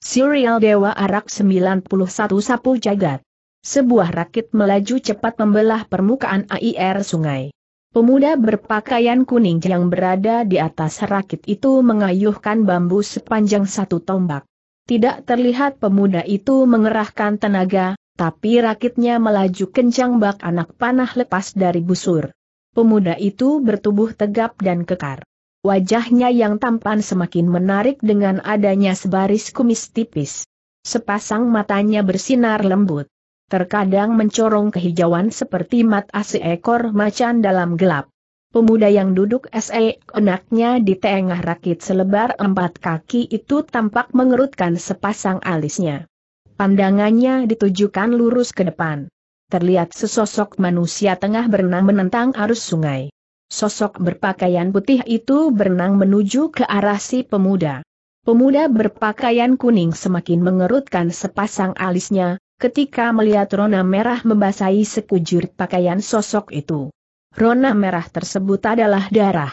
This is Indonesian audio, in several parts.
Serial Dewa Arak 91 Sapu Jagat. Sebuah rakit melaju cepat membelah permukaan air sungai. Pemuda berpakaian kuning yang berada di atas rakit itu mengayuhkan bambu sepanjang satu tombak. Tidak terlihat pemuda itu mengerahkan tenaga, tapi rakitnya melaju kencang bak anak panah lepas dari busur. Pemuda itu bertubuh tegap dan kekar. Wajahnya yang tampan semakin menarik dengan adanya sebaris kumis tipis. Sepasang matanya bersinar lembut. Terkadang mencorong kehijauan seperti mata seekor macan dalam gelap. Pemuda yang duduk se enaknya di tengah rakit selebar empat kaki itu tampak mengerutkan sepasang alisnya. Pandangannya ditujukan lurus ke depan. Terlihat sesosok manusia tengah berenang menentang arus sungai. Sosok berpakaian putih itu berenang menuju ke arah si pemuda. Pemuda berpakaian kuning semakin mengerutkan sepasang alisnya, ketika melihat rona merah membasahi sekujur pakaian sosok itu. Rona merah tersebut adalah darah.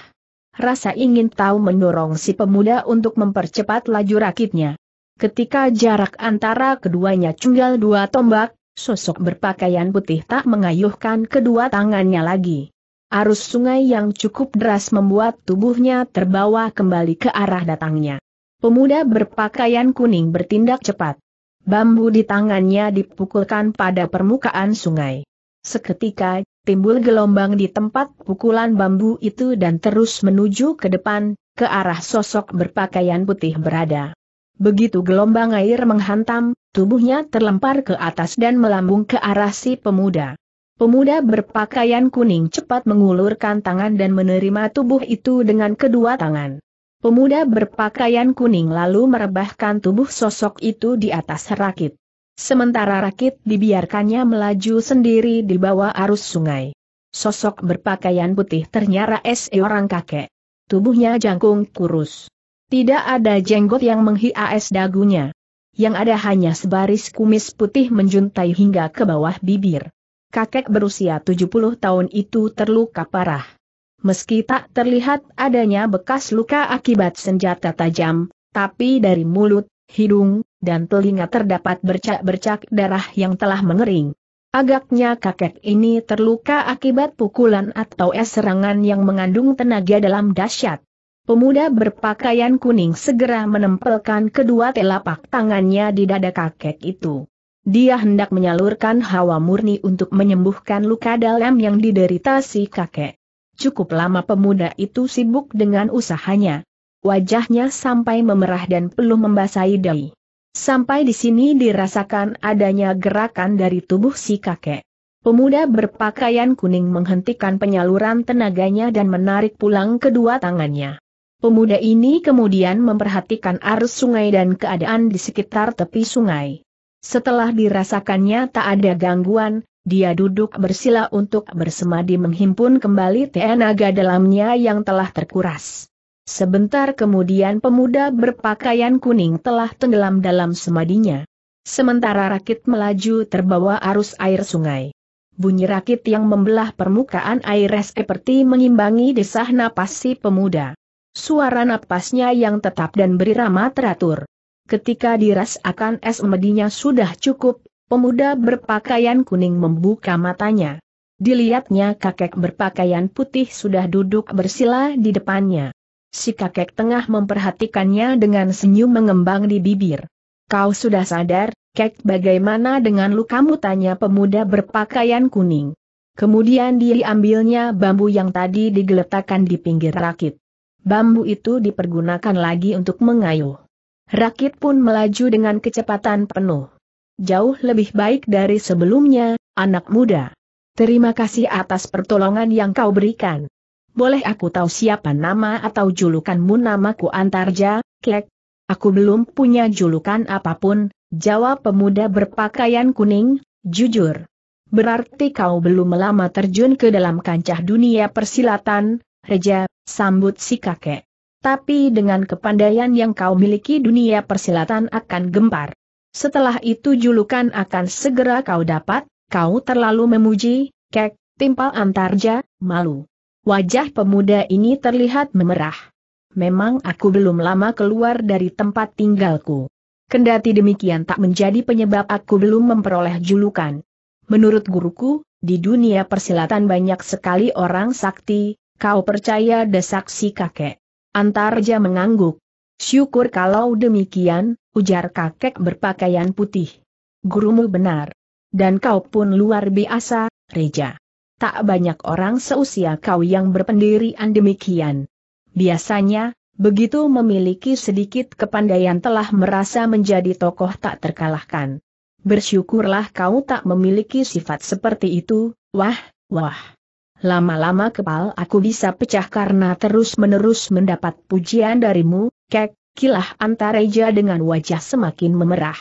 Rasa ingin tahu mendorong si pemuda untuk mempercepat laju rakitnya. Ketika jarak antara keduanya tinggal dua tombak, sosok berpakaian putih tak mengayuhkan kedua tangannya lagi. Arus sungai yang cukup deras membuat tubuhnya terbawa kembali ke arah datangnya. Pemuda berpakaian kuning bertindak cepat. Bambu di tangannya dipukulkan pada permukaan sungai. Seketika, timbul gelombang di tempat pukulan bambu itu dan terus menuju ke depan, ke arah sosok berpakaian putih berada. Begitu gelombang air menghantam, tubuhnya terlempar ke atas dan melambung ke arah si pemuda. Pemuda berpakaian kuning cepat mengulurkan tangan dan menerima tubuh itu dengan kedua tangan. Pemuda berpakaian kuning lalu merebahkan tubuh sosok itu di atas rakit. Sementara rakit dibiarkannya melaju sendiri di bawah arus sungai. Sosok berpakaian putih ternyata seorang kakek. Tubuhnya jangkung kurus. Tidak ada jenggot yang menghias dagunya. Yang ada hanya sebaris kumis putih menjuntai hingga ke bawah bibir kakek berusia 70 tahun itu terluka parah. Meski tak terlihat adanya bekas luka akibat senjata tajam, tapi dari mulut, hidung, dan telinga terdapat bercak-bercak darah yang telah mengering. Agaknya kakek ini terluka akibat pukulan atau es serangan yang mengandung tenaga dalam dahsyat. Pemuda berpakaian kuning segera menempelkan kedua telapak tangannya di dada kakek itu. Dia hendak menyalurkan hawa murni untuk menyembuhkan luka dalam yang diderita si kakek. Cukup lama pemuda itu sibuk dengan usahanya. Wajahnya sampai memerah dan peluh membasahi dahi. Sampai di sini dirasakan adanya gerakan dari tubuh si kakek. Pemuda berpakaian kuning menghentikan penyaluran tenaganya dan menarik pulang kedua tangannya. Pemuda ini kemudian memperhatikan arus sungai dan keadaan di sekitar tepi sungai. Setelah dirasakannya tak ada gangguan, dia duduk bersila untuk bersemadi menghimpun kembali tenaga dalamnya yang telah terkuras. Sebentar kemudian pemuda berpakaian kuning telah tenggelam dalam semadinya. Sementara rakit melaju terbawa arus air sungai. Bunyi rakit yang membelah permukaan air seperti mengimbangi desah napas si pemuda. Suara napasnya yang tetap dan berirama teratur. Ketika diras akan es medinya sudah cukup, pemuda berpakaian kuning membuka matanya. Dilihatnya kakek berpakaian putih sudah duduk bersila di depannya. Si kakek tengah memperhatikannya dengan senyum mengembang di bibir. Kau sudah sadar, kek bagaimana dengan lukamu tanya pemuda berpakaian kuning. Kemudian diambilnya bambu yang tadi digeletakkan di pinggir rakit. Bambu itu dipergunakan lagi untuk mengayuh. Rakit pun melaju dengan kecepatan penuh. Jauh lebih baik dari sebelumnya, anak muda. Terima kasih atas pertolongan yang kau berikan. Boleh aku tahu siapa nama atau julukanmu namaku Antarja, Kek? Aku belum punya julukan apapun, jawab pemuda berpakaian kuning, jujur. Berarti kau belum lama terjun ke dalam kancah dunia persilatan, Reja, sambut si kakek tapi dengan kepandaian yang kau miliki dunia persilatan akan gempar. Setelah itu julukan akan segera kau dapat, kau terlalu memuji, kek, timpal antarja, malu. Wajah pemuda ini terlihat memerah. Memang aku belum lama keluar dari tempat tinggalku. Kendati demikian tak menjadi penyebab aku belum memperoleh julukan. Menurut guruku, di dunia persilatan banyak sekali orang sakti, kau percaya desaksi kakek. Antarja mengangguk. Syukur kalau demikian, ujar kakek berpakaian putih. Gurumu benar. Dan kau pun luar biasa, Reja. Tak banyak orang seusia kau yang berpendirian demikian. Biasanya, begitu memiliki sedikit kepandaian telah merasa menjadi tokoh tak terkalahkan. Bersyukurlah kau tak memiliki sifat seperti itu, wah, wah. Lama-lama kepal aku bisa pecah karena terus-menerus mendapat pujian darimu, kek, kilah antareja dengan wajah semakin memerah.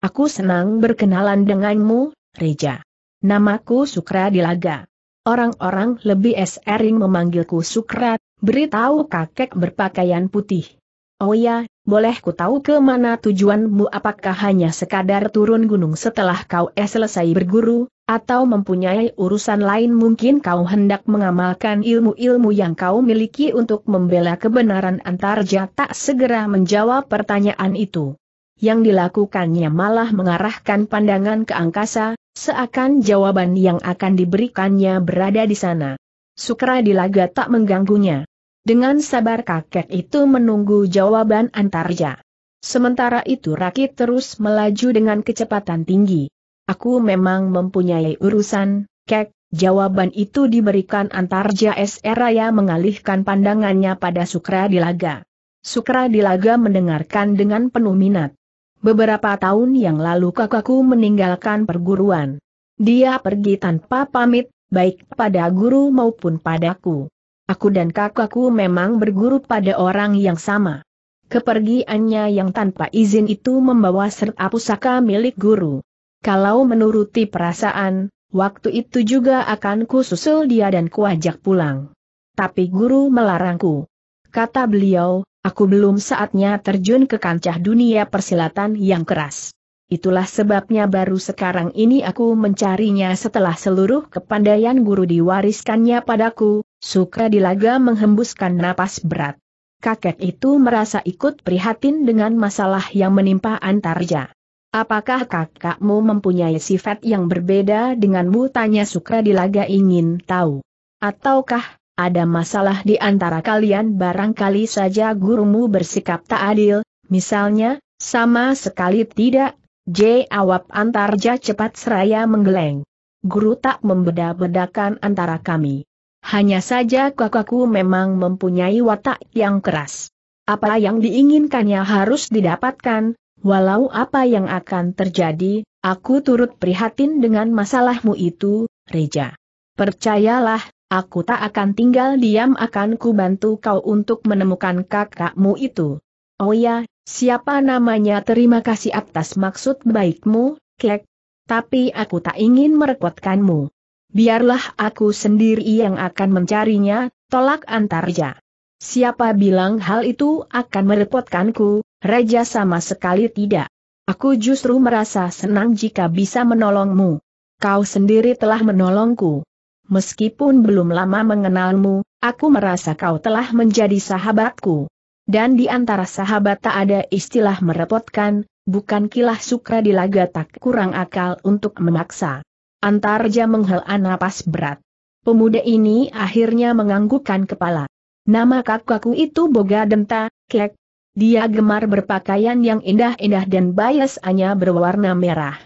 Aku senang berkenalan denganmu, Reja. Namaku Sukra Dilaga. Orang-orang lebih sering memanggilku Sukra, beritahu kakek berpakaian putih. Oh ya, boleh ku tahu ke mana tujuanmu apakah hanya sekadar turun gunung setelah kau eh selesai berguru, atau mempunyai urusan lain mungkin kau hendak mengamalkan ilmu-ilmu yang kau miliki untuk membela kebenaran antar tak segera menjawab pertanyaan itu. Yang dilakukannya malah mengarahkan pandangan ke angkasa, seakan jawaban yang akan diberikannya berada di sana. Sukra Dilaga tak mengganggunya. Dengan sabar kakek itu menunggu jawaban antarja. Sementara itu Rakit terus melaju dengan kecepatan tinggi. Aku memang mempunyai urusan, kek, jawaban itu diberikan antarja S. Raya mengalihkan pandangannya pada Sukra Dilaga. Sukra Dilaga mendengarkan dengan penuh minat. Beberapa tahun yang lalu kakakku meninggalkan perguruan. Dia pergi tanpa pamit, baik pada guru maupun padaku. Aku dan kakakku memang berguru pada orang yang sama. Kepergiannya yang tanpa izin itu membawa serta pusaka milik guru. Kalau menuruti perasaan, waktu itu juga akan kususul dia dan kuajak pulang. Tapi guru melarangku. Kata beliau, aku belum saatnya terjun ke kancah dunia persilatan yang keras. Itulah sebabnya baru sekarang ini aku mencarinya setelah seluruh kepandaian guru diwariskannya padaku, Dilaga menghembuskan napas berat. Kakek itu merasa ikut prihatin dengan masalah yang menimpa Antarja. Apakah kakakmu mempunyai sifat yang berbeda denganmu? Tanya Dilaga ingin tahu. Ataukah ada masalah di antara kalian barangkali saja gurumu bersikap tak adil, misalnya, sama sekali tidak, J. Awap Antarja cepat seraya menggeleng. Guru tak membeda-bedakan antara kami. Hanya saja kakakku memang mempunyai watak yang keras. Apa yang diinginkannya harus didapatkan, walau apa yang akan terjadi, aku turut prihatin dengan masalahmu itu, Reja. Percayalah, aku tak akan tinggal diam akan ku bantu kau untuk menemukan kakakmu itu. Oh ya, siapa namanya terima kasih atas maksud baikmu, Kek. Tapi aku tak ingin merepotkanmu. Biarlah aku sendiri yang akan mencarinya, tolak antarja. Siapa bilang hal itu akan merepotkanku, Raja sama sekali tidak. Aku justru merasa senang jika bisa menolongmu. Kau sendiri telah menolongku. Meskipun belum lama mengenalmu, aku merasa kau telah menjadi sahabatku. Dan di antara sahabat tak ada istilah merepotkan, bukan kilah sukra dilaga tak kurang akal untuk memaksa. Antarja menghela napas berat. Pemuda ini akhirnya menganggukkan kepala. Nama kakakku itu Boga Denta, Kek. Dia gemar berpakaian yang indah-indah dan biasanya berwarna merah.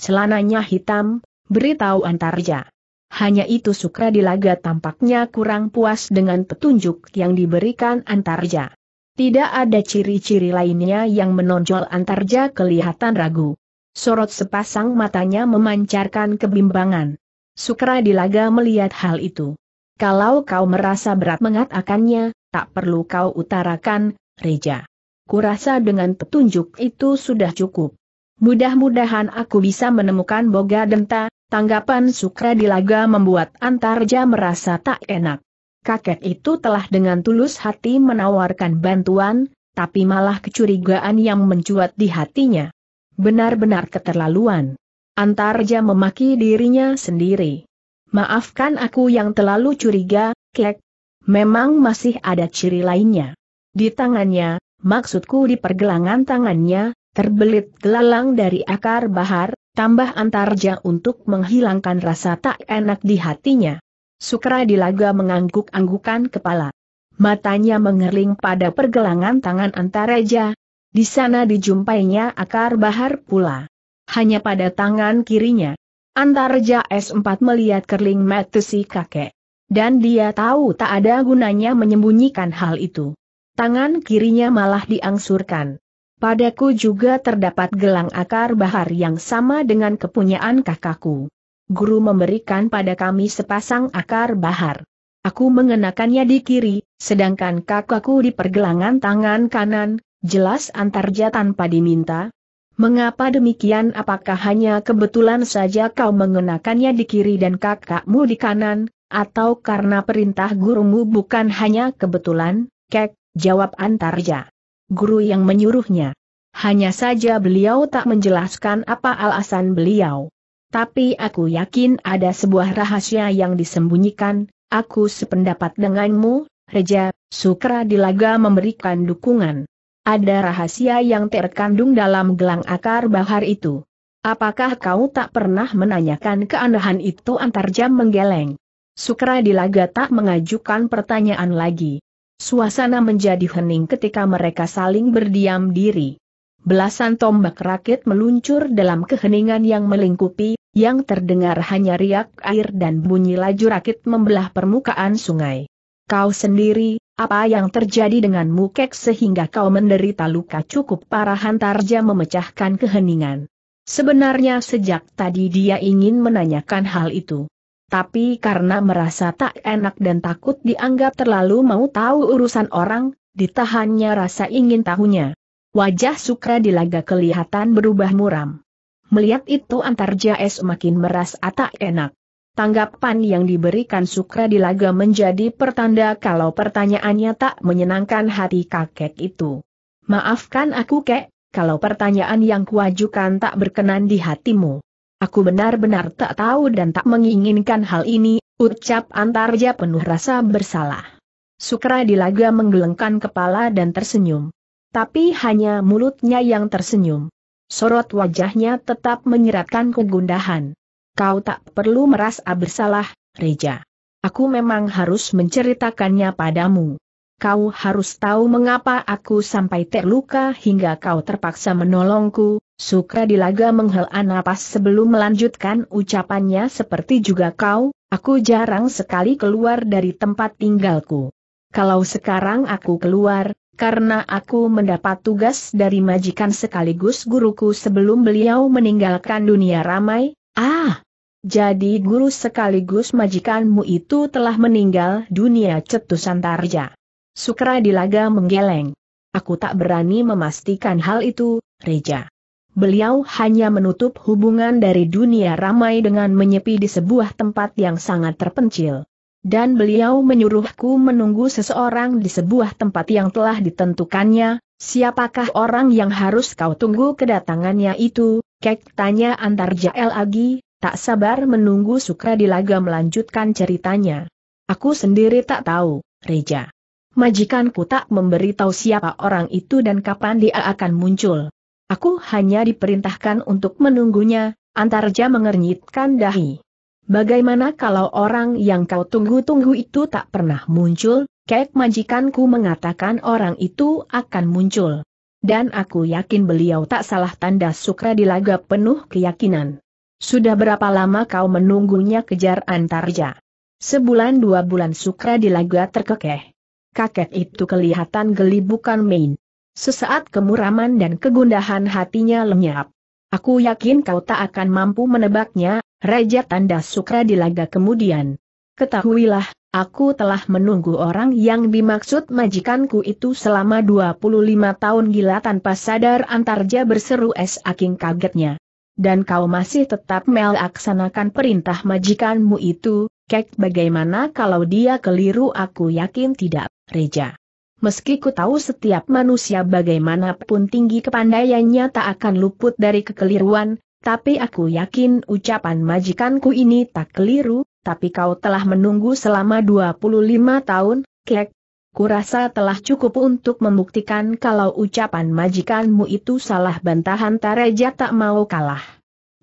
Celananya hitam, beritahu Antarja. Hanya itu Sukradilaga tampaknya kurang puas dengan petunjuk yang diberikan Antarja. Tidak ada ciri-ciri lainnya yang menonjol Antarja kelihatan ragu. Sorot sepasang matanya memancarkan kebimbangan. Sukra Dilaga melihat hal itu. Kalau kau merasa berat mengatakannya, tak perlu kau utarakan, Reja. Kurasa dengan petunjuk itu sudah cukup. Mudah-mudahan aku bisa menemukan Boga Denta, tanggapan Sukra Dilaga membuat Antarja merasa tak enak. Kakek itu telah dengan tulus hati menawarkan bantuan, tapi malah kecurigaan yang mencuat di hatinya. Benar-benar keterlaluan. Antarja memaki dirinya sendiri. Maafkan aku yang terlalu curiga, kek. Memang masih ada ciri lainnya. Di tangannya, maksudku di pergelangan tangannya, terbelit gelalang dari akar bahar, tambah antarja untuk menghilangkan rasa tak enak di hatinya. Sukra Dilaga mengangguk-anggukan kepala. Matanya mengerling pada pergelangan tangan antarja, di sana dijumpainya akar bahar pula. Hanya pada tangan kirinya. Antarja S4 melihat kerling mata si kakek. Dan dia tahu tak ada gunanya menyembunyikan hal itu. Tangan kirinya malah diangsurkan. Padaku juga terdapat gelang akar bahar yang sama dengan kepunyaan kakakku. Guru memberikan pada kami sepasang akar bahar. Aku mengenakannya di kiri, sedangkan kakakku di pergelangan tangan kanan, jelas antarja tanpa diminta? Mengapa demikian apakah hanya kebetulan saja kau mengenakannya di kiri dan kakakmu di kanan, atau karena perintah gurumu bukan hanya kebetulan, kek, jawab antarja. Guru yang menyuruhnya. Hanya saja beliau tak menjelaskan apa alasan beliau. Tapi aku yakin ada sebuah rahasia yang disembunyikan, aku sependapat denganmu, Reja, Sukra Dilaga memberikan dukungan. Ada rahasia yang terkandung dalam gelang akar bahar itu. Apakah kau tak pernah menanyakan keanehan itu antar jam menggeleng? Sukra Dilaga tak mengajukan pertanyaan lagi. Suasana menjadi hening ketika mereka saling berdiam diri. Belasan tombak rakit meluncur dalam keheningan yang melingkupi, yang terdengar hanya riak air dan bunyi laju rakit membelah permukaan sungai. Kau sendiri, apa yang terjadi denganmu kek sehingga kau menderita luka cukup parah Hantarja memecahkan keheningan. Sebenarnya sejak tadi dia ingin menanyakan hal itu. Tapi karena merasa tak enak dan takut dianggap terlalu mau tahu urusan orang, ditahannya rasa ingin tahunya. Wajah Sukra di laga kelihatan berubah muram. Melihat itu Antarja es makin merasa tak enak. Tanggapan yang diberikan Sukra di laga menjadi pertanda kalau pertanyaannya tak menyenangkan hati kakek itu. Maafkan aku kek, kalau pertanyaan yang kuajukan tak berkenan di hatimu. Aku benar-benar tak tahu dan tak menginginkan hal ini, ucap Antarja penuh rasa bersalah. Sukra di laga menggelengkan kepala dan tersenyum. Tapi hanya mulutnya yang tersenyum. Sorot wajahnya tetap menyeratkan kegundahan. Kau tak perlu merasa bersalah, Reja. Aku memang harus menceritakannya padamu. Kau harus tahu mengapa aku sampai terluka hingga kau terpaksa menolongku, Sukra Dilaga menghela napas sebelum melanjutkan ucapannya seperti juga kau, aku jarang sekali keluar dari tempat tinggalku. Kalau sekarang aku keluar, karena aku mendapat tugas dari majikan sekaligus guruku sebelum beliau meninggalkan dunia ramai, ah, jadi guru sekaligus majikanmu itu telah meninggal dunia cetusan Tarja. Sukra Dilaga menggeleng. Aku tak berani memastikan hal itu, Reja. Beliau hanya menutup hubungan dari dunia ramai dengan menyepi di sebuah tempat yang sangat terpencil. Dan beliau menyuruhku menunggu seseorang di sebuah tempat yang telah ditentukannya, siapakah orang yang harus kau tunggu kedatangannya itu, Kek tanya Antarja lagi, Tak sabar menunggu Sukra Sukradilaga melanjutkan ceritanya. Aku sendiri tak tahu, Reja. Majikanku tak memberitahu siapa orang itu dan kapan dia akan muncul. Aku hanya diperintahkan untuk menunggunya, Antarja mengernyitkan dahi. Bagaimana kalau orang yang kau tunggu-tunggu itu tak pernah muncul, Kek majikanku mengatakan orang itu akan muncul. Dan aku yakin beliau tak salah tanda Sukra dilaga penuh keyakinan. Sudah berapa lama kau menunggunya kejar antarja? Sebulan dua bulan Sukra di laga terkekeh. Kakek itu kelihatan geli bukan main. Sesaat kemuraman dan kegundahan hatinya lenyap. Aku yakin kau tak akan mampu menebaknya, Raja Tanda Sukra di laga kemudian. Ketahuilah, aku telah menunggu orang yang dimaksud majikanku itu selama 25 tahun gila tanpa sadar antarja berseru es aking kagetnya dan kau masih tetap melaksanakan perintah majikanmu itu, kek bagaimana kalau dia keliru aku yakin tidak, Reja. Meski ku tahu setiap manusia bagaimanapun tinggi kepandaiannya tak akan luput dari kekeliruan, tapi aku yakin ucapan majikanku ini tak keliru, tapi kau telah menunggu selama 25 tahun, kek, kurasa telah cukup untuk membuktikan kalau ucapan majikanmu itu salah bantahan Tareja tak mau kalah.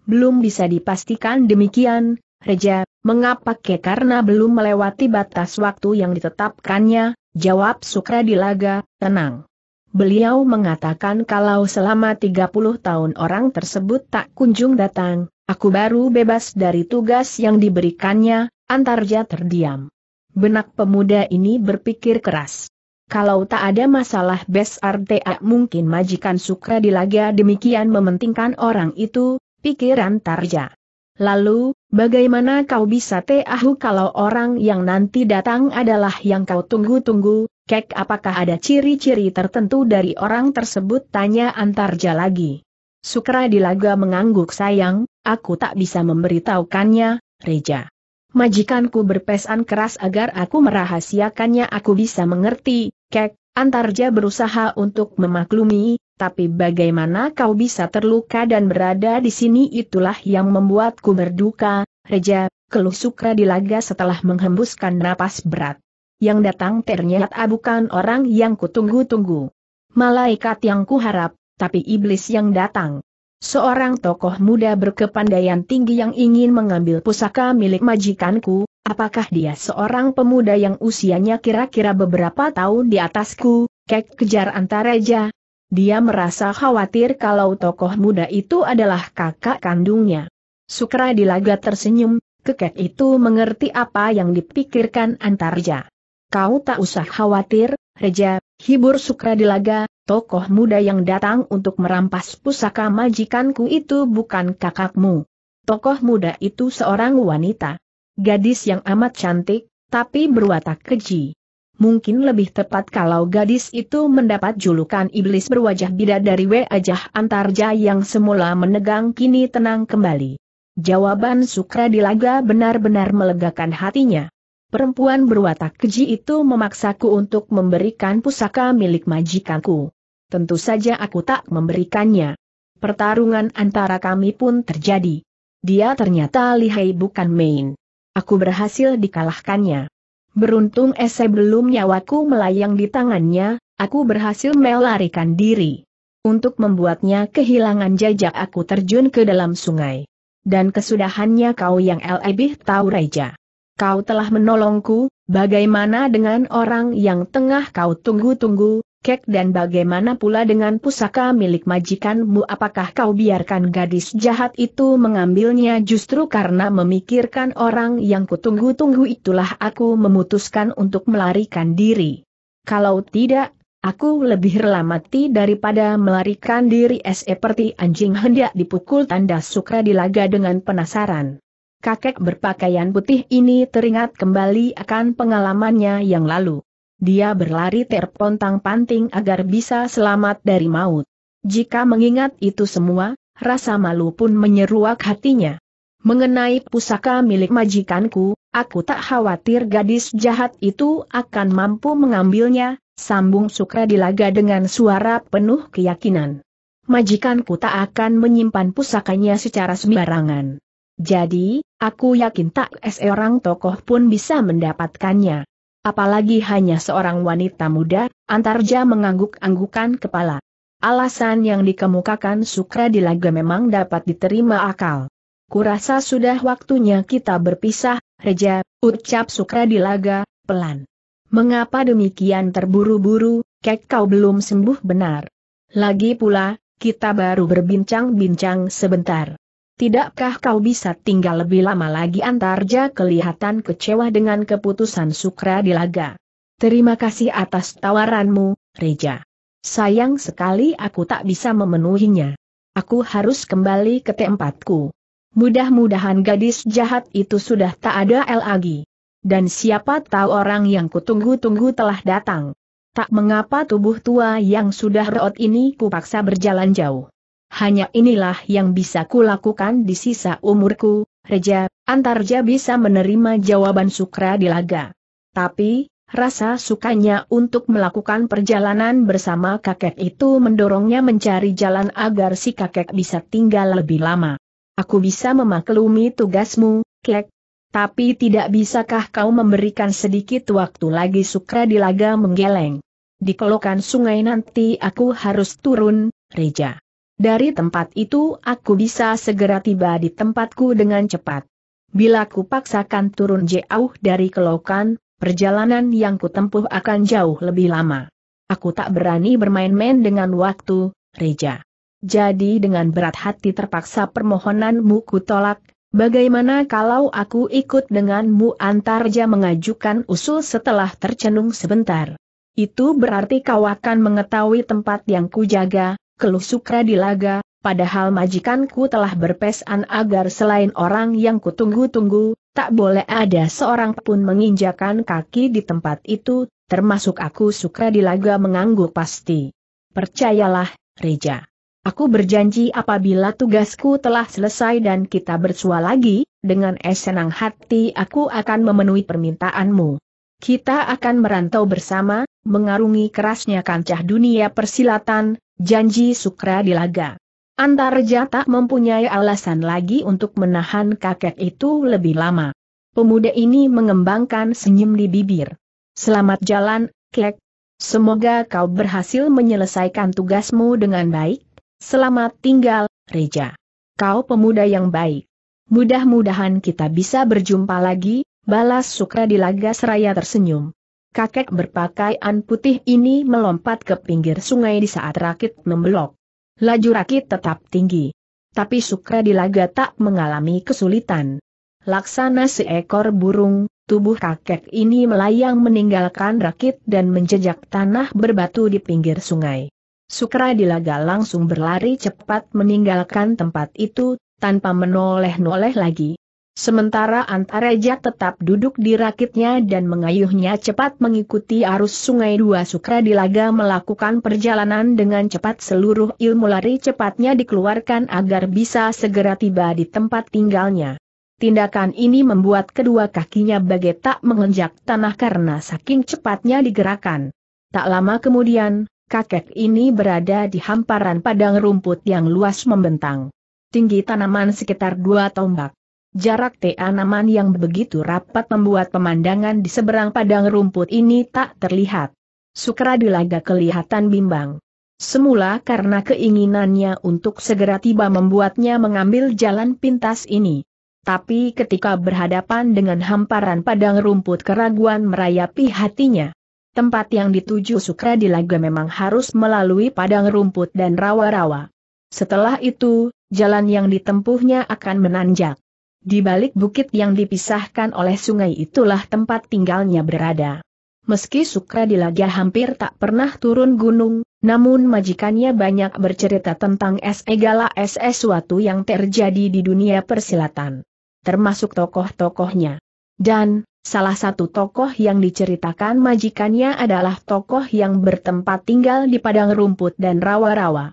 Belum bisa dipastikan demikian, Reja, mengapa ke karena belum melewati batas waktu yang ditetapkannya, jawab Sukradilaga, tenang. Beliau mengatakan kalau selama 30 tahun orang tersebut tak kunjung datang, aku baru bebas dari tugas yang diberikannya, Antarja terdiam. Benak pemuda ini berpikir keras. Kalau tak ada masalah besar tak ah, mungkin majikan Sukra di laga demikian mementingkan orang itu, pikiran Tarja. Lalu, bagaimana kau bisa tahu kalau orang yang nanti datang adalah yang kau tunggu-tunggu, kek apakah ada ciri-ciri tertentu dari orang tersebut tanya Antarja lagi. Sukra di laga mengangguk sayang, aku tak bisa memberitahukannya, Reja. Majikanku berpesan keras agar aku merahasiakannya aku bisa mengerti, kek, antarja berusaha untuk memaklumi, tapi bagaimana kau bisa terluka dan berada di sini itulah yang membuatku berduka, Reja, keluh Sukra di setelah menghembuskan napas berat. Yang datang ternyata bukan orang yang kutunggu-tunggu. Malaikat yang kuharap, tapi iblis yang datang. Seorang tokoh muda berkepandaian tinggi yang ingin mengambil pusaka milik majikanku, apakah dia seorang pemuda yang usianya kira-kira beberapa tahun di atasku, kek kejar antaraja. Dia merasa khawatir kalau tokoh muda itu adalah kakak kandungnya. Sukra Dilaga tersenyum, kekek itu mengerti apa yang dipikirkan antarja. Kau tak usah khawatir, Reja, hibur Sukra Dilaga tokoh muda yang datang untuk merampas pusaka majikanku itu bukan kakakmu. Tokoh muda itu seorang wanita. Gadis yang amat cantik, tapi berwatak keji. Mungkin lebih tepat kalau gadis itu mendapat julukan iblis berwajah bidadari wajah antarja yang semula menegang kini tenang kembali. Jawaban Sukra dilaga benar-benar melegakan hatinya. Perempuan berwatak keji itu memaksaku untuk memberikan pusaka milik majikanku tentu saja aku tak memberikannya. Pertarungan antara kami pun terjadi. Dia ternyata lihai bukan main. Aku berhasil dikalahkannya. Beruntung esai belum nyawaku melayang di tangannya, aku berhasil melarikan diri. Untuk membuatnya kehilangan jajak aku terjun ke dalam sungai. Dan kesudahannya kau yang lebih tahu Reja. Kau telah menolongku, bagaimana dengan orang yang tengah kau tunggu-tunggu, Kek dan bagaimana pula dengan pusaka milik majikanmu apakah kau biarkan gadis jahat itu mengambilnya justru karena memikirkan orang yang kutunggu-tunggu itulah aku memutuskan untuk melarikan diri. Kalau tidak, aku lebih rela mati daripada melarikan diri seperti anjing hendak dipukul tanda sukra dilaga dengan penasaran. Kakek berpakaian putih ini teringat kembali akan pengalamannya yang lalu. Dia berlari terpontang-panting agar bisa selamat dari maut. Jika mengingat itu semua, rasa malu pun menyeruak hatinya. Mengenai pusaka milik majikanku, aku tak khawatir gadis jahat itu akan mampu mengambilnya, sambung Sukradilaga dengan suara penuh keyakinan. Majikanku tak akan menyimpan pusakanya secara sembarangan. Jadi, aku yakin tak seorang tokoh pun bisa mendapatkannya apalagi hanya seorang wanita muda, Antarja mengangguk-anggukan kepala. Alasan yang dikemukakan Sukra di laga memang dapat diterima akal. Kurasa sudah waktunya kita berpisah, Reja, ucap Sukra di laga, pelan. Mengapa demikian terburu-buru, kek kau belum sembuh benar. Lagi pula, kita baru berbincang-bincang sebentar. Tidakkah kau bisa tinggal lebih lama lagi Antarja kelihatan kecewa dengan keputusan Sukra di laga. Terima kasih atas tawaranmu, Reja. Sayang sekali aku tak bisa memenuhinya. Aku harus kembali ke tempatku. Mudah-mudahan gadis jahat itu sudah tak ada lagi. Dan siapa tahu orang yang kutunggu-tunggu telah datang. Tak mengapa tubuh tua yang sudah reot ini kupaksa berjalan jauh hanya inilah yang bisa kulakukan di sisa umurku, Reja, Antarja bisa menerima jawaban Sukra di laga. Tapi, rasa sukanya untuk melakukan perjalanan bersama kakek itu mendorongnya mencari jalan agar si kakek bisa tinggal lebih lama. Aku bisa memaklumi tugasmu, Kek. Tapi tidak bisakah kau memberikan sedikit waktu lagi Sukra di laga menggeleng? Di kolokan sungai nanti aku harus turun, Reja. Dari tempat itu aku bisa segera tiba di tempatku dengan cepat. Bila ku paksakan turun jauh dari kelokan, perjalanan yang kutempuh akan jauh lebih lama. Aku tak berani bermain-main dengan waktu, Reja. Jadi dengan berat hati terpaksa permohonanmu ku tolak, bagaimana kalau aku ikut denganmu antarja mengajukan usul setelah tercenung sebentar. Itu berarti kau akan mengetahui tempat yang kujaga, keluh sukra di laga, padahal majikanku telah berpesan agar selain orang yang kutunggu-tunggu, tak boleh ada seorang pun menginjakan kaki di tempat itu, termasuk aku sukra di laga mengangguk pasti. Percayalah, Reja. Aku berjanji apabila tugasku telah selesai dan kita bersua lagi, dengan senang hati aku akan memenuhi permintaanmu. Kita akan merantau bersama, mengarungi kerasnya kancah dunia persilatan, janji Sukra di laga. Antarja tak mempunyai alasan lagi untuk menahan kakek itu lebih lama. Pemuda ini mengembangkan senyum di bibir. Selamat jalan, Kek. Semoga kau berhasil menyelesaikan tugasmu dengan baik. Selamat tinggal, Reja. Kau pemuda yang baik. Mudah-mudahan kita bisa berjumpa lagi, balas Sukra di laga seraya tersenyum kakek berpakaian putih ini melompat ke pinggir sungai di saat rakit membelok. Laju rakit tetap tinggi. Tapi Sukra Dilaga tak mengalami kesulitan. Laksana seekor burung, tubuh kakek ini melayang meninggalkan rakit dan menjejak tanah berbatu di pinggir sungai. Sukra Dilaga langsung berlari cepat meninggalkan tempat itu, tanpa menoleh-noleh lagi, Sementara Antareja tetap duduk di rakitnya dan mengayuhnya cepat mengikuti arus sungai dua Sukra di laga melakukan perjalanan dengan cepat seluruh ilmu lari cepatnya dikeluarkan agar bisa segera tiba di tempat tinggalnya. Tindakan ini membuat kedua kakinya bagai tak mengenjak tanah karena saking cepatnya digerakkan. Tak lama kemudian, kakek ini berada di hamparan padang rumput yang luas membentang. Tinggi tanaman sekitar dua tombak. Jarak tanaman yang begitu rapat membuat pemandangan di seberang padang rumput ini tak terlihat. Sukra Dilaga kelihatan bimbang. Semula karena keinginannya untuk segera tiba membuatnya mengambil jalan pintas ini. Tapi ketika berhadapan dengan hamparan padang rumput keraguan merayapi hatinya. Tempat yang dituju Sukra Dilaga memang harus melalui padang rumput dan rawa-rawa. Setelah itu, jalan yang ditempuhnya akan menanjak. Di balik bukit yang dipisahkan oleh sungai itulah tempat tinggalnya berada. Meski Sukra Dilaga hampir tak pernah turun gunung, namun majikannya banyak bercerita tentang segala Egala Suatu yang terjadi di dunia persilatan. Termasuk tokoh-tokohnya. Dan, salah satu tokoh yang diceritakan majikannya adalah tokoh yang bertempat tinggal di padang rumput dan rawa-rawa.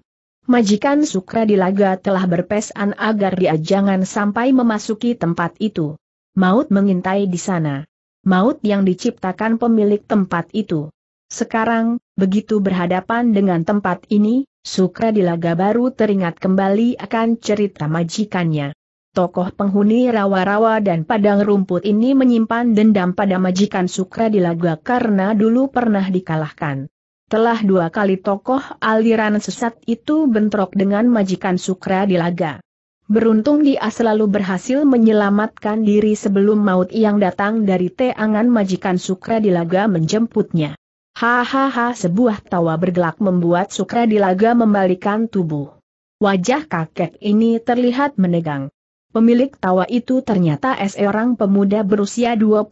Majikan Sukra di telah berpesan agar dia jangan sampai memasuki tempat itu. Maut mengintai di sana. Maut yang diciptakan pemilik tempat itu. Sekarang, begitu berhadapan dengan tempat ini, Sukra di baru teringat kembali akan cerita majikannya. Tokoh penghuni rawa-rawa dan padang rumput ini menyimpan dendam pada majikan Sukra di karena dulu pernah dikalahkan. Telah dua kali tokoh aliran sesat itu bentrok dengan majikan Sukra di Laga. Beruntung dia selalu berhasil menyelamatkan diri sebelum maut yang datang dari teangan majikan Sukra di Laga menjemputnya. Hahaha sebuah tawa bergelak membuat Sukra di Laga membalikan tubuh. Wajah kakek ini terlihat menegang. Pemilik tawa itu ternyata seorang pemuda berusia 25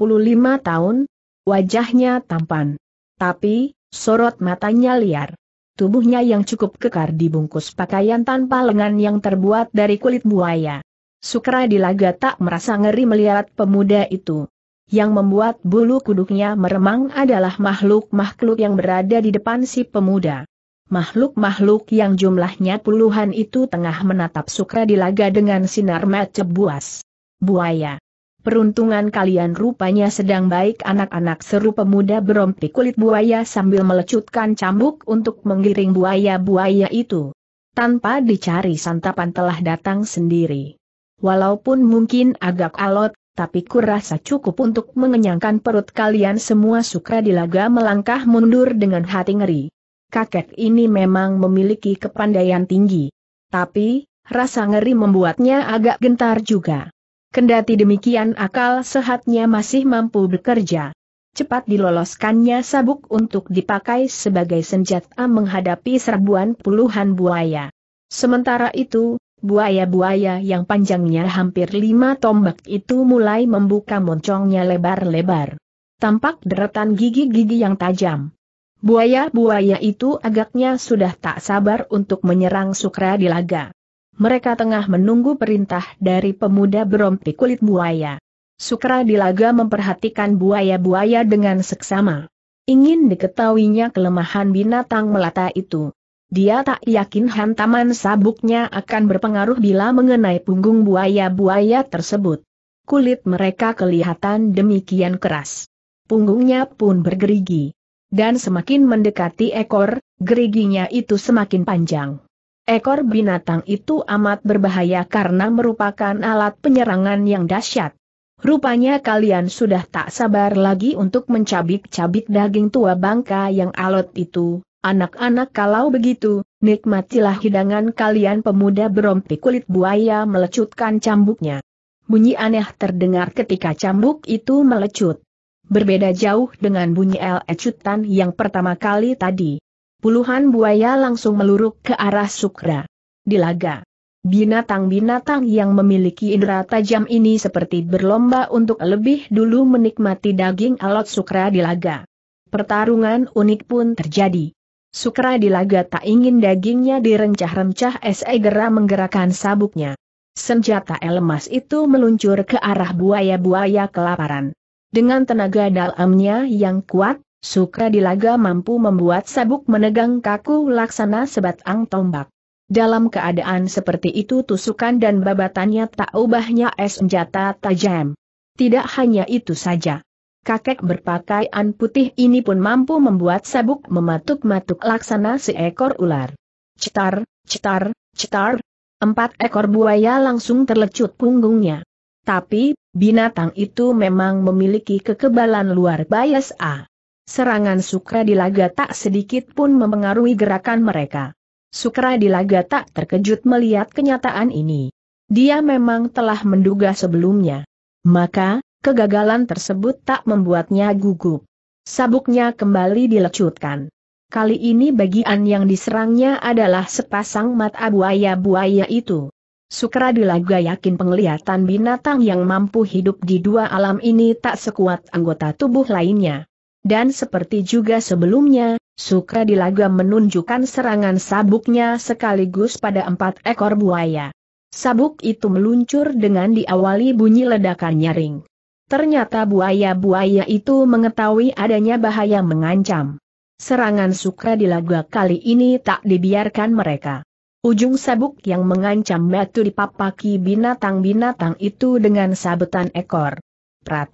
tahun, wajahnya tampan. Tapi, Sorot matanya liar. Tubuhnya yang cukup kekar dibungkus pakaian tanpa lengan yang terbuat dari kulit buaya. Sukra Dilaga tak merasa ngeri melihat pemuda itu. Yang membuat bulu kuduknya meremang adalah makhluk-makhluk yang berada di depan si pemuda. Makhluk-makhluk yang jumlahnya puluhan itu tengah menatap Sukra Dilaga dengan sinar mata buas. Buaya. Peruntungan kalian rupanya sedang baik anak-anak seru pemuda berompi kulit buaya sambil melecutkan cambuk untuk menggiring buaya-buaya itu. Tanpa dicari santapan telah datang sendiri. Walaupun mungkin agak alot, tapi kurasa cukup untuk mengenyangkan perut kalian semua Sukra di laga melangkah mundur dengan hati ngeri. Kakek ini memang memiliki kepandaian tinggi. Tapi, rasa ngeri membuatnya agak gentar juga. Kendati demikian akal sehatnya masih mampu bekerja. Cepat diloloskannya sabuk untuk dipakai sebagai senjata menghadapi serbuan puluhan buaya. Sementara itu, buaya-buaya yang panjangnya hampir lima tombak itu mulai membuka moncongnya lebar-lebar. Tampak deretan gigi-gigi yang tajam. Buaya-buaya itu agaknya sudah tak sabar untuk menyerang Sukra di laga mereka tengah menunggu perintah dari pemuda berompi kulit buaya. Sukra Dilaga memperhatikan buaya-buaya dengan seksama. Ingin diketahuinya kelemahan binatang melata itu. Dia tak yakin hantaman sabuknya akan berpengaruh bila mengenai punggung buaya-buaya tersebut. Kulit mereka kelihatan demikian keras. Punggungnya pun bergerigi. Dan semakin mendekati ekor, geriginya itu semakin panjang. Ekor binatang itu amat berbahaya karena merupakan alat penyerangan yang dahsyat. Rupanya kalian sudah tak sabar lagi untuk mencabik-cabik daging tua bangka yang alot itu. Anak-anak kalau begitu, nikmatilah hidangan kalian pemuda berompi kulit buaya melecutkan cambuknya. Bunyi aneh terdengar ketika cambuk itu melecut. Berbeda jauh dengan bunyi el yang pertama kali tadi. Puluhan buaya langsung meluruk ke arah Sukra. Di laga. Binatang-binatang yang memiliki indera tajam ini seperti berlomba untuk lebih dulu menikmati daging alot Sukra di laga. Pertarungan unik pun terjadi. Sukra di laga tak ingin dagingnya direncah-rencah segera menggerakkan sabuknya. Senjata elemas itu meluncur ke arah buaya-buaya kelaparan. Dengan tenaga dalamnya yang kuat, laga mampu membuat sabuk menegang kaku laksana sebatang tombak. Dalam keadaan seperti itu tusukan dan babatannya tak ubahnya es senjata tajam. Tidak hanya itu saja. Kakek berpakaian putih ini pun mampu membuat sabuk mematuk-matuk laksana seekor ular. Cetar, cetar, cetar. Empat ekor buaya langsung terlecut punggungnya. Tapi, binatang itu memang memiliki kekebalan luar biasa serangan Sukra di tak sedikit pun mempengaruhi gerakan mereka. Sukra di tak terkejut melihat kenyataan ini. Dia memang telah menduga sebelumnya. Maka, kegagalan tersebut tak membuatnya gugup. Sabuknya kembali dilecutkan. Kali ini bagian yang diserangnya adalah sepasang mata buaya-buaya itu. Sukra di yakin penglihatan binatang yang mampu hidup di dua alam ini tak sekuat anggota tubuh lainnya. Dan seperti juga sebelumnya, Sukra di menunjukkan serangan sabuknya sekaligus pada empat ekor buaya. Sabuk itu meluncur dengan diawali bunyi ledakan nyaring. Ternyata buaya-buaya itu mengetahui adanya bahaya mengancam. Serangan Sukra di kali ini tak dibiarkan mereka. Ujung sabuk yang mengancam batu dipapaki binatang-binatang itu dengan sabetan ekor. Prat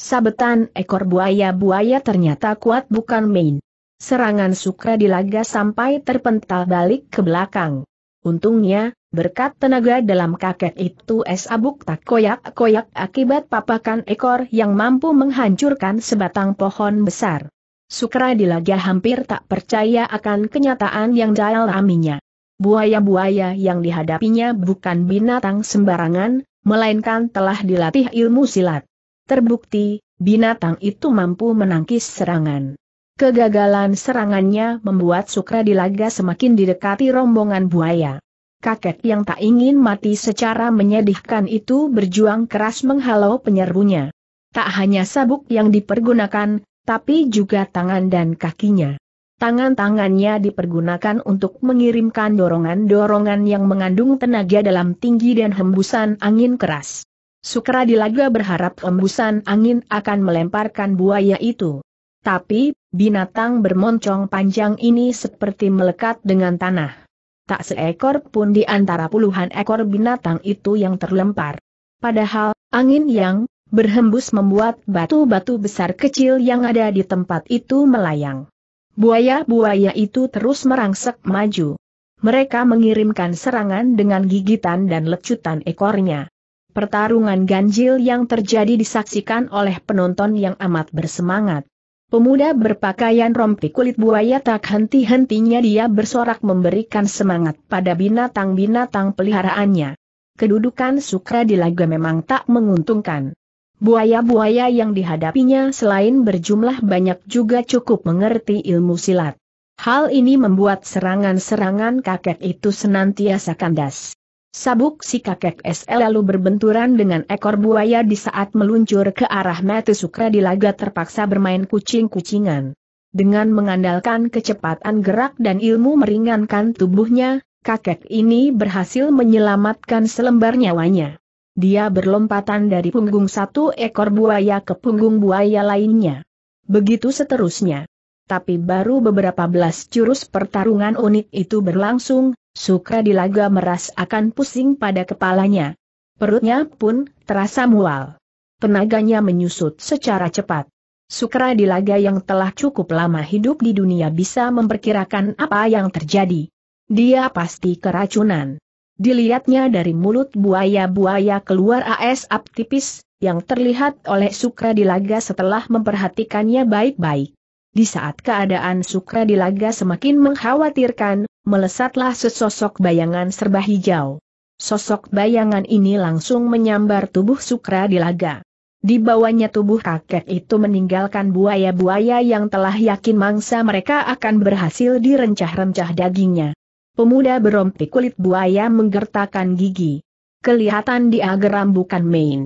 Sabetan ekor buaya-buaya ternyata kuat bukan main. Serangan Sukra dilaga sampai terpental balik ke belakang. Untungnya, berkat tenaga dalam kakek itu es abuk tak koyak-koyak akibat papakan ekor yang mampu menghancurkan sebatang pohon besar. Sukra dilaga hampir tak percaya akan kenyataan yang dialaminya. Buaya-buaya yang dihadapinya bukan binatang sembarangan, melainkan telah dilatih ilmu silat. Terbukti, binatang itu mampu menangkis serangan. Kegagalan serangannya membuat Sukra Dilaga semakin didekati rombongan buaya. Kakek yang tak ingin mati secara menyedihkan itu berjuang keras menghalau penyerbunya. Tak hanya sabuk yang dipergunakan, tapi juga tangan dan kakinya. Tangan-tangannya dipergunakan untuk mengirimkan dorongan-dorongan yang mengandung tenaga dalam tinggi dan hembusan angin keras. Sukra di berharap embusan angin akan melemparkan buaya itu. Tapi, binatang bermoncong panjang ini seperti melekat dengan tanah. Tak seekor pun di antara puluhan ekor binatang itu yang terlempar. Padahal, angin yang berhembus membuat batu-batu besar kecil yang ada di tempat itu melayang. Buaya-buaya itu terus merangsek maju. Mereka mengirimkan serangan dengan gigitan dan lecutan ekornya. Pertarungan ganjil yang terjadi disaksikan oleh penonton yang amat bersemangat. Pemuda berpakaian rompi kulit buaya tak henti-hentinya dia bersorak memberikan semangat pada binatang-binatang peliharaannya. Kedudukan Sukra di laga memang tak menguntungkan. Buaya-buaya yang dihadapinya selain berjumlah banyak juga cukup mengerti ilmu silat. Hal ini membuat serangan-serangan kakek itu senantiasa kandas. Sabuk si kakek SL lalu berbenturan dengan ekor buaya di saat meluncur ke arah Sukra di laga terpaksa bermain kucing-kucingan. Dengan mengandalkan kecepatan gerak dan ilmu meringankan tubuhnya, kakek ini berhasil menyelamatkan selembar nyawanya. Dia berlompatan dari punggung satu ekor buaya ke punggung buaya lainnya. Begitu seterusnya. Tapi baru beberapa belas jurus pertarungan unik itu berlangsung, Sukra dilaga meras akan pusing pada kepalanya. Perutnya pun terasa mual. Tenaganya menyusut secara cepat. Sukra dilaga yang telah cukup lama hidup di dunia bisa memperkirakan apa yang terjadi. Dia pasti keracunan. Dilihatnya dari mulut buaya-buaya keluar asap tipis, yang terlihat oleh Sukra dilaga setelah memperhatikannya baik-baik. Di saat keadaan Sukra dilaga semakin mengkhawatirkan, melesatlah sesosok bayangan serba hijau. Sosok bayangan ini langsung menyambar tubuh Sukra di laga. Di bawahnya tubuh kakek itu meninggalkan buaya-buaya yang telah yakin mangsa mereka akan berhasil direncah-rencah dagingnya. Pemuda berompi kulit buaya menggertakkan gigi. Kelihatan dia geram bukan main.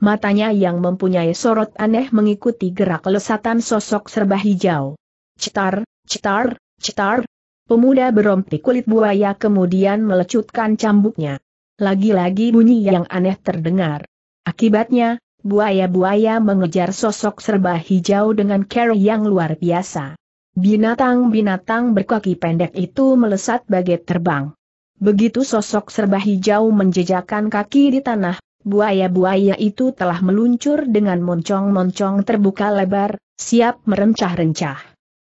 Matanya yang mempunyai sorot aneh mengikuti gerak lesatan sosok serba hijau. Citar, citar, citar. Pemuda berompi kulit buaya kemudian melecutkan cambuknya. Lagi-lagi bunyi yang aneh terdengar. Akibatnya, buaya-buaya mengejar sosok serba hijau dengan care yang luar biasa. Binatang-binatang berkaki pendek itu melesat bagai terbang. Begitu sosok serba hijau menjejakkan kaki di tanah, buaya-buaya itu telah meluncur dengan moncong-moncong terbuka lebar, siap merencah-rencah.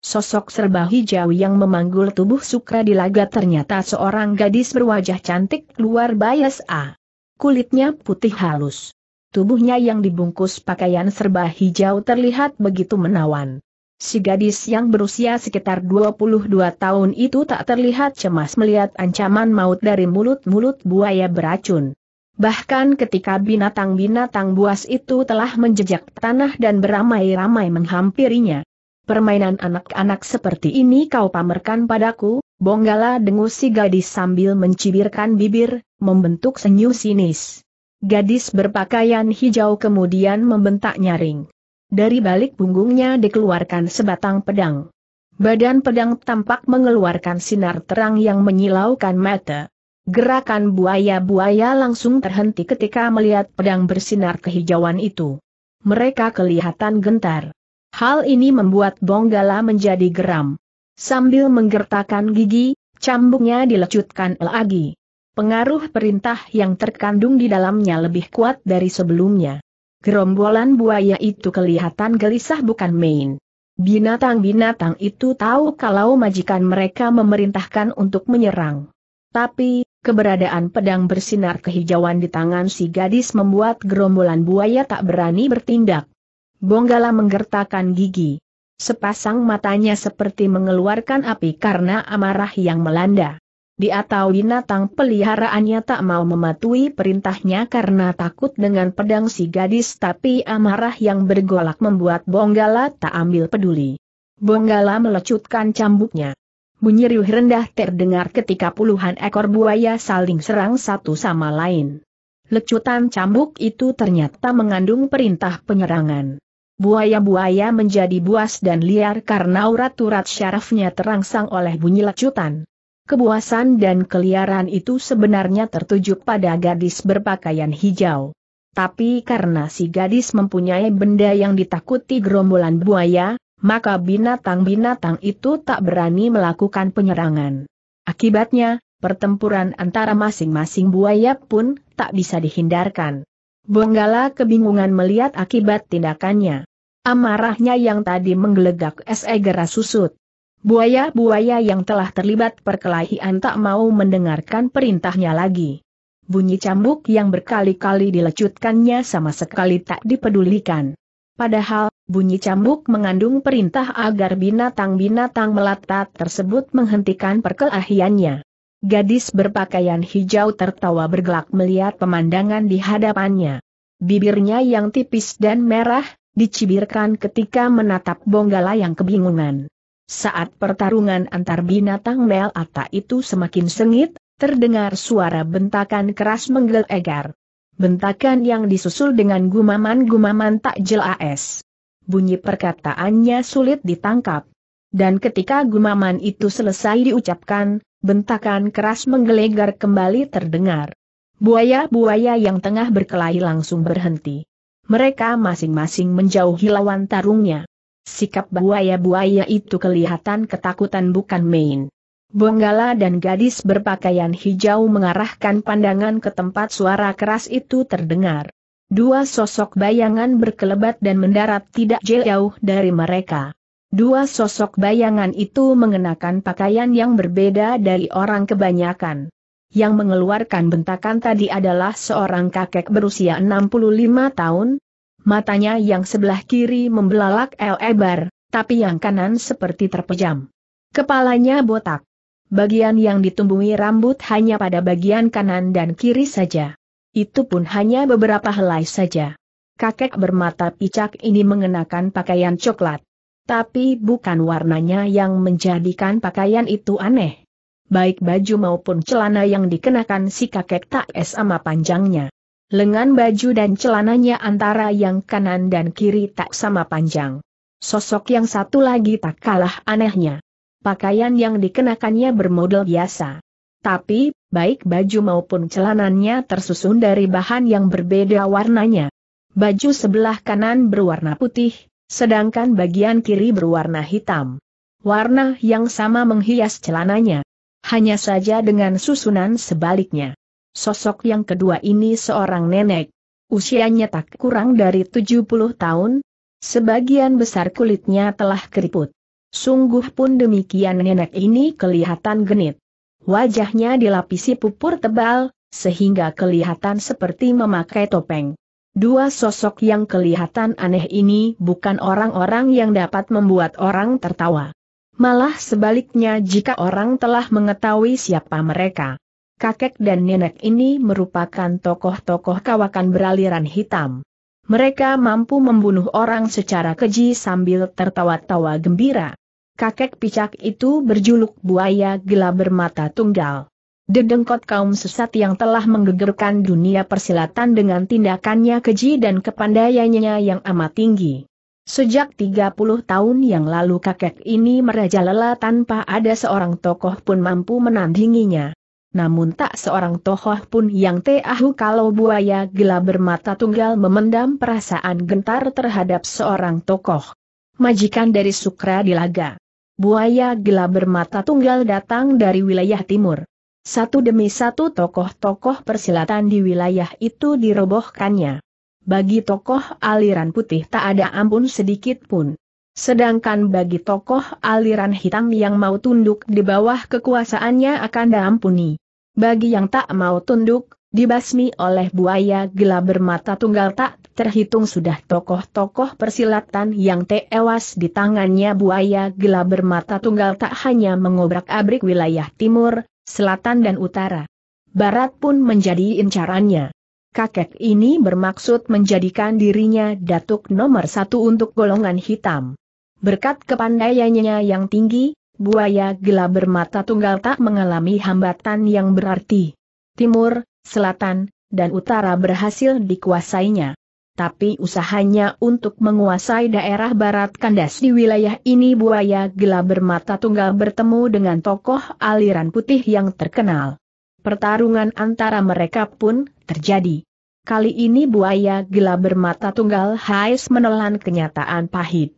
Sosok serba hijau yang memanggul tubuh Sukra di laga ternyata seorang gadis berwajah cantik luar biasa. Kulitnya putih halus. Tubuhnya yang dibungkus pakaian serba hijau terlihat begitu menawan. Si gadis yang berusia sekitar 22 tahun itu tak terlihat cemas melihat ancaman maut dari mulut-mulut buaya beracun. Bahkan ketika binatang-binatang buas itu telah menjejak tanah dan beramai-ramai menghampirinya Permainan anak-anak seperti ini kau pamerkan padaku, bonggala dengus si gadis sambil mencibirkan bibir, membentuk senyum sinis. Gadis berpakaian hijau kemudian membentak nyaring. Dari balik punggungnya dikeluarkan sebatang pedang. Badan pedang tampak mengeluarkan sinar terang yang menyilaukan mata. Gerakan buaya-buaya langsung terhenti ketika melihat pedang bersinar kehijauan itu. Mereka kelihatan gentar. Hal ini membuat Bonggala menjadi geram. Sambil menggertakkan gigi, cambuknya dilecutkan lagi. Pengaruh perintah yang terkandung di dalamnya lebih kuat dari sebelumnya. Gerombolan buaya itu kelihatan gelisah bukan main. Binatang-binatang itu tahu kalau majikan mereka memerintahkan untuk menyerang. Tapi, keberadaan pedang bersinar kehijauan di tangan si gadis membuat gerombolan buaya tak berani bertindak. Bonggala menggertakkan gigi. Sepasang matanya seperti mengeluarkan api karena amarah yang melanda. Dia tahu binatang peliharaannya tak mau mematuhi perintahnya karena takut dengan pedang si gadis tapi amarah yang bergolak membuat Bonggala tak ambil peduli. Bonggala melecutkan cambuknya. Bunyi riuh rendah terdengar ketika puluhan ekor buaya saling serang satu sama lain. Lecutan cambuk itu ternyata mengandung perintah penyerangan. Buaya-buaya menjadi buas dan liar karena urat-urat syarafnya terangsang oleh bunyi lecutan. Kebuasan dan keliaran itu sebenarnya tertuju pada gadis berpakaian hijau. Tapi karena si gadis mempunyai benda yang ditakuti gerombolan buaya, maka binatang-binatang itu tak berani melakukan penyerangan. Akibatnya, pertempuran antara masing-masing buaya pun tak bisa dihindarkan. Bonggala kebingungan melihat akibat tindakannya. Amarahnya yang tadi menggelegak segera susut. Buaya-buaya yang telah terlibat perkelahian tak mau mendengarkan perintahnya lagi. Bunyi cambuk yang berkali-kali dilecutkannya sama sekali tak dipedulikan. Padahal, bunyi cambuk mengandung perintah agar binatang-binatang melata tersebut menghentikan perkelahiannya. Gadis berpakaian hijau tertawa bergelak melihat pemandangan di hadapannya. Bibirnya yang tipis dan merah, dicibirkan ketika menatap Bonggala yang kebingungan. Saat pertarungan antar binatang melata itu semakin sengit, terdengar suara bentakan keras menggelegar. Bentakan yang disusul dengan gumaman-gumaman tak jelas. Bunyi perkataannya sulit ditangkap. Dan ketika gumaman itu selesai diucapkan, Bentakan keras menggelegar kembali terdengar. Buaya-buaya yang tengah berkelahi langsung berhenti. Mereka masing-masing menjauhi lawan tarungnya. Sikap buaya-buaya itu kelihatan ketakutan bukan main. Bonggala dan gadis berpakaian hijau mengarahkan pandangan ke tempat suara keras itu terdengar. Dua sosok bayangan berkelebat dan mendarat tidak jauh dari mereka. Dua sosok bayangan itu mengenakan pakaian yang berbeda dari orang kebanyakan. Yang mengeluarkan bentakan tadi adalah seorang kakek berusia 65 tahun. Matanya yang sebelah kiri membelalak lebar, tapi yang kanan seperti terpejam. Kepalanya botak. Bagian yang ditumbuhi rambut hanya pada bagian kanan dan kiri saja. Itu pun hanya beberapa helai saja. Kakek bermata picak ini mengenakan pakaian coklat. Tapi bukan warnanya yang menjadikan pakaian itu aneh. Baik baju maupun celana yang dikenakan si kakek tak sama panjangnya. Lengan baju dan celananya antara yang kanan dan kiri tak sama panjang. Sosok yang satu lagi tak kalah anehnya. Pakaian yang dikenakannya bermodel biasa. Tapi, baik baju maupun celananya tersusun dari bahan yang berbeda warnanya. Baju sebelah kanan berwarna putih, Sedangkan bagian kiri berwarna hitam. Warna yang sama menghias celananya. Hanya saja dengan susunan sebaliknya. Sosok yang kedua ini seorang nenek. Usianya tak kurang dari 70 tahun. Sebagian besar kulitnya telah keriput. Sungguh pun demikian nenek ini kelihatan genit. Wajahnya dilapisi pupur tebal, sehingga kelihatan seperti memakai topeng. Dua sosok yang kelihatan aneh ini bukan orang-orang yang dapat membuat orang tertawa. Malah sebaliknya jika orang telah mengetahui siapa mereka. Kakek dan nenek ini merupakan tokoh-tokoh kawakan beraliran hitam. Mereka mampu membunuh orang secara keji sambil tertawa-tawa gembira. Kakek picak itu berjuluk buaya gelap bermata tunggal. Dedengkot kaum sesat yang telah menggegerkan dunia persilatan dengan tindakannya keji dan kepandaiannya yang amat tinggi. Sejak 30 tahun yang lalu kakek ini merajalela tanpa ada seorang tokoh pun mampu menandinginya. Namun tak seorang tokoh pun yang tahu kalau buaya gila bermata tunggal memendam perasaan gentar terhadap seorang tokoh. Majikan dari Sukra Dilaga. Buaya gila bermata tunggal datang dari wilayah timur. Satu demi satu tokoh-tokoh persilatan di wilayah itu dirobohkannya. Bagi tokoh aliran putih tak ada ampun sedikit pun. Sedangkan bagi tokoh aliran hitam yang mau tunduk di bawah kekuasaannya akan diampuni. Bagi yang tak mau tunduk, dibasmi oleh buaya gelap bermata tunggal tak terhitung sudah tokoh-tokoh persilatan yang tewas di tangannya buaya gelap bermata tunggal tak hanya mengobrak-abrik wilayah timur, selatan dan utara. Barat pun menjadi incarannya. Kakek ini bermaksud menjadikan dirinya datuk nomor satu untuk golongan hitam. Berkat kepandaiannya yang tinggi, buaya gila bermata tunggal tak mengalami hambatan yang berarti. Timur, selatan, dan utara berhasil dikuasainya tapi usahanya untuk menguasai daerah barat kandas di wilayah ini buaya gila bermata tunggal bertemu dengan tokoh aliran putih yang terkenal. Pertarungan antara mereka pun terjadi. Kali ini buaya gila bermata tunggal Hais menelan kenyataan pahit.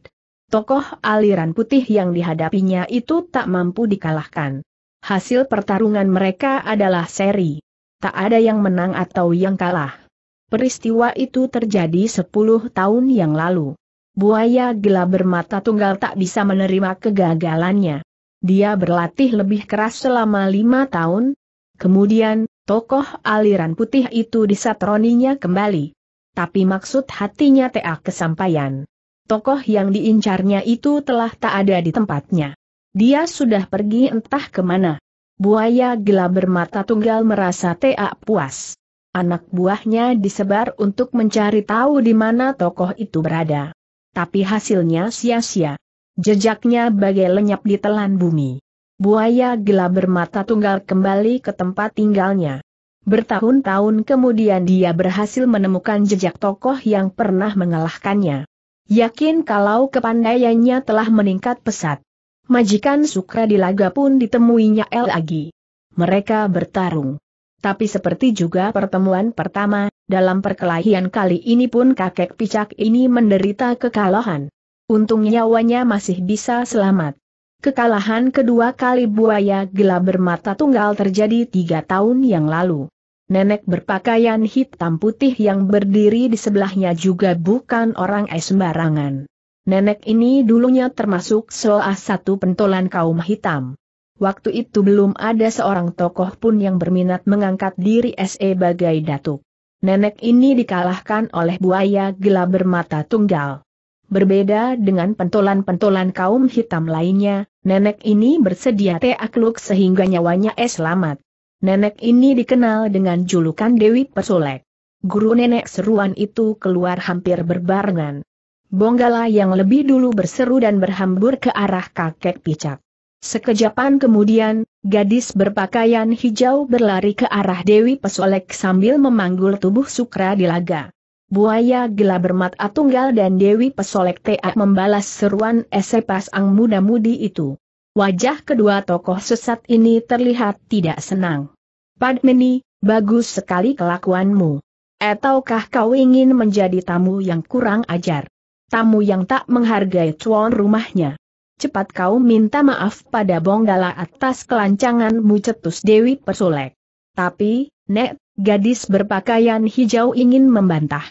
Tokoh aliran putih yang dihadapinya itu tak mampu dikalahkan. Hasil pertarungan mereka adalah seri. Tak ada yang menang atau yang kalah. Peristiwa itu terjadi 10 tahun yang lalu. Buaya gila bermata tunggal tak bisa menerima kegagalannya. Dia berlatih lebih keras selama lima tahun. Kemudian, tokoh aliran putih itu disatroninya kembali. Tapi maksud hatinya TA kesampaian. Tokoh yang diincarnya itu telah tak ada di tempatnya. Dia sudah pergi entah kemana. Buaya gila bermata tunggal merasa TA puas anak buahnya disebar untuk mencari tahu di mana tokoh itu berada. Tapi hasilnya sia-sia. Jejaknya bagai lenyap di telan bumi. Buaya gelap bermata tunggal kembali ke tempat tinggalnya. Bertahun-tahun kemudian dia berhasil menemukan jejak tokoh yang pernah mengalahkannya. Yakin kalau kepandaiannya telah meningkat pesat. Majikan Sukra di laga pun ditemuinya lagi. Mereka bertarung. Tapi seperti juga pertemuan pertama, dalam perkelahian kali ini pun kakek picak ini menderita kekalahan. Untung nyawanya masih bisa selamat. Kekalahan kedua kali buaya gelap bermata tunggal terjadi tiga tahun yang lalu. Nenek berpakaian hitam putih yang berdiri di sebelahnya juga bukan orang es sembarangan. Nenek ini dulunya termasuk soal satu pentolan kaum hitam. Waktu itu belum ada seorang tokoh pun yang berminat mengangkat diri sebagai datuk. Nenek ini dikalahkan oleh buaya gila bermata tunggal. Berbeda dengan pentolan-pentolan kaum hitam lainnya, nenek ini bersedia teakluk sehingga nyawanya es selamat. Nenek ini dikenal dengan julukan Dewi Pesolek. Guru nenek seruan itu keluar hampir berbarengan. Bonggala yang lebih dulu berseru dan berhambur ke arah kakek picak. Sekejapan kemudian, gadis berpakaian hijau berlari ke arah Dewi Pesolek sambil memanggul tubuh Sukra di laga. Buaya gila bermata tunggal dan Dewi Pesolek TA membalas seruan Esepas Ang Muda-Mudi itu. Wajah kedua tokoh sesat ini terlihat tidak senang. Padmini, bagus sekali kelakuanmu. Ataukah kau ingin menjadi tamu yang kurang ajar? Tamu yang tak menghargai tuan rumahnya cepat kau minta maaf pada Bonggala atas kelancanganmu cetus Dewi Persulek. Tapi, Nek, gadis berpakaian hijau ingin membantah.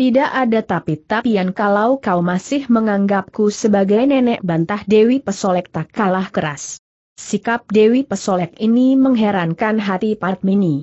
Tidak ada tapi-tapian kalau kau masih menganggapku sebagai nenek bantah Dewi Pesolek tak kalah keras. Sikap Dewi Pesolek ini mengherankan hati Padmini.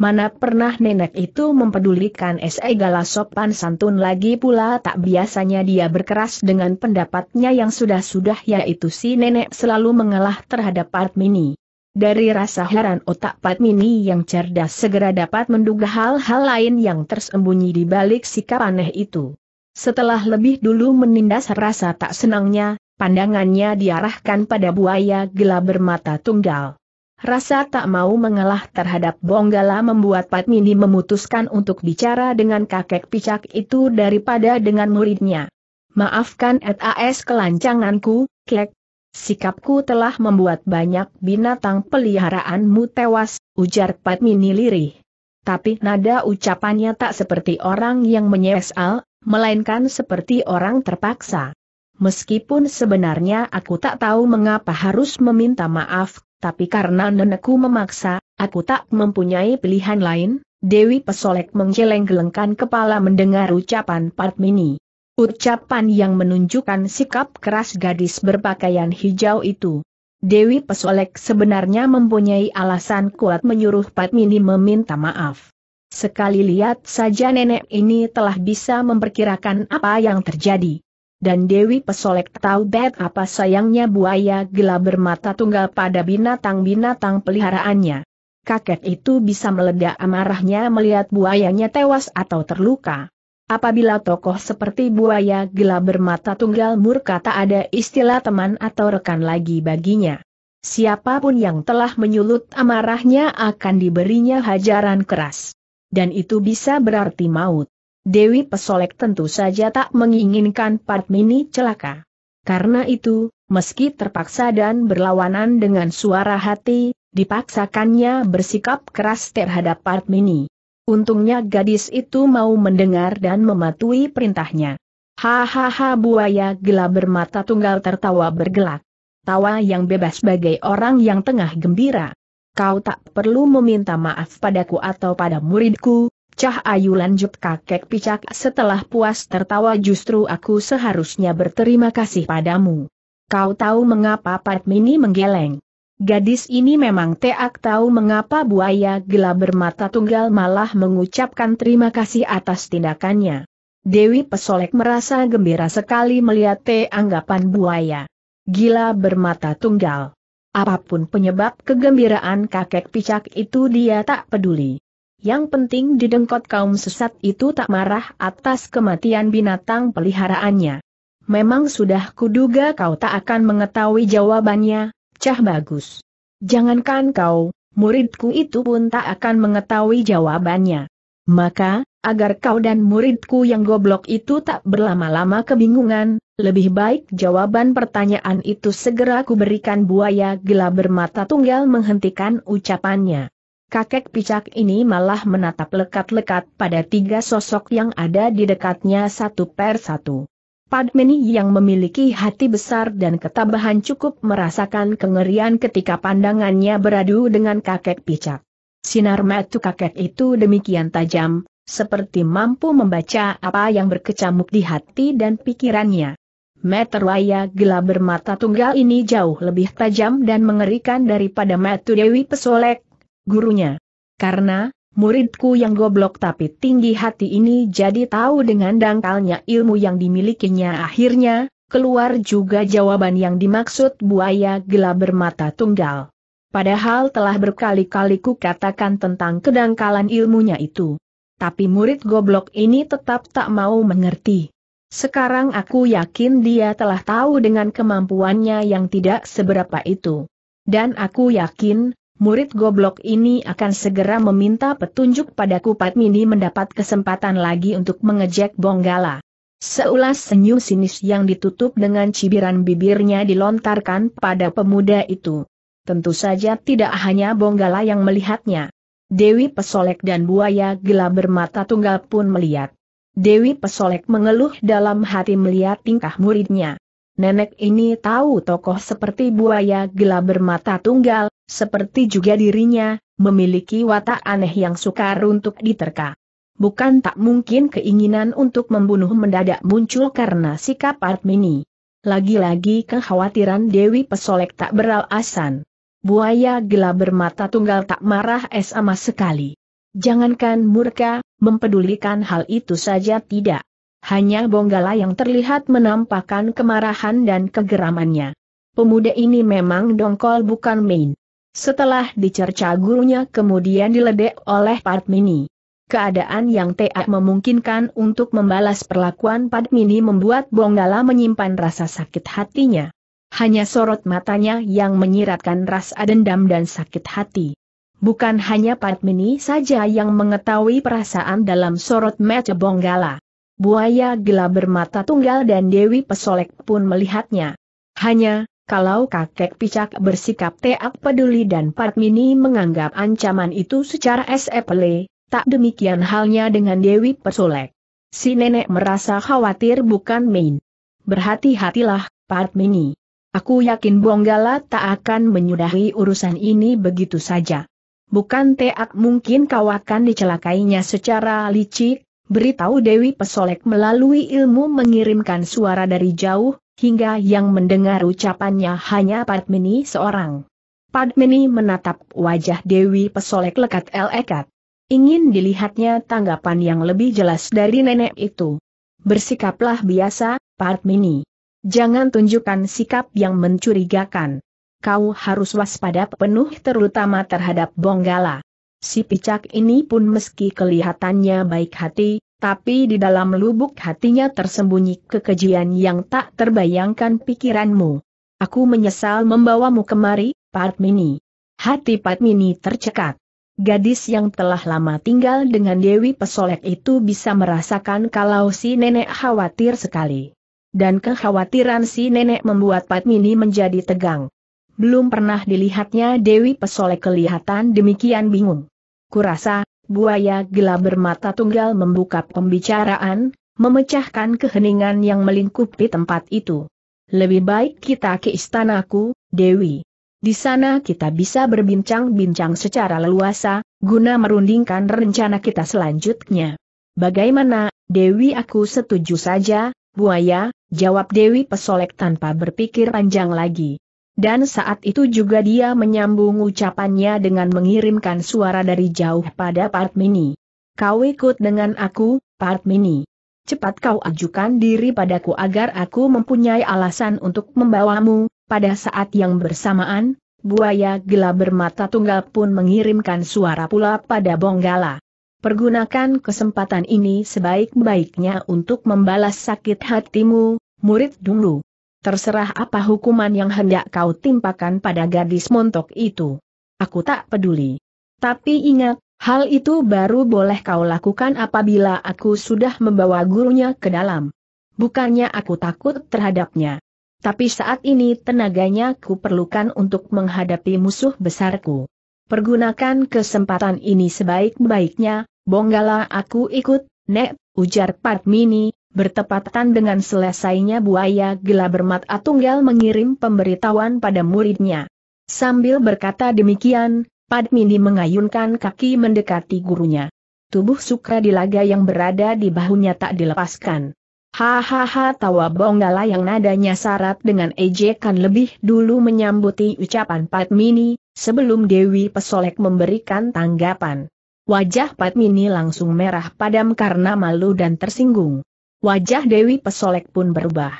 Mana pernah nenek itu mempedulikan segala galasopan santun lagi pula tak biasanya dia berkeras dengan pendapatnya yang sudah-sudah yaitu si nenek selalu mengalah terhadap Patmini. Dari rasa heran otak Patmini yang cerdas segera dapat menduga hal-hal lain yang tersembunyi di balik sikap aneh itu. Setelah lebih dulu menindas rasa tak senangnya, pandangannya diarahkan pada buaya gelap bermata tunggal. Rasa tak mau mengalah terhadap Bonggala membuat Padmini memutuskan untuk bicara dengan kakek picak itu daripada dengan muridnya. Maafkan atas kelancanganku, kek. Sikapku telah membuat banyak binatang peliharaanmu tewas, ujar Padmini lirih. Tapi nada ucapannya tak seperti orang yang menyesal, melainkan seperti orang terpaksa. Meskipun sebenarnya aku tak tahu mengapa harus meminta maaf, tapi karena nenekku memaksa, aku tak mempunyai pilihan lain, Dewi Pesolek menggeleng-gelengkan kepala mendengar ucapan Padmini. Ucapan yang menunjukkan sikap keras gadis berpakaian hijau itu. Dewi Pesolek sebenarnya mempunyai alasan kuat menyuruh Padmini meminta maaf. Sekali lihat saja nenek ini telah bisa memperkirakan apa yang terjadi dan Dewi Pesolek tahu bet apa sayangnya buaya gila bermata tunggal pada binatang-binatang peliharaannya. Kakek itu bisa meledak amarahnya melihat buayanya tewas atau terluka. Apabila tokoh seperti buaya gila bermata tunggal murka tak ada istilah teman atau rekan lagi baginya. Siapapun yang telah menyulut amarahnya akan diberinya hajaran keras. Dan itu bisa berarti maut. Dewi Pesolek tentu saja tak menginginkan Mini celaka. Karena itu, meski terpaksa dan berlawanan dengan suara hati, dipaksakannya bersikap keras terhadap Mini. Untungnya gadis itu mau mendengar dan mematuhi perintahnya. Hahaha buaya gelap bermata tunggal tertawa bergelak. Tawa yang bebas bagai orang yang tengah gembira. Kau tak perlu meminta maaf padaku atau pada muridku, Cah Ayu lanjut kakek picak setelah puas tertawa justru aku seharusnya berterima kasih padamu. Kau tahu mengapa Padmini menggeleng. Gadis ini memang teak tahu mengapa buaya gila bermata tunggal malah mengucapkan terima kasih atas tindakannya. Dewi Pesolek merasa gembira sekali melihat te anggapan buaya. Gila bermata tunggal. Apapun penyebab kegembiraan kakek picak itu dia tak peduli. Yang penting didengkot kaum sesat itu tak marah atas kematian binatang peliharaannya. Memang sudah kuduga kau tak akan mengetahui jawabannya, cah bagus. Jangankan kau, muridku itu pun tak akan mengetahui jawabannya. Maka, agar kau dan muridku yang goblok itu tak berlama-lama kebingungan, lebih baik jawaban pertanyaan itu segera kuberikan buaya gelap bermata tunggal menghentikan ucapannya kakek picak ini malah menatap lekat-lekat pada tiga sosok yang ada di dekatnya satu per satu. Padmeni yang memiliki hati besar dan ketabahan cukup merasakan kengerian ketika pandangannya beradu dengan kakek picak. Sinar metu kakek itu demikian tajam, seperti mampu membaca apa yang berkecamuk di hati dan pikirannya. Meterwaya gila bermata tunggal ini jauh lebih tajam dan mengerikan daripada Metu Dewi Pesolek, gurunya. Karena, muridku yang goblok tapi tinggi hati ini jadi tahu dengan dangkalnya ilmu yang dimilikinya akhirnya, keluar juga jawaban yang dimaksud buaya gila bermata tunggal. Padahal telah berkali-kali katakan tentang kedangkalan ilmunya itu. Tapi murid goblok ini tetap tak mau mengerti. Sekarang aku yakin dia telah tahu dengan kemampuannya yang tidak seberapa itu. Dan aku yakin, murid goblok ini akan segera meminta petunjuk padaku Padmini mendapat kesempatan lagi untuk mengejek Bonggala. Seulas senyum sinis yang ditutup dengan cibiran bibirnya dilontarkan pada pemuda itu. Tentu saja tidak hanya Bonggala yang melihatnya. Dewi Pesolek dan buaya Gelabermata bermata tunggal pun melihat. Dewi Pesolek mengeluh dalam hati melihat tingkah muridnya. Nenek ini tahu tokoh seperti buaya Gelabermata bermata tunggal, seperti juga dirinya, memiliki watak aneh yang sukar untuk diterka. Bukan tak mungkin keinginan untuk membunuh mendadak muncul karena sikap Padmini. Lagi-lagi kekhawatiran Dewi Pesolek tak beralasan. Buaya gelap bermata tunggal tak marah es sama sekali. Jangankan murka, mempedulikan hal itu saja tidak. Hanya Bonggala yang terlihat menampakkan kemarahan dan kegeramannya. Pemuda ini memang dongkol bukan main. Setelah dicerca gurunya kemudian diledek oleh Padmini. Keadaan yang tak memungkinkan untuk membalas perlakuan Padmini membuat Bonggala menyimpan rasa sakit hatinya. Hanya sorot matanya yang menyiratkan rasa dendam dan sakit hati. Bukan hanya Padmini saja yang mengetahui perasaan dalam sorot mata Bonggala. Buaya gelap bermata tunggal dan Dewi Pesolek pun melihatnya. Hanya, kalau kakek picak bersikap teak peduli dan Padmini menganggap ancaman itu secara sepele, e, tak demikian halnya dengan Dewi Pesolek. Si nenek merasa khawatir bukan main. Berhati-hatilah, Padmini. Aku yakin Bonggala tak akan menyudahi urusan ini begitu saja. Bukan teak mungkin kau akan dicelakainya secara licik, beritahu Dewi Pesolek melalui ilmu mengirimkan suara dari jauh, hingga yang mendengar ucapannya hanya Padmini seorang. Padmini menatap wajah Dewi Pesolek lekat lekat. Ingin dilihatnya tanggapan yang lebih jelas dari nenek itu. Bersikaplah biasa, Padmini. Jangan tunjukkan sikap yang mencurigakan. Kau harus waspada penuh terutama terhadap Bonggala. Si picak ini pun meski kelihatannya baik hati, tapi di dalam lubuk hatinya tersembunyi kekejian yang tak terbayangkan pikiranmu. Aku menyesal membawamu kemari, Padmini. Hati Padmini tercekat. Gadis yang telah lama tinggal dengan Dewi Pesolek itu bisa merasakan kalau si nenek khawatir sekali. Dan kekhawatiran si nenek membuat Padmini menjadi tegang. Belum pernah dilihatnya Dewi Pesolek kelihatan demikian bingung. Kurasa, buaya gelap bermata tunggal membuka pembicaraan, memecahkan keheningan yang melingkupi tempat itu. Lebih baik kita ke istanaku, Dewi. Di sana kita bisa berbincang-bincang secara leluasa, guna merundingkan rencana kita selanjutnya. Bagaimana, Dewi aku setuju saja, buaya, jawab Dewi Pesolek tanpa berpikir panjang lagi. Dan saat itu juga dia menyambung ucapannya dengan mengirimkan suara dari jauh pada Padmini. Kau ikut dengan aku, Padmini. Cepat kau ajukan diri padaku agar aku mempunyai alasan untuk membawamu, pada saat yang bersamaan, buaya gila bermata tunggal pun mengirimkan suara pula pada Bonggala. Pergunakan kesempatan ini sebaik-baiknya untuk membalas sakit hatimu, murid dulu. Terserah apa hukuman yang hendak kau timpakan pada gadis montok itu. Aku tak peduli. Tapi ingat, hal itu baru boleh kau lakukan apabila aku sudah membawa gurunya ke dalam. Bukannya aku takut terhadapnya. Tapi saat ini tenaganya ku perlukan untuk menghadapi musuh besarku. Pergunakan kesempatan ini sebaik-baiknya, bonggala aku ikut, Nek, ujar Padmini, Bertepatan dengan selesainya buaya gila bermata tunggal mengirim pemberitahuan pada muridnya. Sambil berkata demikian, Padmini mengayunkan kaki mendekati gurunya. Tubuh Sukra Dilaga yang berada di bahunya tak dilepaskan. Hahaha tawa bonggala yang nadanya syarat dengan ejekan lebih dulu menyambuti ucapan Padmini, sebelum Dewi Pesolek memberikan tanggapan. Wajah Padmini langsung merah padam karena malu dan tersinggung. Wajah Dewi Pesolek pun berubah.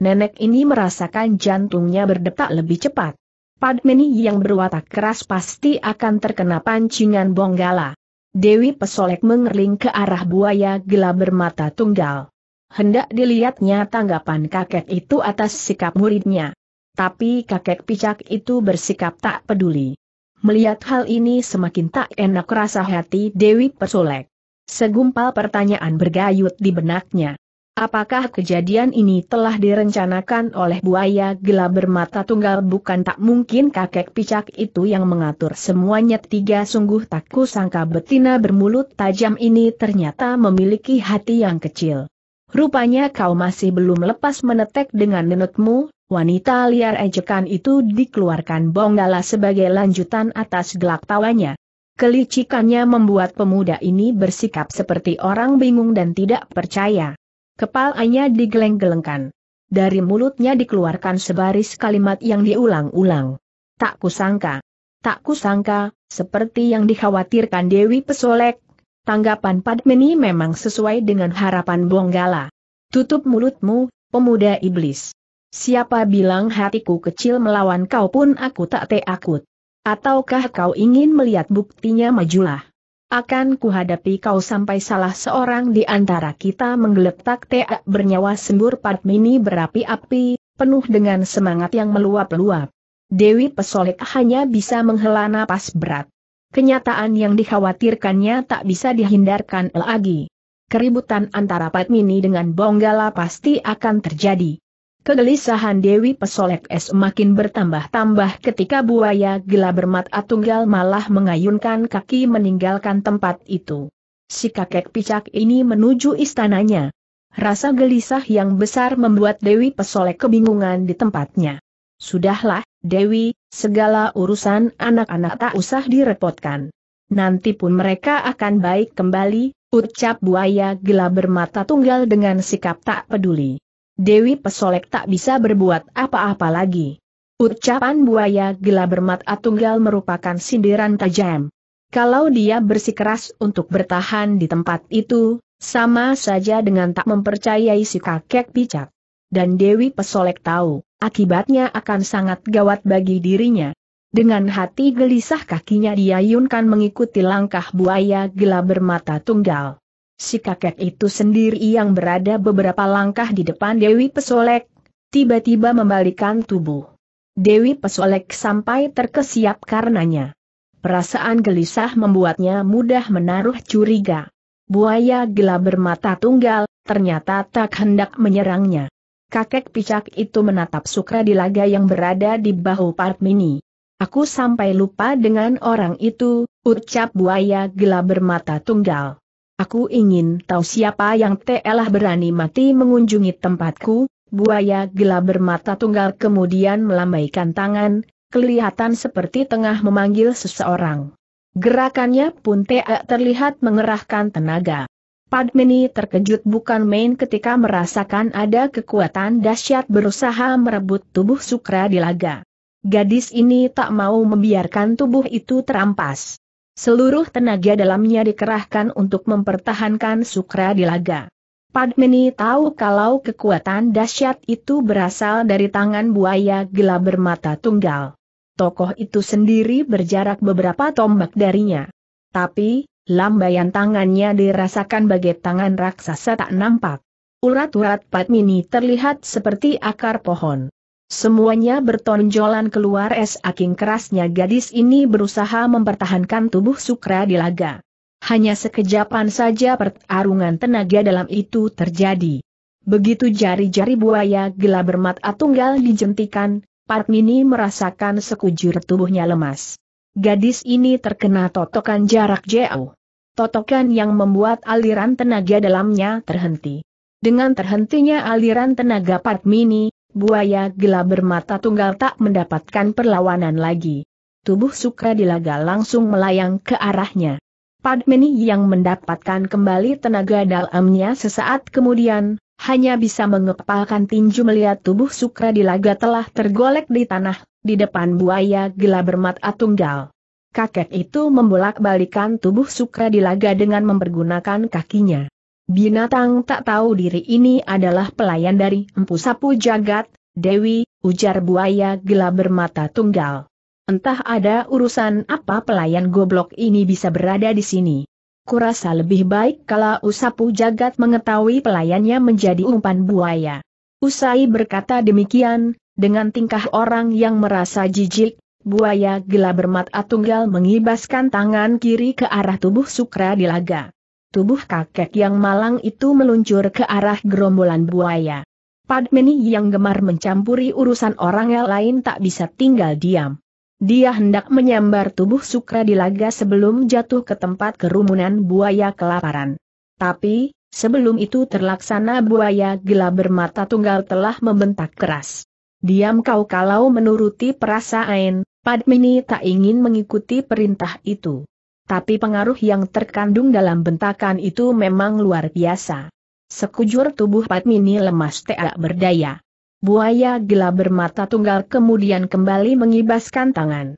Nenek ini merasakan jantungnya berdetak lebih cepat. Padmini yang berwatak keras pasti akan terkena pancingan bonggala. Dewi Pesolek mengerling ke arah buaya gila bermata tunggal. Hendak dilihatnya tanggapan kakek itu atas sikap muridnya. Tapi kakek picak itu bersikap tak peduli. Melihat hal ini semakin tak enak rasa hati Dewi Pesolek. Segumpal pertanyaan bergayut di benaknya. Apakah kejadian ini telah direncanakan oleh buaya gelap bermata tunggal bukan tak mungkin kakek picak itu yang mengatur semuanya tiga sungguh tak kusangka betina bermulut tajam ini ternyata memiliki hati yang kecil. Rupanya kau masih belum lepas menetek dengan nenekmu, wanita liar ejekan itu dikeluarkan bonggala sebagai lanjutan atas gelak tawanya. Kelicikannya membuat pemuda ini bersikap seperti orang bingung dan tidak percaya. Kepalanya digeleng-gelengkan. Dari mulutnya dikeluarkan sebaris kalimat yang diulang-ulang. Tak kusangka. Tak kusangka, seperti yang dikhawatirkan Dewi Pesolek, tanggapan Padmini memang sesuai dengan harapan Bonggala. Tutup mulutmu, pemuda iblis. Siapa bilang hatiku kecil melawan kau pun aku tak takut. Ataukah kau ingin melihat buktinya majulah. Akan kuhadapi kau sampai salah seorang di antara kita menggeletak teak bernyawa sembur Padmini berapi-api, penuh dengan semangat yang meluap-luap. Dewi Pesolek hanya bisa menghela napas berat. Kenyataan yang dikhawatirkannya tak bisa dihindarkan lagi. Keributan antara Padmini dengan Bonggala pasti akan terjadi. Kegelisahan Dewi Pesolek Es makin bertambah-tambah ketika buaya gila bermata tunggal malah mengayunkan kaki meninggalkan tempat itu. Si kakek picak ini menuju istananya. Rasa gelisah yang besar membuat Dewi Pesolek kebingungan di tempatnya. Sudahlah, Dewi, segala urusan anak-anak tak usah direpotkan. Nanti pun mereka akan baik kembali, ucap buaya gila bermata tunggal dengan sikap tak peduli. Dewi Pesolek tak bisa berbuat apa-apa lagi. Ucapan buaya gila bermata tunggal merupakan sindiran tajam. Kalau dia bersikeras untuk bertahan di tempat itu, sama saja dengan tak mempercayai si kakek picak. Dan Dewi Pesolek tahu, akibatnya akan sangat gawat bagi dirinya. Dengan hati gelisah kakinya diayunkan mengikuti langkah buaya gila bermata tunggal si kakek itu sendiri yang berada beberapa langkah di depan Dewi Pesolek, tiba-tiba membalikan tubuh. Dewi Pesolek sampai terkesiap karenanya. Perasaan gelisah membuatnya mudah menaruh curiga. Buaya gelap bermata tunggal, ternyata tak hendak menyerangnya. Kakek picak itu menatap sukra di laga yang berada di bahu Parmini. Aku sampai lupa dengan orang itu, ucap buaya gelap bermata tunggal. Aku ingin tahu siapa yang telah berani mati mengunjungi tempatku, buaya gila bermata tunggal kemudian melambaikan tangan, kelihatan seperti tengah memanggil seseorang. Gerakannya pun tak terlihat mengerahkan tenaga. Padmini terkejut bukan main ketika merasakan ada kekuatan dahsyat berusaha merebut tubuh Sukra di laga. Gadis ini tak mau membiarkan tubuh itu terampas. Seluruh tenaga dalamnya dikerahkan untuk mempertahankan Sukra di laga. Padmini tahu kalau kekuatan dahsyat itu berasal dari tangan buaya gila bermata tunggal. Tokoh itu sendiri berjarak beberapa tombak darinya. Tapi, lambaian tangannya dirasakan bagai tangan raksasa tak nampak. Urat-urat Padmini terlihat seperti akar pohon. Semuanya bertonjolan keluar es aking kerasnya gadis ini berusaha mempertahankan tubuh Sukra di laga. Hanya sekejapan saja pertarungan tenaga dalam itu terjadi. Begitu jari-jari buaya gila bermata tunggal dijentikan, mini merasakan sekujur tubuhnya lemas. Gadis ini terkena totokan jarak jauh. Totokan yang membuat aliran tenaga dalamnya terhenti. Dengan terhentinya aliran tenaga mini buaya gila bermata tunggal tak mendapatkan perlawanan lagi. Tubuh Sukra Dilaga langsung melayang ke arahnya. Padmini yang mendapatkan kembali tenaga dalamnya sesaat kemudian, hanya bisa mengepalkan tinju melihat tubuh Sukra Dilaga telah tergolek di tanah, di depan buaya gila bermata tunggal. Kakek itu membolak-balikan tubuh Sukra Dilaga dengan mempergunakan kakinya. Binatang tak tahu diri ini adalah pelayan dari empu sapu jagat, Dewi, ujar buaya gila bermata tunggal. Entah ada urusan apa pelayan goblok ini bisa berada di sini. Kurasa lebih baik kalau usapu jagat mengetahui pelayannya menjadi umpan buaya. Usai berkata demikian, dengan tingkah orang yang merasa jijik, buaya gila bermata tunggal mengibaskan tangan kiri ke arah tubuh Sukra di laga tubuh kakek yang malang itu meluncur ke arah gerombolan buaya. Padmini yang gemar mencampuri urusan orang lain tak bisa tinggal diam. Dia hendak menyambar tubuh Sukra di laga sebelum jatuh ke tempat kerumunan buaya kelaparan. Tapi, sebelum itu terlaksana buaya gila bermata tunggal telah membentak keras. Diam kau kalau menuruti perasaan, Padmini tak ingin mengikuti perintah itu. Tapi pengaruh yang terkandung dalam bentakan itu memang luar biasa. Sekujur tubuh Padmini lemas tak berdaya. Buaya gila bermata tunggal kemudian kembali mengibaskan tangan.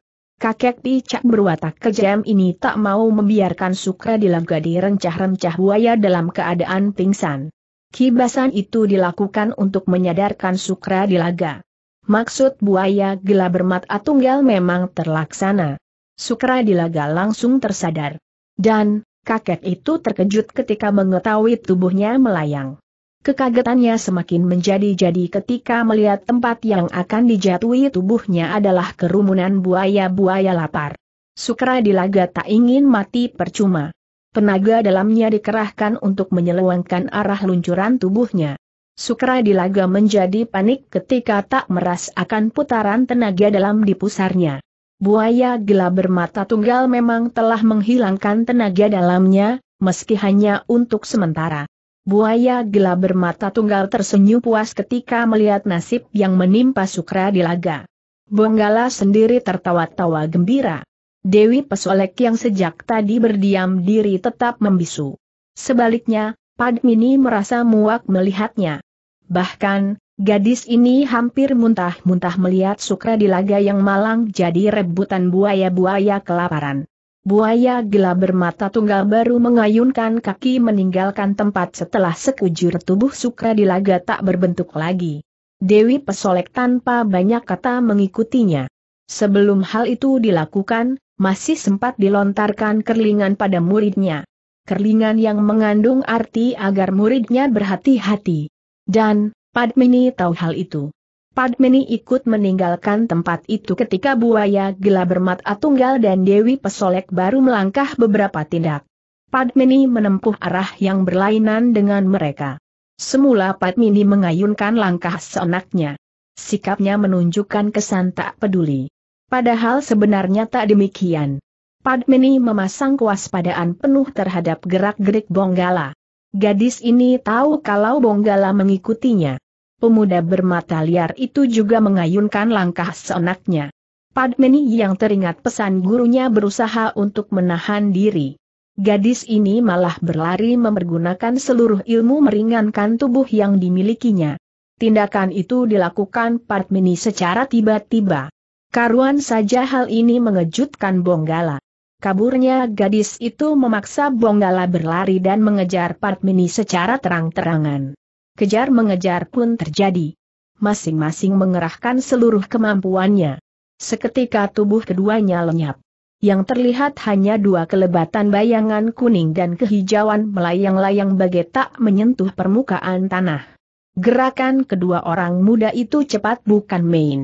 Kakek picak berwatak kejam ini tak mau membiarkan Sukra dilaga direncah-rencah buaya dalam keadaan pingsan. Kibasan itu dilakukan untuk menyadarkan Sukra Dilaga. Maksud buaya gila bermata tunggal memang terlaksana. Sukra Dilaga langsung tersadar. Dan, kakek itu terkejut ketika mengetahui tubuhnya melayang. Kekagetannya semakin menjadi-jadi ketika melihat tempat yang akan dijatuhi tubuhnya adalah kerumunan buaya-buaya lapar. Sukra Dilaga tak ingin mati percuma. Tenaga dalamnya dikerahkan untuk menyeluangkan arah luncuran tubuhnya. Sukra Dilaga menjadi panik ketika tak meras akan putaran tenaga dalam di pusarnya. Buaya gila bermata tunggal memang telah menghilangkan tenaga dalamnya, meski hanya untuk sementara. Buaya gila bermata tunggal tersenyum puas ketika melihat nasib yang menimpa Sukra di laga. Bonggala sendiri tertawa-tawa gembira. Dewi Pesolek yang sejak tadi berdiam diri tetap membisu. Sebaliknya, Padmini merasa muak melihatnya. Bahkan, Gadis ini hampir muntah-muntah melihat Sukra di laga yang malang jadi rebutan buaya-buaya kelaparan. Buaya gila bermata tunggal baru mengayunkan kaki meninggalkan tempat setelah sekujur tubuh Sukra di laga tak berbentuk lagi. Dewi Pesolek tanpa banyak kata mengikutinya. Sebelum hal itu dilakukan, masih sempat dilontarkan kerlingan pada muridnya. Kerlingan yang mengandung arti agar muridnya berhati-hati. Dan, Padmini tahu hal itu. Padmini ikut meninggalkan tempat itu ketika buaya gila bermata tunggal dan Dewi Pesolek baru melangkah beberapa tindak. Padmini menempuh arah yang berlainan dengan mereka. Semula Padmini mengayunkan langkah seenaknya. Sikapnya menunjukkan kesan tak peduli. Padahal sebenarnya tak demikian. Padmini memasang kewaspadaan penuh terhadap gerak-gerik Bonggala. Gadis ini tahu kalau Bonggala mengikutinya pemuda bermata liar itu juga mengayunkan langkah seenaknya. Padmini yang teringat pesan gurunya berusaha untuk menahan diri. Gadis ini malah berlari memergunakan seluruh ilmu meringankan tubuh yang dimilikinya. Tindakan itu dilakukan Padmini secara tiba-tiba. Karuan saja hal ini mengejutkan Bonggala. Kaburnya gadis itu memaksa Bonggala berlari dan mengejar Padmini secara terang-terangan. Kejar-mengejar pun terjadi. Masing-masing mengerahkan seluruh kemampuannya. Seketika tubuh keduanya lenyap. Yang terlihat hanya dua kelebatan bayangan kuning dan kehijauan melayang-layang bagai tak menyentuh permukaan tanah. Gerakan kedua orang muda itu cepat bukan main.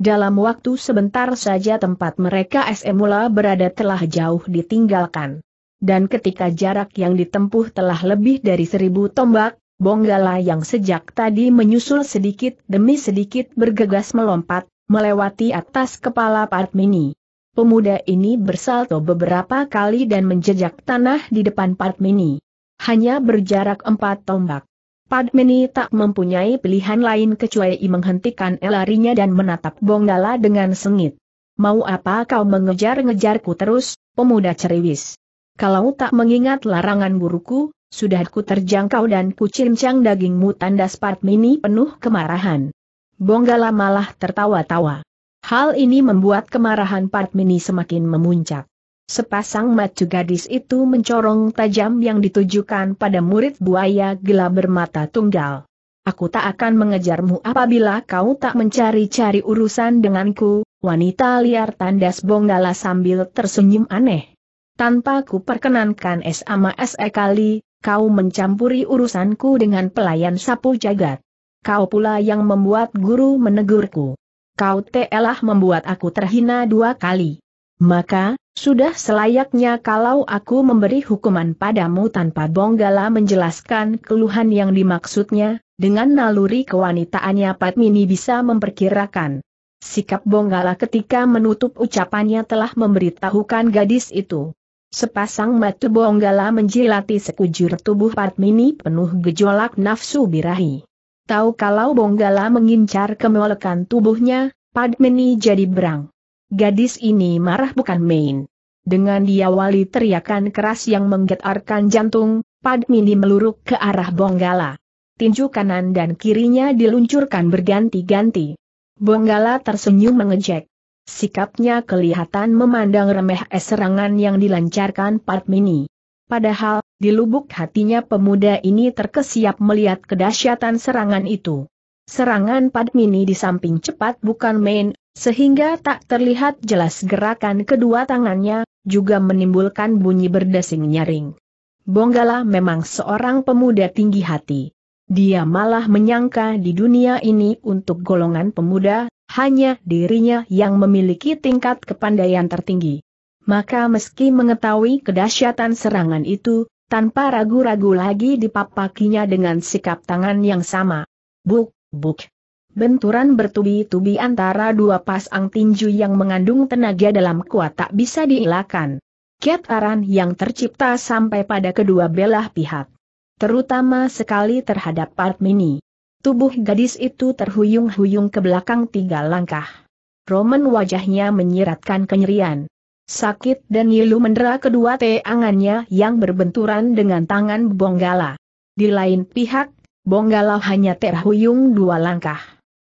Dalam waktu sebentar saja tempat mereka SM mula berada telah jauh ditinggalkan. Dan ketika jarak yang ditempuh telah lebih dari seribu tombak, Bonggala yang sejak tadi menyusul sedikit demi sedikit bergegas melompat, melewati atas kepala Padmini. Pemuda ini bersalto beberapa kali dan menjejak tanah di depan Padmini. Hanya berjarak empat tombak. Padmini tak mempunyai pilihan lain kecuali menghentikan larinya dan menatap Bonggala dengan sengit. Mau apa kau mengejar-ngejarku terus, pemuda ceriwis? Kalau tak mengingat larangan buruku? Sudah ku terjangkau dan ku cincang dagingmu tandas Padmini penuh kemarahan. Bonggala malah tertawa-tawa. Hal ini membuat kemarahan Padmini semakin memuncak. Sepasang mata gadis itu mencorong tajam yang ditujukan pada murid buaya gila bermata tunggal. Aku tak akan mengejarmu apabila kau tak mencari-cari urusan denganku, wanita liar tandas Bonggala sambil tersenyum aneh. Tanpa ku perkenankan S sama SE kali, kau mencampuri urusanku dengan pelayan sapu jagat. Kau pula yang membuat guru menegurku. Kau telah membuat aku terhina dua kali. Maka, sudah selayaknya kalau aku memberi hukuman padamu tanpa Bonggala menjelaskan keluhan yang dimaksudnya, dengan naluri kewanitaannya Patmini bisa memperkirakan. Sikap Bonggala ketika menutup ucapannya telah memberitahukan gadis itu. Sepasang mata bonggala menjilati sekujur tubuh Padmini penuh gejolak nafsu birahi. Tahu kalau bonggala mengincar kemolekan tubuhnya, Padmini jadi berang. Gadis ini marah bukan main. Dengan diawali teriakan keras yang menggetarkan jantung, Padmini meluruk ke arah bonggala. Tinju kanan dan kirinya diluncurkan berganti-ganti. Bonggala tersenyum mengejek. Sikapnya kelihatan memandang remeh es serangan yang dilancarkan Padmini. Padahal, di lubuk hatinya pemuda ini terkesiap melihat kedahsyatan serangan itu. Serangan Padmini di samping cepat bukan main, sehingga tak terlihat jelas gerakan kedua tangannya, juga menimbulkan bunyi berdesing nyaring. Bonggala memang seorang pemuda tinggi hati. Dia malah menyangka di dunia ini untuk golongan pemuda hanya dirinya yang memiliki tingkat kepandaian tertinggi. Maka meski mengetahui kedahsyatan serangan itu, tanpa ragu-ragu lagi dipapakinya dengan sikap tangan yang sama. Buk, buk. Benturan bertubi-tubi antara dua pasang tinju yang mengandung tenaga dalam kuat tak bisa dielakkan. Kiat aran yang tercipta sampai pada kedua belah pihak. Terutama sekali terhadap Parmini. Tubuh gadis itu terhuyung-huyung ke belakang tiga langkah. Roman wajahnya menyiratkan kenyerian. Sakit dan ngilu mendera kedua teangannya yang berbenturan dengan tangan Bonggala. Di lain pihak, Bonggala hanya terhuyung dua langkah.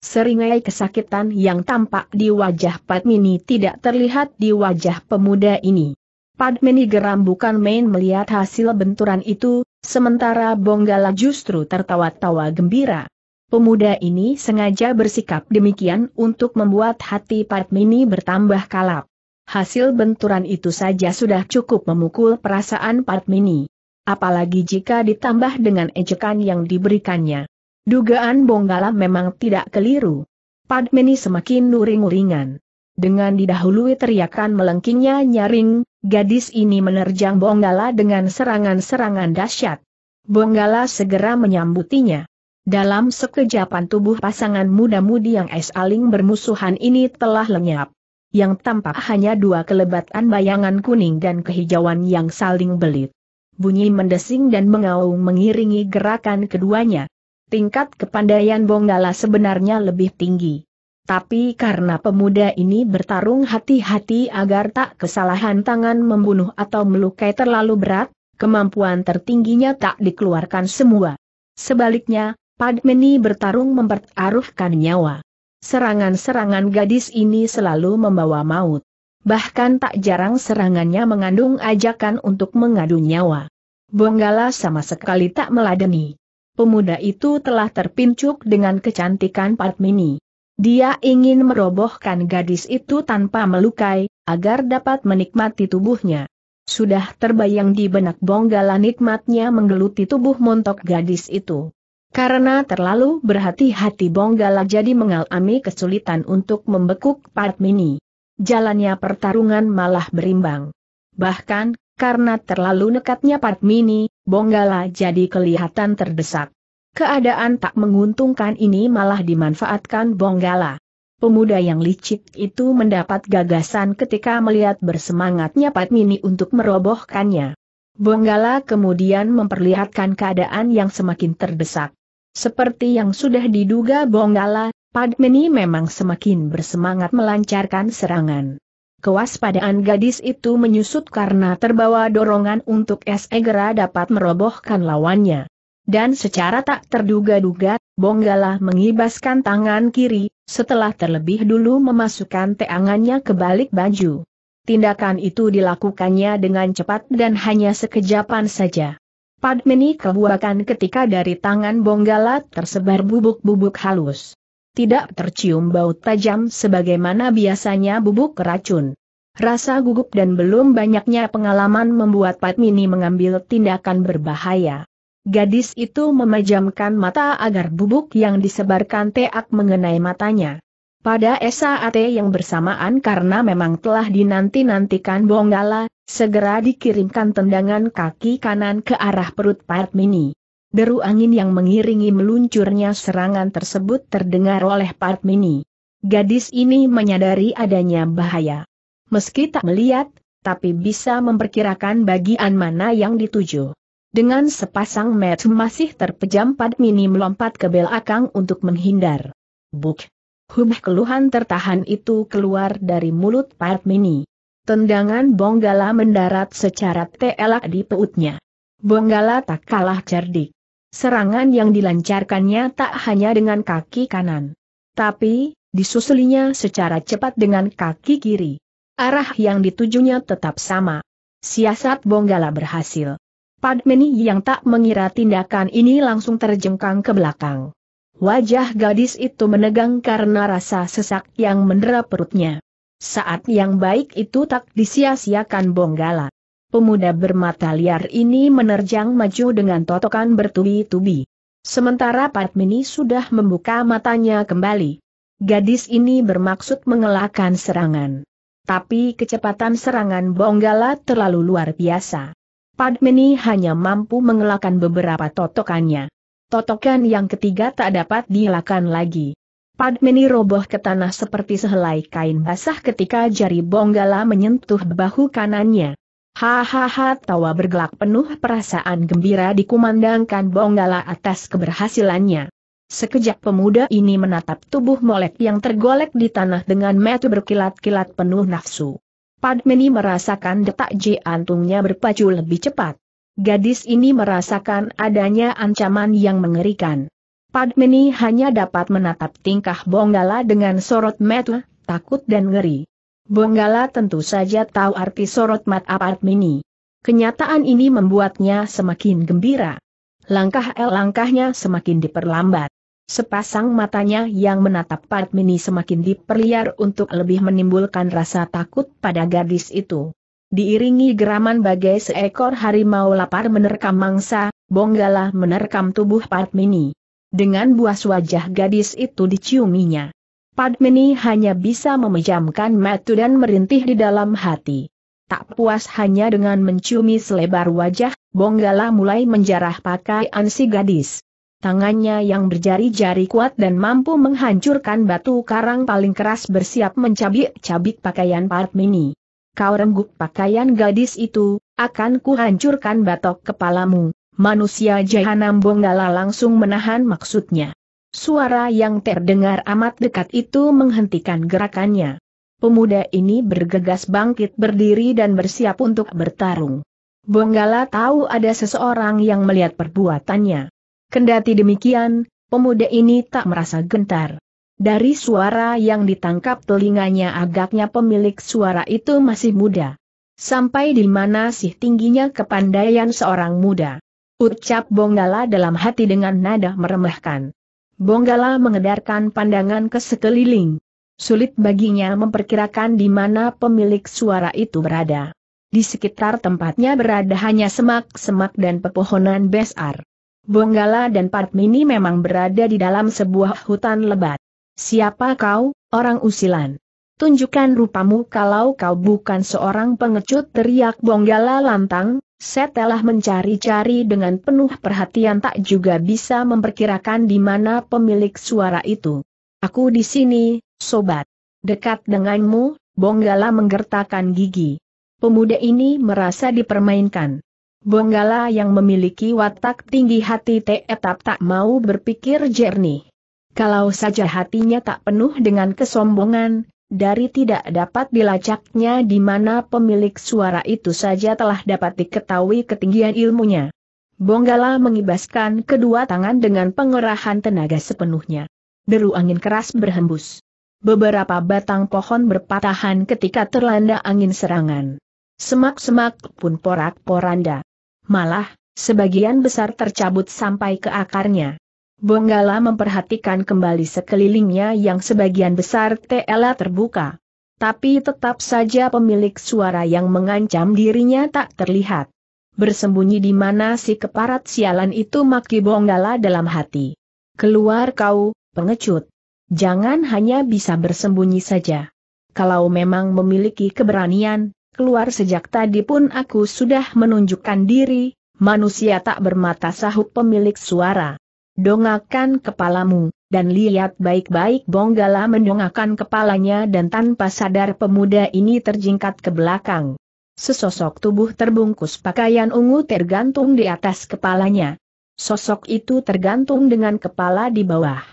Seringai kesakitan yang tampak di wajah Padmini tidak terlihat di wajah pemuda ini. Padmini geram bukan main melihat hasil benturan itu, sementara Bonggala justru tertawa-tawa gembira. Pemuda ini sengaja bersikap demikian untuk membuat hati Padmini bertambah kalap. Hasil benturan itu saja sudah cukup memukul perasaan Padmini. Apalagi jika ditambah dengan ejekan yang diberikannya. Dugaan Bonggala memang tidak keliru. Padmini semakin nuring-uringan. Dengan didahului teriakan melengkingnya nyaring, gadis ini menerjang Bonggala dengan serangan-serangan dahsyat. Bonggala segera menyambutinya. Dalam sekejapan tubuh pasangan muda-mudi yang es-aling bermusuhan ini telah lenyap. Yang tampak hanya dua kelebatan bayangan kuning dan kehijauan yang saling belit. Bunyi mendesing dan mengaung mengiringi gerakan keduanya. Tingkat kepandaian Bonggala sebenarnya lebih tinggi. Tapi karena pemuda ini bertarung hati-hati agar tak kesalahan tangan membunuh atau melukai terlalu berat, kemampuan tertingginya tak dikeluarkan semua. Sebaliknya, Padmini bertarung mempertaruhkan nyawa. Serangan-serangan gadis ini selalu membawa maut. Bahkan tak jarang serangannya mengandung ajakan untuk mengadu nyawa. Bonggala sama sekali tak meladeni. Pemuda itu telah terpincuk dengan kecantikan Padmini. Dia ingin merobohkan gadis itu tanpa melukai, agar dapat menikmati tubuhnya. Sudah terbayang di benak Bonggala nikmatnya menggeluti tubuh montok gadis itu. Karena terlalu berhati-hati Bonggala jadi mengalami kesulitan untuk membekuk Padmini. Jalannya pertarungan malah berimbang. Bahkan, karena terlalu nekatnya Padmini, Bonggala jadi kelihatan terdesak. Keadaan tak menguntungkan ini malah dimanfaatkan Bonggala. Pemuda yang licik itu mendapat gagasan ketika melihat bersemangatnya Padmini untuk merobohkannya. Bonggala kemudian memperlihatkan keadaan yang semakin terdesak. Seperti yang sudah diduga Bonggala, Padmini memang semakin bersemangat melancarkan serangan. Kewaspadaan gadis itu menyusut karena terbawa dorongan untuk segera dapat merobohkan lawannya. Dan secara tak terduga-duga, Bonggala mengibaskan tangan kiri, setelah terlebih dulu memasukkan teangannya ke balik baju. Tindakan itu dilakukannya dengan cepat dan hanya sekejapan saja. Padmini kebuakan ketika dari tangan Bonggala tersebar bubuk-bubuk halus. Tidak tercium bau tajam sebagaimana biasanya bubuk racun. Rasa gugup dan belum banyaknya pengalaman membuat Padmini mengambil tindakan berbahaya. Gadis itu memejamkan mata agar bubuk yang disebarkan teak mengenai matanya. Pada esa SAAT yang bersamaan karena memang telah dinanti-nantikan Bonggala, Segera dikirimkan tendangan kaki kanan ke arah perut Mini. Deru angin yang mengiringi meluncurnya serangan tersebut terdengar oleh Mini. Gadis ini menyadari adanya bahaya. Meski tak melihat, tapi bisa memperkirakan bagian mana yang dituju. Dengan sepasang mata masih terpejam Mini melompat ke belakang untuk menghindar. Buk! Hubah keluhan tertahan itu keluar dari mulut Mini. Tendangan Bonggala mendarat secara telak di perutnya. Bonggala tak kalah cerdik. Serangan yang dilancarkannya tak hanya dengan kaki kanan. Tapi, disusulinya secara cepat dengan kaki kiri. Arah yang ditujunya tetap sama. Siasat Bonggala berhasil. Padmeni yang tak mengira tindakan ini langsung terjengkang ke belakang. Wajah gadis itu menegang karena rasa sesak yang mendera perutnya. Saat yang baik itu tak disia-siakan Bonggala. Pemuda bermata liar ini menerjang maju dengan totokan bertubi-tubi. Sementara Padmini sudah membuka matanya kembali. Gadis ini bermaksud mengelakkan serangan. Tapi kecepatan serangan Bonggala terlalu luar biasa. Padmini hanya mampu mengelakkan beberapa totokannya. Totokan yang ketiga tak dapat dielakkan lagi. Padmini roboh ke tanah seperti sehelai kain basah ketika jari Bonggala menyentuh bahu kanannya. Hahaha tawa bergelak penuh perasaan gembira dikumandangkan Bonggala atas keberhasilannya. Sekejap pemuda ini menatap tubuh molek yang tergolek di tanah dengan metu berkilat-kilat penuh nafsu. Padmini merasakan detak jantungnya berpacu lebih cepat. Gadis ini merasakan adanya ancaman yang mengerikan. Padmini hanya dapat menatap tingkah Bonggala dengan sorot mata, takut dan ngeri. Bonggala tentu saja tahu arti sorot mata Padmini. Kenyataan ini membuatnya semakin gembira. Langkah el langkahnya semakin diperlambat. Sepasang matanya yang menatap Padmini semakin diperliar untuk lebih menimbulkan rasa takut pada gadis itu. Diiringi geraman bagai seekor harimau lapar menerkam mangsa, Bonggala menerkam tubuh Padmini dengan buas wajah gadis itu diciuminya. Padmini hanya bisa memejamkan mata dan merintih di dalam hati. Tak puas hanya dengan menciumi selebar wajah, Bonggala mulai menjarah pakaian si gadis. Tangannya yang berjari-jari kuat dan mampu menghancurkan batu karang paling keras bersiap mencabik-cabik pakaian Padmini. Kau rengguk pakaian gadis itu, akan kuhancurkan batok kepalamu, Manusia Jahanam Bonggala langsung menahan maksudnya. Suara yang terdengar amat dekat itu menghentikan gerakannya. Pemuda ini bergegas bangkit berdiri dan bersiap untuk bertarung. Bonggala tahu ada seseorang yang melihat perbuatannya. Kendati demikian, pemuda ini tak merasa gentar. Dari suara yang ditangkap telinganya agaknya pemilik suara itu masih muda. Sampai di mana sih tingginya kepandaian seorang muda? Ucap Bonggala dalam hati dengan nada meremehkan. Bonggala mengedarkan pandangan ke sekeliling. Sulit baginya memperkirakan di mana pemilik suara itu berada. Di sekitar tempatnya berada hanya semak-semak dan pepohonan besar. Bonggala dan Padmini memang berada di dalam sebuah hutan lebat. Siapa kau, orang usilan? Tunjukkan rupamu kalau kau bukan seorang pengecut teriak Bonggala lantang, setelah mencari-cari dengan penuh perhatian tak juga bisa memperkirakan di mana pemilik suara itu. Aku di sini, sobat. Dekat denganmu, Bonggala menggertakkan gigi. Pemuda ini merasa dipermainkan. Bonggala yang memiliki watak tinggi hati tetap tak mau berpikir jernih. Kalau saja hatinya tak penuh dengan kesombongan, dari tidak dapat dilacaknya di mana pemilik suara itu saja telah dapat diketahui ketinggian ilmunya. Bonggala mengibaskan kedua tangan dengan pengerahan tenaga sepenuhnya. Deru angin keras berhembus. Beberapa batang pohon berpatahan ketika terlanda angin serangan. Semak-semak pun porak-poranda. Malah, sebagian besar tercabut sampai ke akarnya. Bonggala memperhatikan kembali sekelilingnya yang sebagian besar tela terbuka. Tapi tetap saja pemilik suara yang mengancam dirinya tak terlihat. Bersembunyi di mana si keparat sialan itu maki Bonggala dalam hati. Keluar kau, pengecut. Jangan hanya bisa bersembunyi saja. Kalau memang memiliki keberanian, keluar sejak tadi pun aku sudah menunjukkan diri, manusia tak bermata sahut pemilik suara. Dongakan kepalamu, dan lihat baik-baik Bonggala mendongakan kepalanya dan tanpa sadar pemuda ini terjingkat ke belakang. Sesosok tubuh terbungkus pakaian ungu tergantung di atas kepalanya. Sosok itu tergantung dengan kepala di bawah.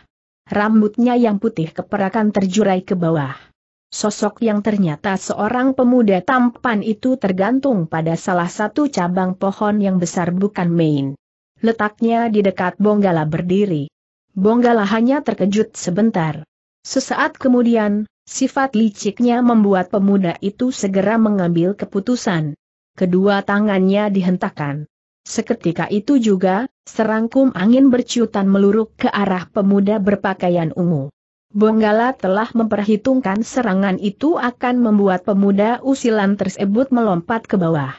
Rambutnya yang putih keperakan terjurai ke bawah. Sosok yang ternyata seorang pemuda tampan itu tergantung pada salah satu cabang pohon yang besar bukan main letaknya di dekat Bonggala berdiri. Bonggala hanya terkejut sebentar. Sesaat kemudian, sifat liciknya membuat pemuda itu segera mengambil keputusan. Kedua tangannya dihentakkan. Seketika itu juga, serangkum angin berciutan meluruk ke arah pemuda berpakaian ungu. Bonggala telah memperhitungkan serangan itu akan membuat pemuda usilan tersebut melompat ke bawah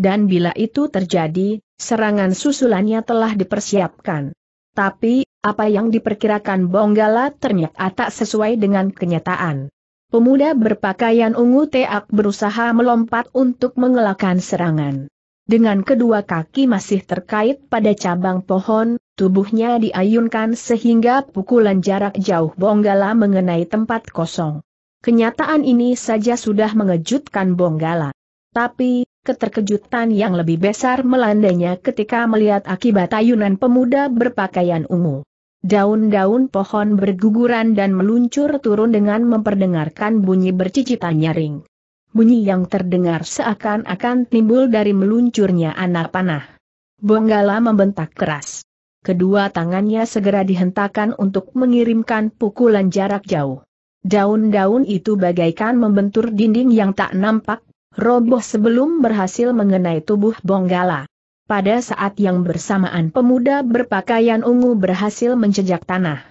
dan bila itu terjadi, serangan susulannya telah dipersiapkan. Tapi, apa yang diperkirakan Bonggala ternyata tak sesuai dengan kenyataan. Pemuda berpakaian ungu teak berusaha melompat untuk mengelakkan serangan. Dengan kedua kaki masih terkait pada cabang pohon, tubuhnya diayunkan sehingga pukulan jarak jauh Bonggala mengenai tempat kosong. Kenyataan ini saja sudah mengejutkan Bonggala. Tapi, Keterkejutan yang lebih besar melandanya ketika melihat akibat ayunan pemuda berpakaian ungu. Daun-daun pohon berguguran dan meluncur turun dengan memperdengarkan bunyi bercicitan nyaring. Bunyi yang terdengar seakan-akan timbul dari meluncurnya anak panah. Bonggala membentak keras. Kedua tangannya segera dihentakan untuk mengirimkan pukulan jarak jauh. Daun-daun itu bagaikan membentur dinding yang tak nampak, roboh sebelum berhasil mengenai tubuh Bonggala. Pada saat yang bersamaan pemuda berpakaian ungu berhasil menjejak tanah.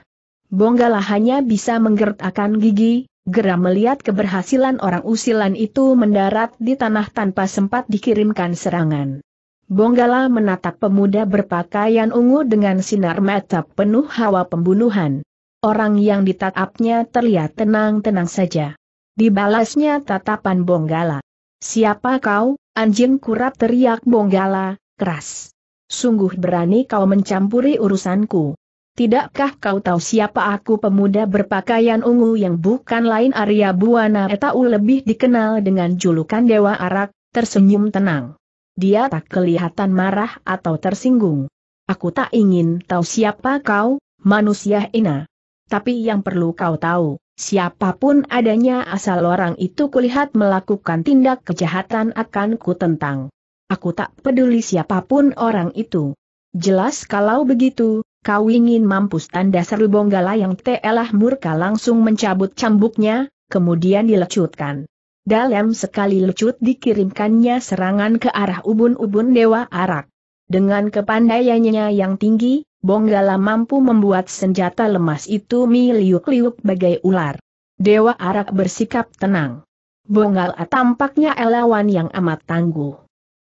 Bonggala hanya bisa menggertakkan gigi, geram melihat keberhasilan orang usilan itu mendarat di tanah tanpa sempat dikirimkan serangan. Bonggala menatap pemuda berpakaian ungu dengan sinar mata penuh hawa pembunuhan. Orang yang ditatapnya terlihat tenang-tenang saja. Dibalasnya tatapan Bonggala. Siapa kau, anjing kurap teriak Bonggala, keras. Sungguh berani kau mencampuri urusanku. Tidakkah kau tahu siapa aku pemuda berpakaian ungu yang bukan lain Arya Buana Etau lebih dikenal dengan julukan Dewa Arak, tersenyum tenang. Dia tak kelihatan marah atau tersinggung. Aku tak ingin tahu siapa kau, manusia ina. Tapi yang perlu kau tahu, Siapapun adanya asal orang itu kulihat melakukan tindak kejahatan akan kutentang. Aku tak peduli siapapun orang itu. Jelas kalau begitu, kau ingin mampus tanda seru bonggala yang telah murka langsung mencabut cambuknya, kemudian dilecutkan. Dalam sekali lecut dikirimkannya serangan ke arah ubun-ubun dewa arak. Dengan kepandaiannya yang tinggi, Bonggala mampu membuat senjata lemas itu miliuk-liuk bagai ular. Dewa Arak bersikap tenang. Bonggala tampaknya elawan yang amat tangguh.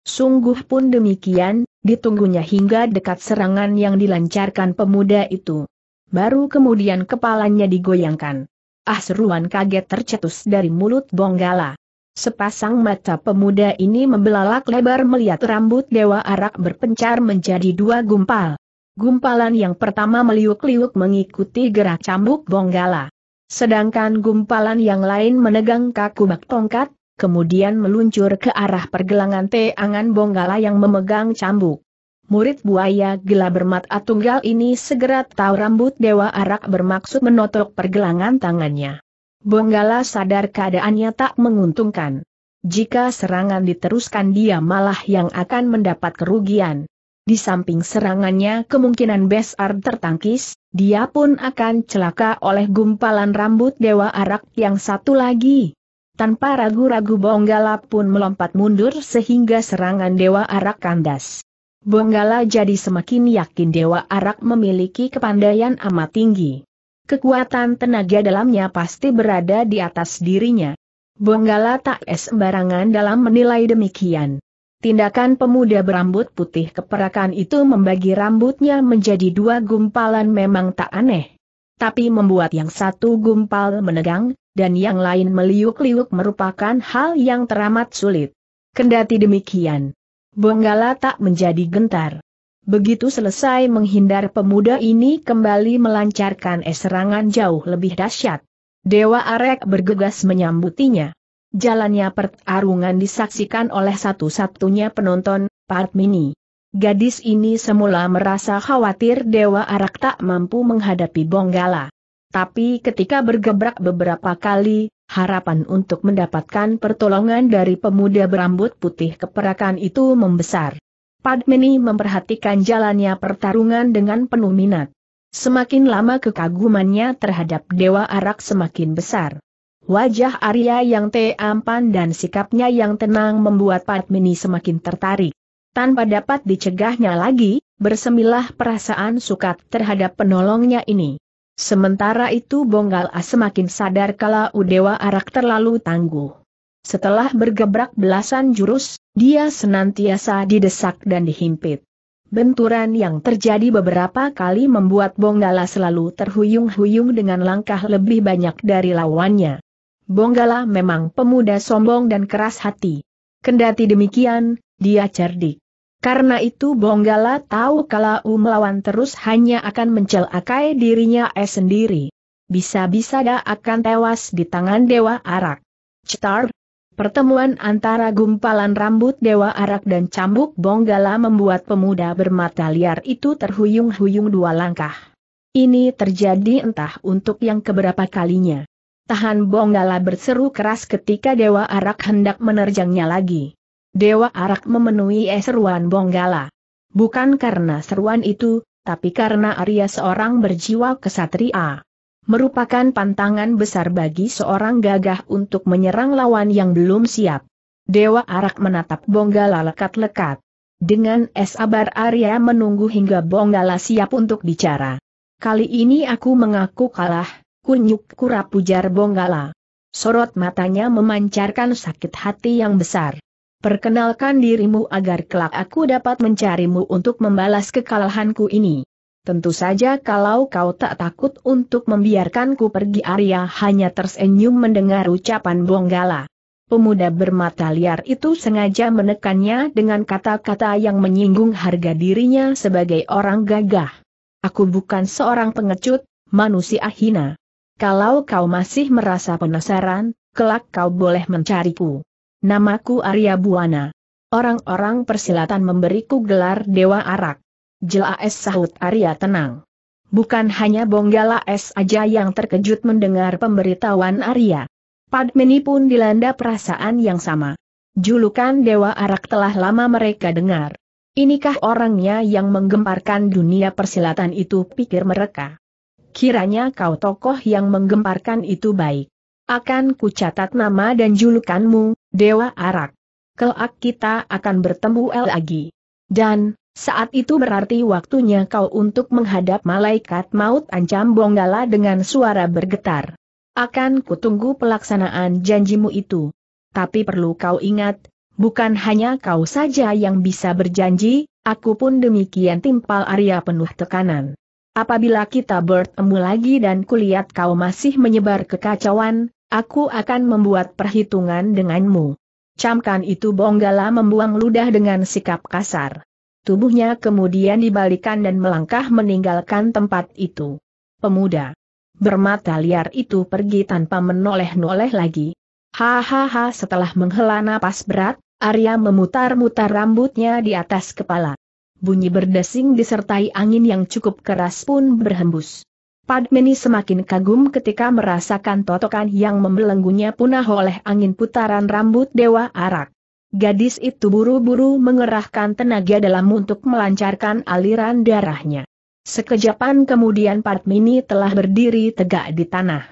Sungguh pun demikian, ditunggunya hingga dekat serangan yang dilancarkan pemuda itu. Baru kemudian kepalanya digoyangkan. Ah seruan kaget tercetus dari mulut Bonggala. Sepasang mata pemuda ini membelalak lebar melihat rambut Dewa Arak berpencar menjadi dua gumpal. Gumpalan yang pertama meliuk-liuk mengikuti gerak cambuk bonggala. Sedangkan gumpalan yang lain menegang kaku bak tongkat, kemudian meluncur ke arah pergelangan teangan bonggala yang memegang cambuk. Murid buaya gila bermata tunggal ini segera tahu rambut Dewa Arak bermaksud menotok pergelangan tangannya. Bonggala sadar keadaannya tak menguntungkan. Jika serangan diteruskan dia malah yang akan mendapat kerugian. Di samping serangannya kemungkinan Besar tertangkis, dia pun akan celaka oleh gumpalan rambut Dewa Arak yang satu lagi. Tanpa ragu-ragu Bonggala pun melompat mundur sehingga serangan Dewa Arak kandas. Bonggala jadi semakin yakin Dewa Arak memiliki kepandaian amat tinggi. Kekuatan tenaga dalamnya pasti berada di atas dirinya. Bonggala tak es sembarangan dalam menilai demikian. Tindakan pemuda berambut putih keperakan itu membagi rambutnya menjadi dua gumpalan memang tak aneh. Tapi membuat yang satu gumpal menegang, dan yang lain meliuk-liuk merupakan hal yang teramat sulit. Kendati demikian, Bonggala tak menjadi gentar. Begitu selesai menghindar pemuda ini kembali melancarkan serangan jauh lebih dahsyat. Dewa Arek bergegas menyambutinya. Jalannya pertarungan disaksikan oleh satu-satunya penonton, Padmini. Gadis ini semula merasa khawatir Dewa Arak tak mampu menghadapi Bonggala. Tapi ketika bergebrak beberapa kali, harapan untuk mendapatkan pertolongan dari pemuda berambut putih keperakan itu membesar. Padmini memperhatikan jalannya pertarungan dengan penuh minat. Semakin lama kekagumannya terhadap Dewa Arak semakin besar. Wajah Arya yang teampan dan sikapnya yang tenang membuat Padmini semakin tertarik. Tanpa dapat dicegahnya lagi, bersemilah perasaan suka terhadap penolongnya ini. Sementara itu Bonggal A semakin sadar kalau Udewa Arak terlalu tangguh. Setelah bergebrak belasan jurus, dia senantiasa didesak dan dihimpit. Benturan yang terjadi beberapa kali membuat Bonggala selalu terhuyung-huyung dengan langkah lebih banyak dari lawannya. Bonggala memang pemuda sombong dan keras hati. Kendati demikian, dia cerdik. Karena itu Bonggala tahu kalau melawan terus hanya akan mencelakai dirinya eh sendiri. Bisa-bisa dia akan tewas di tangan Dewa Arak. Cetar, Pertemuan antara gumpalan rambut Dewa Arak dan cambuk Bonggala membuat pemuda bermata liar itu terhuyung-huyung dua langkah. Ini terjadi entah untuk yang keberapa kalinya. Tahan Bonggala berseru keras ketika Dewa Arak hendak menerjangnya lagi. Dewa Arak memenuhi seruan Bonggala. Bukan karena seruan itu, tapi karena Arya seorang berjiwa kesatria. Merupakan pantangan besar bagi seorang gagah untuk menyerang lawan yang belum siap. Dewa Arak menatap Bonggala lekat-lekat. Dengan esabar Arya menunggu hingga Bonggala siap untuk bicara. Kali ini aku mengaku kalah, kunyuk kurap ujar Bonggala. Sorot matanya memancarkan sakit hati yang besar. Perkenalkan dirimu agar kelak aku dapat mencarimu untuk membalas kekalahanku ini. Tentu saja kalau kau tak takut untuk membiarkanku pergi Arya hanya tersenyum mendengar ucapan Bonggala. Pemuda bermata liar itu sengaja menekannya dengan kata-kata yang menyinggung harga dirinya sebagai orang gagah. Aku bukan seorang pengecut, manusia hina. Kalau kau masih merasa penasaran, kelak kau boleh mencariku. Namaku Arya Buana. Orang-orang persilatan memberiku gelar Dewa Arak. Jelas sahut Arya tenang. Bukan hanya Bonggala S aja yang terkejut mendengar pemberitahuan Arya. Padmini pun dilanda perasaan yang sama. Julukan Dewa Arak telah lama mereka dengar. Inikah orangnya yang menggemparkan dunia persilatan itu pikir mereka kiranya kau tokoh yang menggemparkan itu baik. Akan kucatat nama dan julukanmu, Dewa Arak. Kelak kita akan bertemu lagi. Dan, saat itu berarti waktunya kau untuk menghadap malaikat maut ancam Bonggala dengan suara bergetar. Akan kutunggu pelaksanaan janjimu itu. Tapi perlu kau ingat, bukan hanya kau saja yang bisa berjanji, aku pun demikian timpal Arya penuh tekanan. Apabila kita bertemu lagi dan kulihat kau masih menyebar kekacauan, aku akan membuat perhitungan denganmu. Camkan itu Bonggala membuang ludah dengan sikap kasar. Tubuhnya kemudian dibalikan dan melangkah meninggalkan tempat itu. Pemuda bermata liar itu pergi tanpa menoleh-noleh lagi. Hahaha setelah menghela napas berat, Arya memutar-mutar rambutnya di atas kepala bunyi berdesing disertai angin yang cukup keras pun berhembus. Padmini semakin kagum ketika merasakan totokan yang membelenggunya punah oleh angin putaran rambut Dewa Arak. Gadis itu buru-buru mengerahkan tenaga dalam untuk melancarkan aliran darahnya. Sekejapan kemudian Padmini telah berdiri tegak di tanah.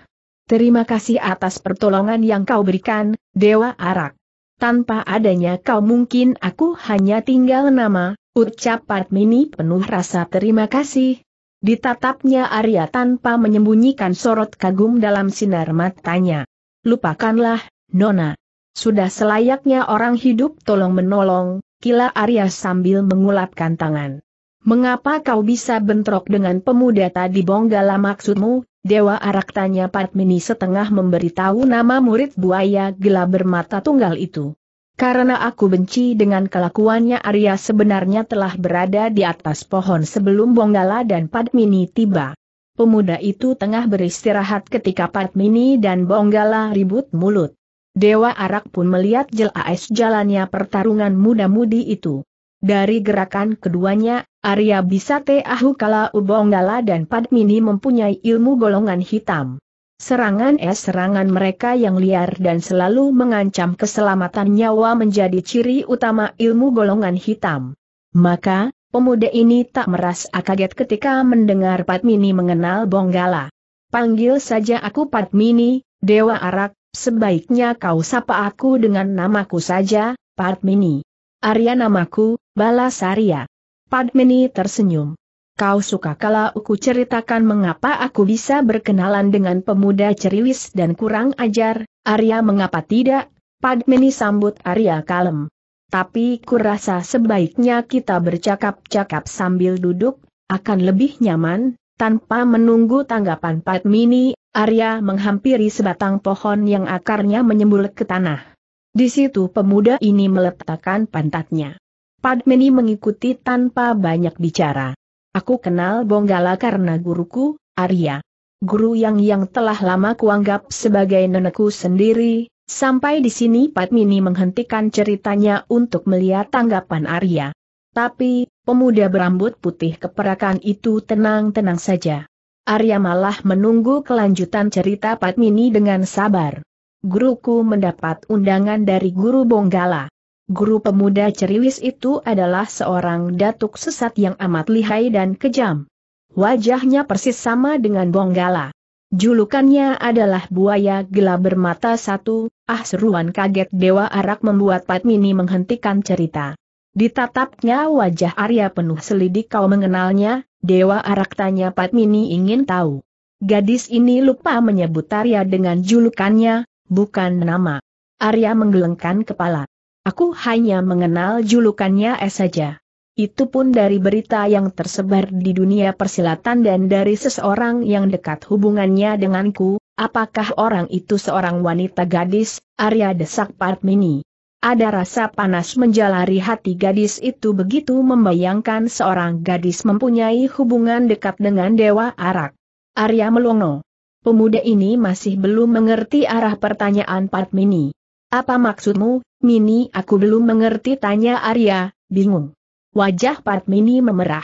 Terima kasih atas pertolongan yang kau berikan, Dewa Arak. Tanpa adanya kau mungkin aku hanya tinggal nama, Ucap Padmini penuh rasa terima kasih. Ditatapnya Arya tanpa menyembunyikan sorot kagum dalam sinar matanya. Lupakanlah, Nona. Sudah selayaknya orang hidup tolong menolong, kila Arya sambil mengulapkan tangan. Mengapa kau bisa bentrok dengan pemuda tadi Bonggala maksudmu, Dewa Arak tanya Padmini setengah memberitahu nama murid buaya gelap bermata tunggal itu. Karena aku benci dengan kelakuannya Arya sebenarnya telah berada di atas pohon sebelum Bonggala dan Padmini tiba. Pemuda itu tengah beristirahat ketika Padmini dan Bonggala ribut mulut. Dewa Arak pun melihat jelas jalannya pertarungan muda-mudi itu. Dari gerakan keduanya, Arya bisa tahu kalau Bonggala dan Padmini mempunyai ilmu golongan hitam. Serangan es serangan mereka yang liar dan selalu mengancam keselamatan nyawa menjadi ciri utama ilmu golongan hitam. Maka, pemuda ini tak merasa kaget ketika mendengar Padmini mengenal Bonggala. Panggil saja aku Padmini, Dewa Arak, sebaiknya kau sapa aku dengan namaku saja, Padmini. Arya namaku, balas Arya. Padmini tersenyum. Kau suka kalau aku ceritakan mengapa aku bisa berkenalan dengan pemuda ceriwis dan kurang ajar, Arya mengapa tidak? Padmini sambut Arya kalem. Tapi kurasa sebaiknya kita bercakap-cakap sambil duduk, akan lebih nyaman, tanpa menunggu tanggapan Padmini, Arya menghampiri sebatang pohon yang akarnya menyembul ke tanah. Di situ pemuda ini meletakkan pantatnya. Padmini mengikuti tanpa banyak bicara. Aku kenal Bonggala karena guruku, Arya. Guru yang yang telah lama kuanggap sebagai nenekku sendiri, sampai di sini Patmini menghentikan ceritanya untuk melihat tanggapan Arya. Tapi, pemuda berambut putih keperakan itu tenang-tenang saja. Arya malah menunggu kelanjutan cerita Patmini dengan sabar. Guruku mendapat undangan dari guru Bonggala. Guru pemuda ceriwis itu adalah seorang datuk sesat yang amat lihai dan kejam. Wajahnya persis sama dengan Bonggala. Julukannya adalah buaya gelap bermata satu, ah seruan kaget Dewa Arak membuat Padmini menghentikan cerita. Ditatapnya wajah Arya penuh selidik kau mengenalnya, Dewa Arak tanya Padmini ingin tahu. Gadis ini lupa menyebut Arya dengan julukannya, bukan nama. Arya menggelengkan kepala. Aku hanya mengenal julukannya S saja. Itu pun dari berita yang tersebar di dunia persilatan dan dari seseorang yang dekat hubungannya denganku, apakah orang itu seorang wanita gadis, Arya desak Partmini. Ada rasa panas menjalari hati gadis itu begitu membayangkan seorang gadis mempunyai hubungan dekat dengan Dewa Arak. Arya melongo. Pemuda ini masih belum mengerti arah pertanyaan Partmini. Apa maksudmu, Mini aku belum mengerti tanya Arya, bingung. Wajah Mini memerah.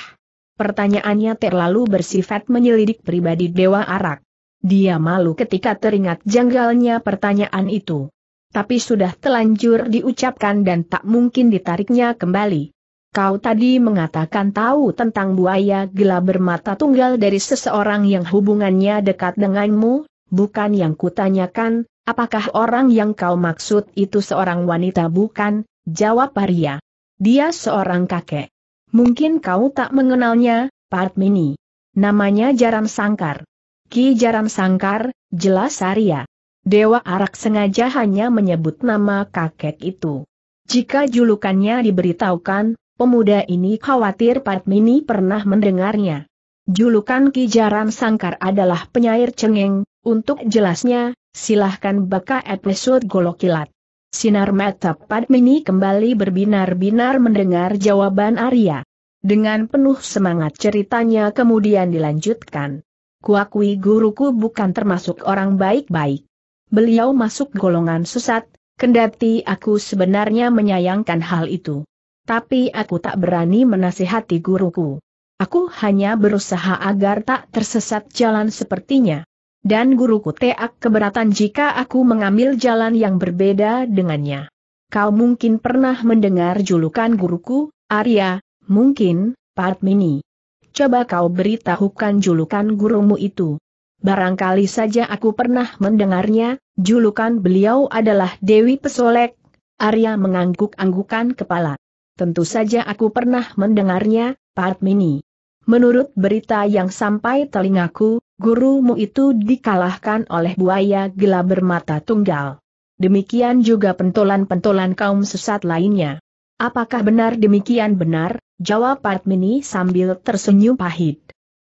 Pertanyaannya terlalu bersifat menyelidik pribadi Dewa Arak. Dia malu ketika teringat janggalnya pertanyaan itu. Tapi sudah telanjur diucapkan dan tak mungkin ditariknya kembali. Kau tadi mengatakan tahu tentang buaya gila bermata tunggal dari seseorang yang hubungannya dekat denganmu, bukan yang kutanyakan, Apakah orang yang kau maksud itu seorang wanita bukan? Jawab Arya. Dia seorang kakek. Mungkin kau tak mengenalnya, Padmini. Namanya Jaran Sangkar. Ki Jaran Sangkar, jelas Arya. Dewa Arak sengaja hanya menyebut nama kakek itu. Jika julukannya diberitahukan, pemuda ini khawatir Padmini pernah mendengarnya. Julukan Ki Jaram Sangkar adalah penyair cengeng, untuk jelasnya, Silahkan baca episode golok kilat. Sinar mata Padmini kembali berbinar-binar mendengar jawaban Arya. Dengan penuh semangat ceritanya kemudian dilanjutkan. Kuakui guruku bukan termasuk orang baik-baik. Beliau masuk golongan sesat, kendati aku sebenarnya menyayangkan hal itu. Tapi aku tak berani menasihati guruku. Aku hanya berusaha agar tak tersesat jalan sepertinya. Dan guruku Teak keberatan jika aku mengambil jalan yang berbeda dengannya. Kau mungkin pernah mendengar julukan guruku, Arya, mungkin, Padmini. Coba kau beritahukan julukan gurumu itu. Barangkali saja aku pernah mendengarnya, julukan beliau adalah Dewi Pesolek. Arya mengangguk-anggukan kepala. Tentu saja aku pernah mendengarnya, Padmini. Menurut berita yang sampai telingaku, gurumu itu dikalahkan oleh buaya gila bermata tunggal. Demikian juga pentolan-pentolan kaum sesat lainnya. Apakah benar demikian benar? Jawab Padmini sambil tersenyum pahit.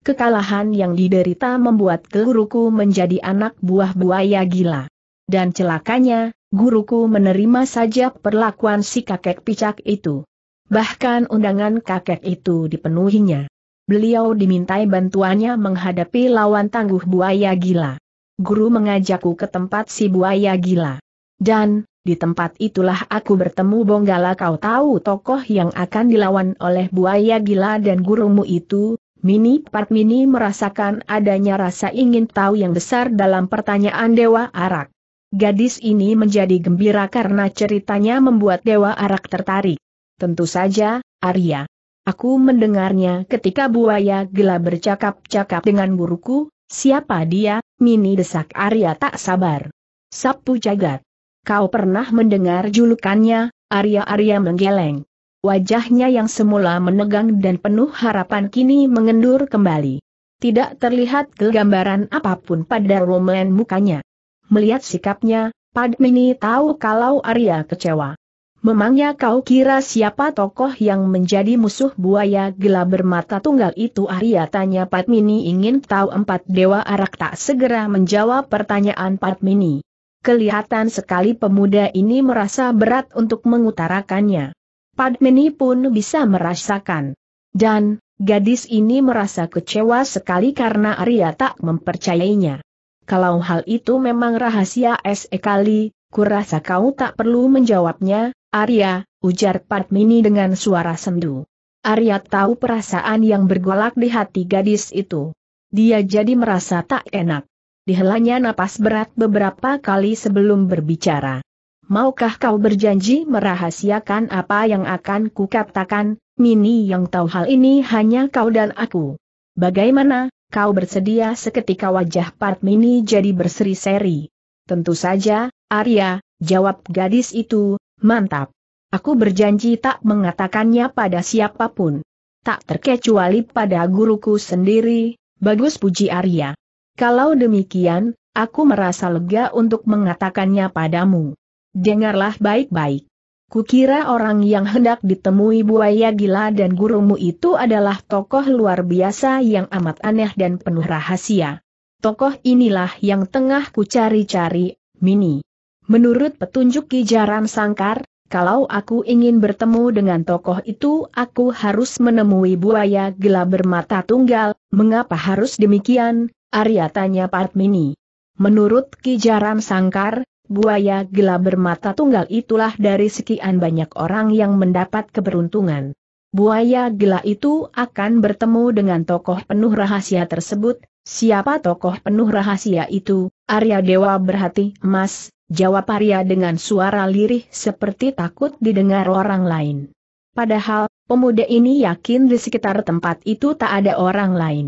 Kekalahan yang diderita membuat guruku menjadi anak buah buaya gila. Dan celakanya, guruku menerima saja perlakuan si kakek picak itu. Bahkan undangan kakek itu dipenuhinya beliau dimintai bantuannya menghadapi lawan tangguh buaya gila. Guru mengajakku ke tempat si buaya gila. Dan, di tempat itulah aku bertemu Bonggala kau tahu tokoh yang akan dilawan oleh buaya gila dan gurumu itu, Mini mini merasakan adanya rasa ingin tahu yang besar dalam pertanyaan Dewa Arak. Gadis ini menjadi gembira karena ceritanya membuat Dewa Arak tertarik. Tentu saja, Arya. Aku mendengarnya ketika buaya gila bercakap-cakap dengan buruku. siapa dia, mini desak Arya tak sabar. Sapu jagat. Kau pernah mendengar julukannya, Arya-Arya menggeleng. Wajahnya yang semula menegang dan penuh harapan kini mengendur kembali. Tidak terlihat kegambaran apapun pada roman mukanya. Melihat sikapnya, Padmini tahu kalau Arya kecewa. Memangnya kau kira siapa tokoh yang menjadi musuh buaya gelap bermata tunggal itu Arya tanya Padmini ingin tahu empat dewa arak tak segera menjawab pertanyaan Padmini. Kelihatan sekali pemuda ini merasa berat untuk mengutarakannya. Padmini pun bisa merasakan. Dan, gadis ini merasa kecewa sekali karena Arya tak mempercayainya. Kalau hal itu memang rahasia SE kali, kurasa kau tak perlu menjawabnya, Arya, ujar Padmini dengan suara sendu. Arya tahu perasaan yang bergolak di hati gadis itu. Dia jadi merasa tak enak. Dihelanya napas berat beberapa kali sebelum berbicara. Maukah kau berjanji merahasiakan apa yang akan kukatakan, Mini yang tahu hal ini hanya kau dan aku. Bagaimana, kau bersedia seketika wajah Part Mini jadi berseri-seri. Tentu saja, Arya, jawab gadis itu, Mantap. Aku berjanji tak mengatakannya pada siapapun. Tak terkecuali pada guruku sendiri, bagus puji Arya. Kalau demikian, aku merasa lega untuk mengatakannya padamu. Dengarlah baik-baik. Kukira orang yang hendak ditemui buaya gila dan gurumu itu adalah tokoh luar biasa yang amat aneh dan penuh rahasia. Tokoh inilah yang tengah kucari cari Mini. Menurut petunjuk Kijaran Sangkar, kalau aku ingin bertemu dengan tokoh itu aku harus menemui buaya gelap bermata tunggal, mengapa harus demikian, Arya tanya Padmini. Menurut Kijaran Sangkar, buaya gelap bermata tunggal itulah dari sekian banyak orang yang mendapat keberuntungan. Buaya gila itu akan bertemu dengan tokoh penuh rahasia tersebut, siapa tokoh penuh rahasia itu, Arya Dewa berhati emas, jawab Arya dengan suara lirih seperti takut didengar orang lain. Padahal, pemuda ini yakin di sekitar tempat itu tak ada orang lain.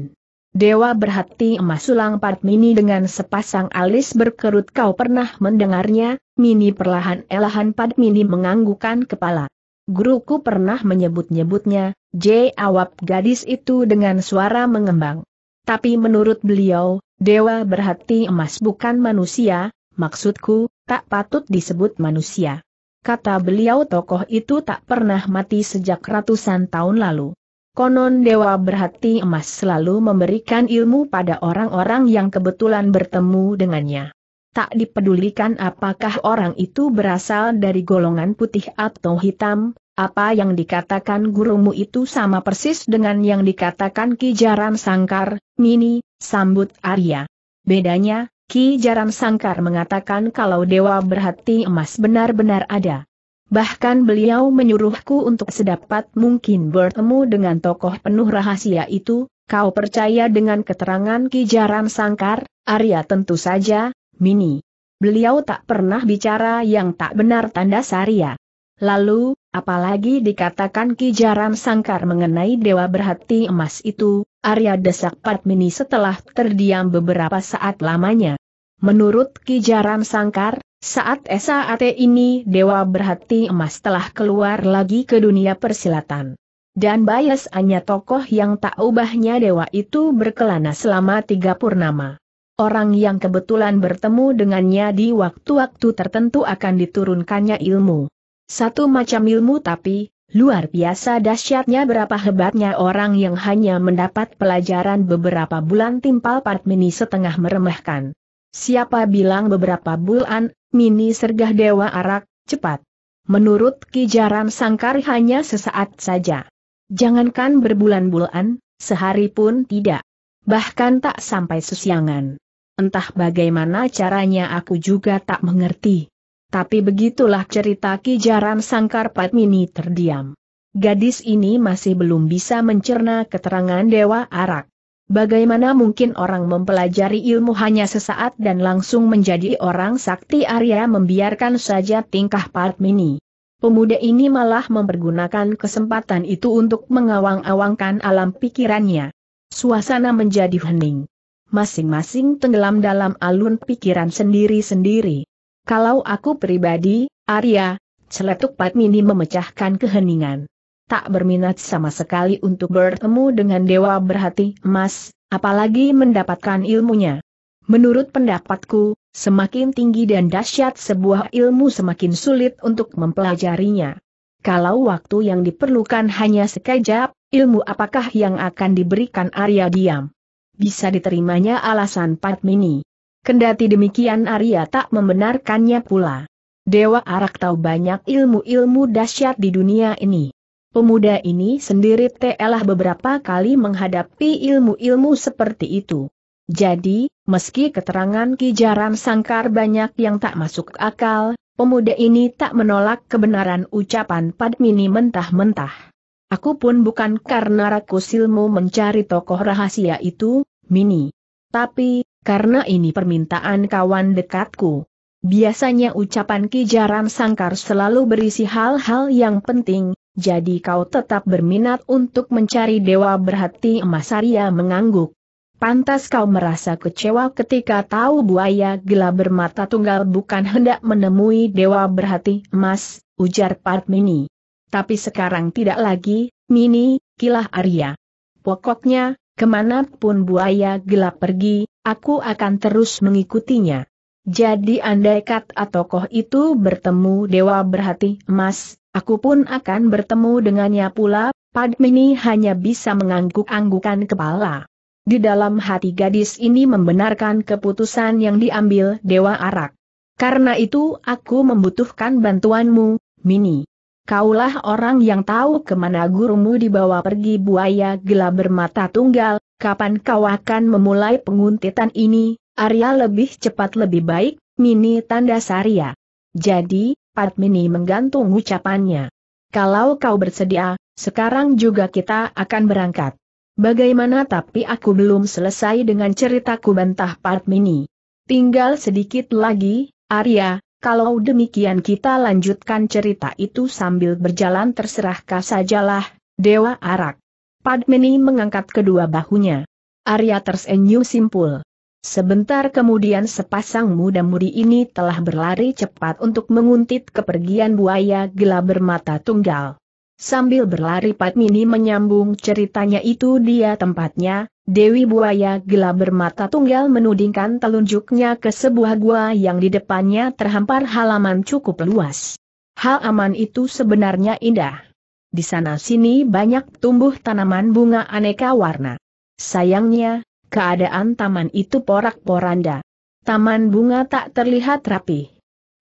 Dewa berhati emas sulang Padmini dengan sepasang alis berkerut kau pernah mendengarnya, Mini perlahan-elahan Padmini menganggukan kepala. Guruku pernah menyebut-nyebutnya, J. Awap gadis itu dengan suara mengembang. Tapi menurut beliau, dewa berhati emas bukan manusia, maksudku, tak patut disebut manusia. Kata beliau tokoh itu tak pernah mati sejak ratusan tahun lalu. Konon Dewa Berhati Emas selalu memberikan ilmu pada orang-orang yang kebetulan bertemu dengannya. Tak dipedulikan apakah orang itu berasal dari golongan putih atau hitam, apa yang dikatakan gurumu itu sama persis dengan yang dikatakan Kijaran Sangkar, Mini, sambut Arya. Bedanya, Ki Jaram Sangkar mengatakan kalau Dewa Berhati Emas benar-benar ada. Bahkan beliau menyuruhku untuk sedapat mungkin bertemu dengan tokoh penuh rahasia itu, kau percaya dengan keterangan Ki Jaram Sangkar, Arya tentu saja, Mini. Beliau tak pernah bicara yang tak benar tanda Saria. Lalu, apalagi dikatakan Ki Jaram Sangkar mengenai Dewa Berhati Emas itu, Arya desak Padmini setelah terdiam beberapa saat lamanya. Menurut Kijaran Sangkar, saat SAAT ini Dewa Berhati Emas telah keluar lagi ke dunia persilatan. Dan bias hanya tokoh yang tak ubahnya Dewa itu berkelana selama tiga purnama. Orang yang kebetulan bertemu dengannya di waktu-waktu tertentu akan diturunkannya ilmu. Satu macam ilmu tapi, Luar biasa dahsyatnya berapa hebatnya orang yang hanya mendapat pelajaran beberapa bulan timpal part Padmini setengah meremehkan. Siapa bilang beberapa bulan, mini sergah dewa arak, cepat. Menurut Kijaran Sangkar hanya sesaat saja. Jangankan berbulan-bulan, sehari pun tidak. Bahkan tak sampai sesiangan. Entah bagaimana caranya aku juga tak mengerti. Tapi begitulah cerita Kijaran Sangkar Padmini terdiam. Gadis ini masih belum bisa mencerna keterangan Dewa Arak. Bagaimana mungkin orang mempelajari ilmu hanya sesaat dan langsung menjadi orang sakti Arya membiarkan saja tingkah Padmini. Pemuda ini malah mempergunakan kesempatan itu untuk mengawang-awangkan alam pikirannya. Suasana menjadi hening. Masing-masing tenggelam dalam alun pikiran sendiri-sendiri. Kalau aku pribadi, Arya, celetuk Padmini memecahkan keheningan. Tak berminat sama sekali untuk bertemu dengan dewa berhati emas, apalagi mendapatkan ilmunya. Menurut pendapatku, semakin tinggi dan dahsyat sebuah ilmu semakin sulit untuk mempelajarinya. Kalau waktu yang diperlukan hanya sekejap, ilmu apakah yang akan diberikan Arya diam? Bisa diterimanya alasan Padmini. Kendati demikian Arya tak membenarkannya pula. Dewa Arak tahu banyak ilmu-ilmu dahsyat di dunia ini. Pemuda ini sendiri telah beberapa kali menghadapi ilmu-ilmu seperti itu. Jadi, meski keterangan Kijaran Sangkar banyak yang tak masuk akal, pemuda ini tak menolak kebenaran ucapan Padmini mentah-mentah. Aku pun bukan karena rakus ilmu mencari tokoh rahasia itu, Mini. Tapi, karena ini permintaan kawan dekatku. Biasanya ucapan Ki Kijaran Sangkar selalu berisi hal-hal yang penting, jadi kau tetap berminat untuk mencari dewa berhati emas Arya mengangguk. Pantas kau merasa kecewa ketika tahu buaya gila bermata tunggal bukan hendak menemui dewa berhati emas, ujar Mini. Tapi sekarang tidak lagi, Mini, kilah Arya. Pokoknya, kemanapun buaya Gelap pergi, aku akan terus mengikutinya. Jadi andai kata tokoh itu bertemu dewa berhati emas, aku pun akan bertemu dengannya pula, Padmini hanya bisa mengangguk-anggukan kepala. Di dalam hati gadis ini membenarkan keputusan yang diambil Dewa Arak. Karena itu aku membutuhkan bantuanmu, Mini. Kaulah orang yang tahu kemana gurumu dibawa pergi buaya gila bermata tunggal, kapan kau akan memulai penguntitan ini, Arya lebih cepat lebih baik, Mini tanda Saria. Jadi, Mini menggantung ucapannya. Kalau kau bersedia, sekarang juga kita akan berangkat. Bagaimana tapi aku belum selesai dengan ceritaku bantah Mini. Tinggal sedikit lagi, Arya, kalau demikian kita lanjutkan cerita itu sambil berjalan terserah sajalah, Dewa Arak. Padmini mengangkat kedua bahunya. Arya tersenyum simpul. Sebentar kemudian sepasang muda-mudi ini telah berlari cepat untuk menguntit kepergian buaya gelap bermata tunggal. Sambil berlari Padmini menyambung ceritanya itu dia tempatnya, Dewi Buaya gila bermata tunggal menudingkan telunjuknya ke sebuah gua yang di depannya terhampar halaman cukup luas. Hal aman itu sebenarnya indah. Di sana-sini banyak tumbuh tanaman bunga aneka warna. Sayangnya, keadaan taman itu porak-poranda. Taman bunga tak terlihat rapi.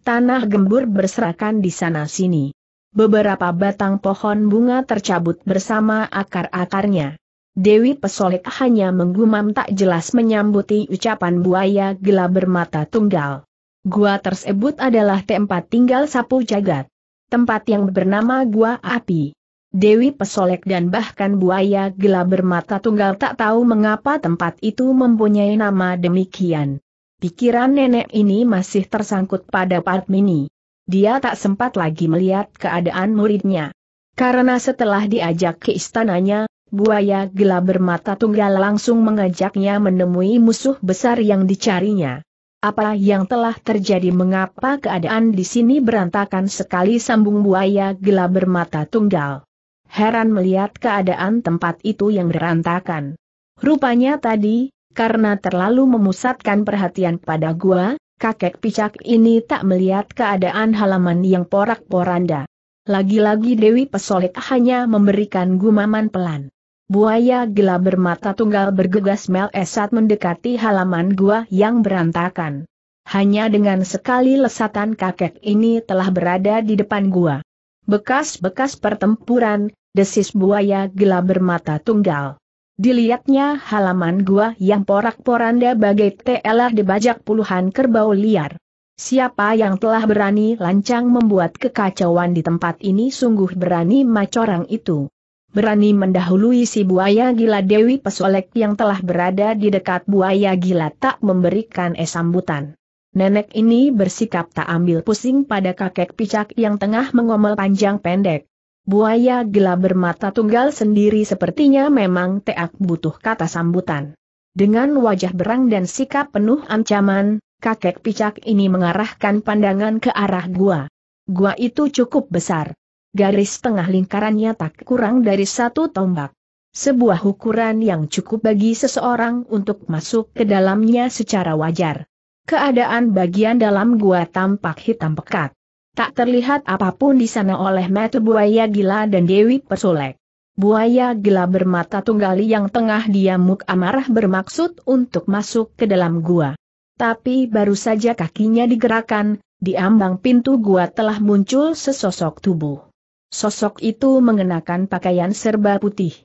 Tanah gembur berserakan di sana-sini. Beberapa batang pohon bunga tercabut bersama akar-akarnya. Dewi Pesolek hanya menggumam tak jelas menyambuti ucapan buaya gelap bermata tunggal. Gua tersebut adalah tempat tinggal sapu jagat. Tempat yang bernama Gua Api. Dewi Pesolek dan bahkan buaya gelap bermata tunggal tak tahu mengapa tempat itu mempunyai nama demikian. Pikiran nenek ini masih tersangkut pada part mini dia tak sempat lagi melihat keadaan muridnya. Karena setelah diajak ke istananya, buaya gila bermata tunggal langsung mengajaknya menemui musuh besar yang dicarinya. Apa yang telah terjadi mengapa keadaan di sini berantakan sekali sambung buaya gila bermata tunggal. Heran melihat keadaan tempat itu yang berantakan. Rupanya tadi, karena terlalu memusatkan perhatian pada gua, kakek picak ini tak melihat keadaan halaman yang porak-poranda. Lagi-lagi Dewi Pesolek hanya memberikan gumaman pelan. Buaya gila bermata tunggal bergegas melesat mendekati halaman gua yang berantakan. Hanya dengan sekali lesatan kakek ini telah berada di depan gua. Bekas-bekas pertempuran, desis buaya gila bermata tunggal. Dilihatnya halaman gua yang porak-poranda bagai telah dibajak puluhan kerbau liar. Siapa yang telah berani lancang membuat kekacauan di tempat ini sungguh berani macorang itu. Berani mendahului si buaya gila Dewi Pesolek yang telah berada di dekat buaya gila tak memberikan esambutan. Nenek ini bersikap tak ambil pusing pada kakek picak yang tengah mengomel panjang pendek. Buaya gila bermata tunggal sendiri sepertinya memang teak butuh kata sambutan. Dengan wajah berang dan sikap penuh ancaman, kakek picak ini mengarahkan pandangan ke arah gua. Gua itu cukup besar. Garis tengah lingkarannya tak kurang dari satu tombak. Sebuah ukuran yang cukup bagi seseorang untuk masuk ke dalamnya secara wajar. Keadaan bagian dalam gua tampak hitam pekat. Tak terlihat apapun di sana oleh mata buaya gila dan Dewi Persolek. Buaya gila bermata tunggal yang tengah diamuk amarah bermaksud untuk masuk ke dalam gua. Tapi baru saja kakinya digerakkan, di ambang pintu gua telah muncul sesosok tubuh. Sosok itu mengenakan pakaian serba putih.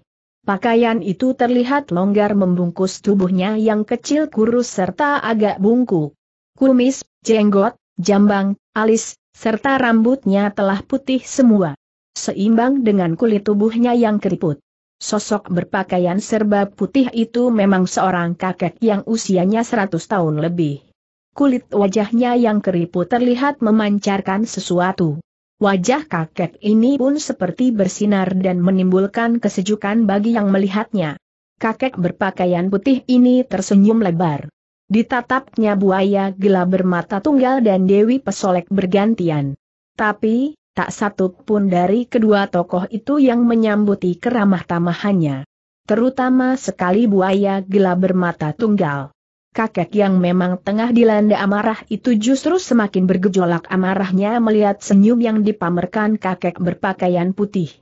Pakaian itu terlihat longgar membungkus tubuhnya yang kecil kurus serta agak bungkuk. Kumis, jenggot, jambang, alis, serta rambutnya telah putih semua. Seimbang dengan kulit tubuhnya yang keriput. Sosok berpakaian serba putih itu memang seorang kakek yang usianya 100 tahun lebih. Kulit wajahnya yang keriput terlihat memancarkan sesuatu. Wajah kakek ini pun seperti bersinar dan menimbulkan kesejukan bagi yang melihatnya. Kakek berpakaian putih ini tersenyum lebar. Ditatapnya buaya gila bermata tunggal dan Dewi Pesolek bergantian. Tapi, tak satu pun dari kedua tokoh itu yang menyambuti keramah tamahannya. Terutama sekali buaya gila bermata tunggal. Kakek yang memang tengah dilanda amarah itu justru semakin bergejolak amarahnya melihat senyum yang dipamerkan kakek berpakaian putih.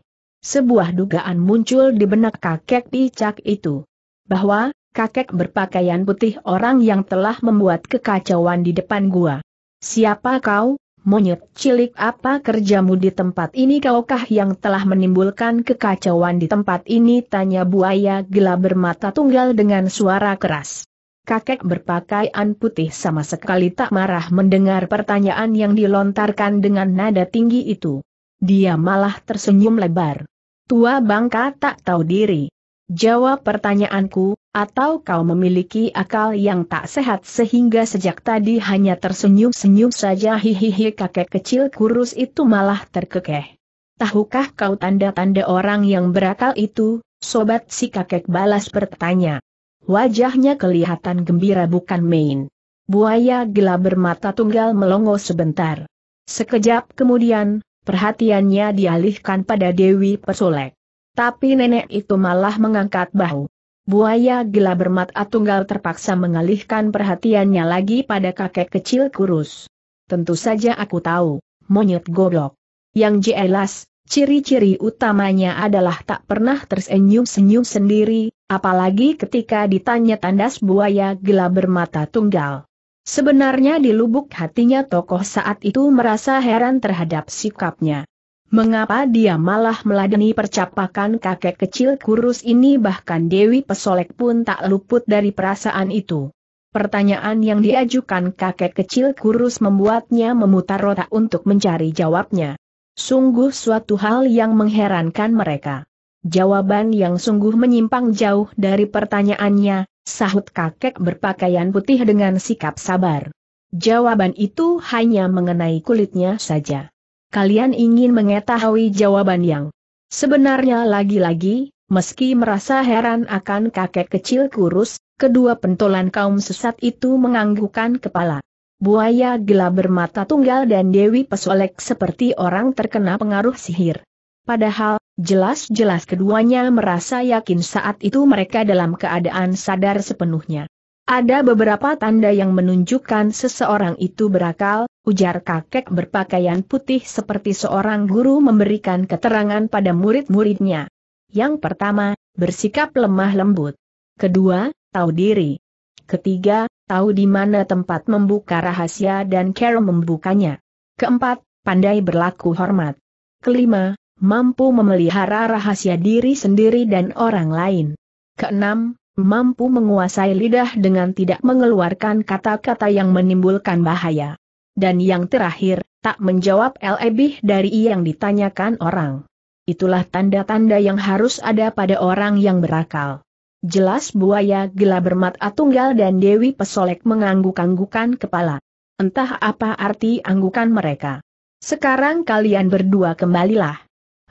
Sebuah dugaan muncul di benak kakek picak itu. Bahwa, kakek berpakaian putih orang yang telah membuat kekacauan di depan gua. Siapa kau, monyet cilik apa kerjamu di tempat ini kaukah yang telah menimbulkan kekacauan di tempat ini tanya buaya gila bermata tunggal dengan suara keras. Kakek berpakaian putih sama sekali tak marah mendengar pertanyaan yang dilontarkan dengan nada tinggi itu. Dia malah tersenyum lebar. Tua bangka tak tahu diri. Jawab pertanyaanku, atau kau memiliki akal yang tak sehat sehingga sejak tadi hanya tersenyum-senyum saja hihihi kakek kecil kurus itu malah terkekeh. Tahukah kau tanda-tanda orang yang berakal itu, sobat si kakek balas bertanya. Wajahnya kelihatan gembira bukan main. Buaya gila bermata tunggal melongo sebentar. Sekejap kemudian, perhatiannya dialihkan pada Dewi Persolek. Tapi nenek itu malah mengangkat bahu. Buaya gila bermata tunggal terpaksa mengalihkan perhatiannya lagi pada kakek kecil kurus. Tentu saja aku tahu, monyet goblok. Yang jelas, ciri-ciri utamanya adalah tak pernah tersenyum-senyum sendiri, apalagi ketika ditanya tandas buaya gila bermata tunggal. Sebenarnya di lubuk hatinya tokoh saat itu merasa heran terhadap sikapnya. Mengapa dia malah meladeni percapakan kakek kecil kurus ini bahkan Dewi Pesolek pun tak luput dari perasaan itu. Pertanyaan yang diajukan kakek kecil kurus membuatnya memutar roda untuk mencari jawabnya. Sungguh suatu hal yang mengherankan mereka. Jawaban yang sungguh menyimpang jauh dari pertanyaannya, sahut kakek berpakaian putih dengan sikap sabar. Jawaban itu hanya mengenai kulitnya saja kalian ingin mengetahui jawaban yang sebenarnya lagi-lagi, meski merasa heran akan kakek kecil kurus, kedua pentolan kaum sesat itu menganggukkan kepala. Buaya gelap bermata tunggal dan Dewi Pesolek seperti orang terkena pengaruh sihir. Padahal, jelas-jelas keduanya merasa yakin saat itu mereka dalam keadaan sadar sepenuhnya. Ada beberapa tanda yang menunjukkan seseorang itu berakal, ujar kakek berpakaian putih seperti seorang guru memberikan keterangan pada murid-muridnya. Yang pertama, bersikap lemah lembut. Kedua, tahu diri. Ketiga, tahu di mana tempat membuka rahasia dan care membukanya. Keempat, pandai berlaku hormat. Kelima, mampu memelihara rahasia diri sendiri dan orang lain. Keenam, mampu menguasai lidah dengan tidak mengeluarkan kata-kata yang menimbulkan bahaya dan yang terakhir, tak menjawab lebih dari yang ditanyakan orang. Itulah tanda-tanda yang harus ada pada orang yang berakal. Jelas buaya gila bermata tunggal dan Dewi Pesolek mengangguk-anggukan kepala. Entah apa arti anggukan mereka. Sekarang kalian berdua kembalilah.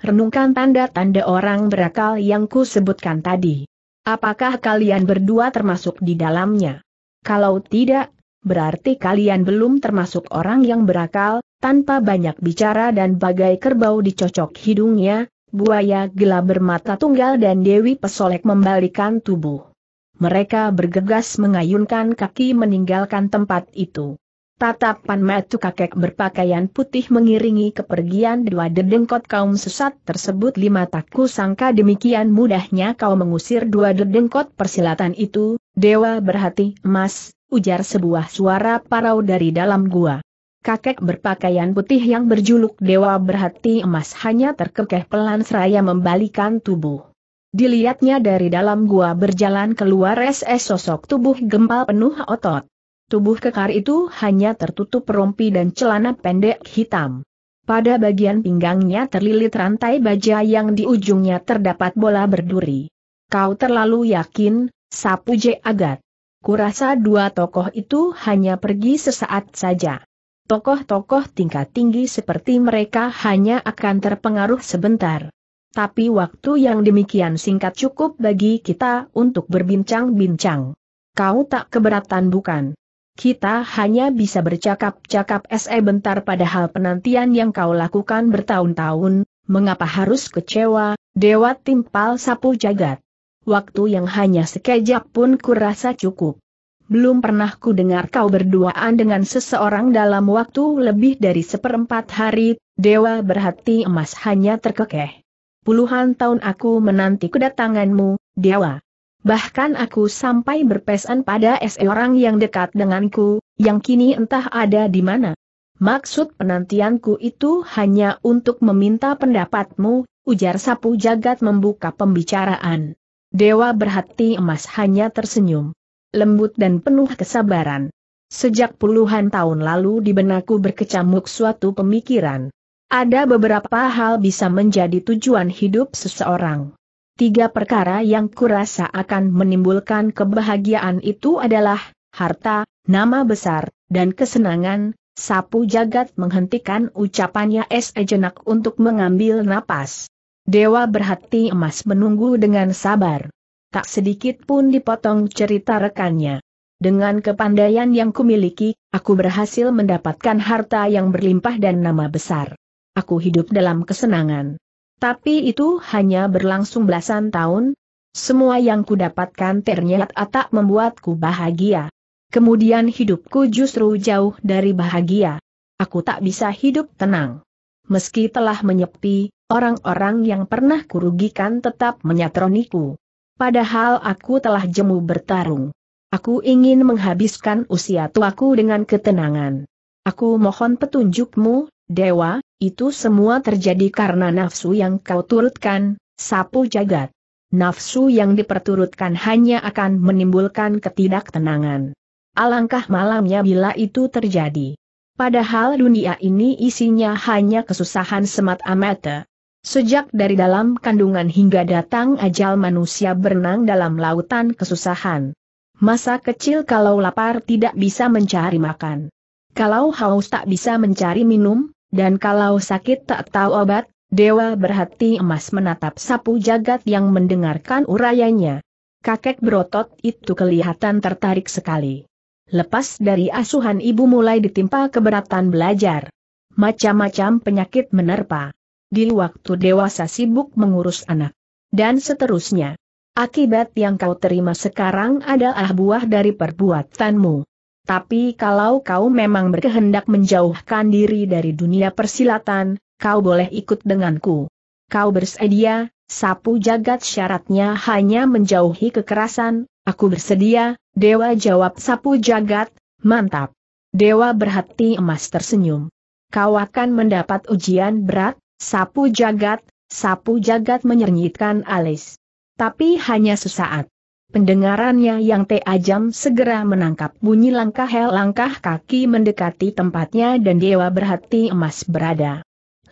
Renungkan tanda-tanda orang berakal yang ku sebutkan tadi. Apakah kalian berdua termasuk di dalamnya? Kalau tidak, berarti kalian belum termasuk orang yang berakal, tanpa banyak bicara dan bagai kerbau dicocok hidungnya, buaya gila bermata tunggal dan Dewi Pesolek membalikan tubuh. Mereka bergegas mengayunkan kaki meninggalkan tempat itu. Tatapan metu kakek berpakaian putih mengiringi kepergian dua dedengkot kaum sesat tersebut lima takku sangka demikian mudahnya kau mengusir dua dedengkot persilatan itu, dewa berhati emas, ujar sebuah suara parau dari dalam gua. Kakek berpakaian putih yang berjuluk Dewa Berhati Emas hanya terkekeh pelan seraya membalikan tubuh. Dilihatnya dari dalam gua berjalan keluar SS sosok tubuh gempal penuh otot. Tubuh kekar itu hanya tertutup rompi dan celana pendek hitam. Pada bagian pinggangnya terlilit rantai baja yang di ujungnya terdapat bola berduri. Kau terlalu yakin, sapu J. Agat. Kurasa dua tokoh itu hanya pergi sesaat saja. Tokoh-tokoh tingkat tinggi seperti mereka hanya akan terpengaruh sebentar. Tapi waktu yang demikian singkat cukup bagi kita untuk berbincang-bincang. Kau tak keberatan bukan? Kita hanya bisa bercakap-cakap sebentar padahal penantian yang kau lakukan bertahun-tahun, mengapa harus kecewa, Dewa Timpal Sapu Jagat waktu yang hanya sekejap pun kurasa cukup. Belum pernah ku dengar kau berduaan dengan seseorang dalam waktu lebih dari seperempat hari, dewa berhati emas hanya terkekeh. Puluhan tahun aku menanti kedatanganmu, dewa. Bahkan aku sampai berpesan pada seorang yang dekat denganku, yang kini entah ada di mana. Maksud penantianku itu hanya untuk meminta pendapatmu, ujar sapu jagat membuka pembicaraan. Dewa berhati emas hanya tersenyum. Lembut dan penuh kesabaran. Sejak puluhan tahun lalu di benakku berkecamuk suatu pemikiran. Ada beberapa hal bisa menjadi tujuan hidup seseorang. Tiga perkara yang kurasa akan menimbulkan kebahagiaan itu adalah harta, nama besar, dan kesenangan. Sapu jagat menghentikan ucapannya Sajenak sejenak untuk mengambil napas. Dewa berhati emas menunggu dengan sabar. Tak sedikit pun dipotong cerita rekannya. Dengan kepandaian yang kumiliki, aku berhasil mendapatkan harta yang berlimpah dan nama besar. Aku hidup dalam kesenangan. Tapi itu hanya berlangsung belasan tahun. Semua yang kudapatkan ternyata tak membuatku bahagia. Kemudian hidupku justru jauh dari bahagia. Aku tak bisa hidup tenang. Meski telah menyepi, Orang-orang yang pernah kurugikan tetap menyatroniku. Padahal aku telah jemu bertarung. Aku ingin menghabiskan usia tuaku dengan ketenangan. Aku mohon petunjukmu, Dewa, itu semua terjadi karena nafsu yang kau turutkan, sapu jagat. Nafsu yang diperturutkan hanya akan menimbulkan ketidaktenangan. Alangkah malamnya bila itu terjadi. Padahal dunia ini isinya hanya kesusahan semata. amata. Sejak dari dalam kandungan hingga datang ajal manusia berenang dalam lautan kesusahan. Masa kecil kalau lapar tidak bisa mencari makan. Kalau haus tak bisa mencari minum, dan kalau sakit tak tahu obat, Dewa berhati emas menatap sapu jagat yang mendengarkan urayanya. Kakek berotot itu kelihatan tertarik sekali. Lepas dari asuhan ibu mulai ditimpa keberatan belajar. Macam-macam penyakit menerpa di waktu dewasa sibuk mengurus anak. Dan seterusnya. Akibat yang kau terima sekarang adalah buah dari perbuatanmu. Tapi kalau kau memang berkehendak menjauhkan diri dari dunia persilatan, kau boleh ikut denganku. Kau bersedia, sapu jagat syaratnya hanya menjauhi kekerasan, aku bersedia, dewa jawab sapu jagat, mantap. Dewa berhati emas tersenyum. Kau akan mendapat ujian berat, Sapu jagat, sapu jagat menyernyitkan alis. Tapi hanya sesaat. Pendengarannya yang tajam segera menangkap bunyi langkah langkah kaki mendekati tempatnya dan dewa berhati emas berada.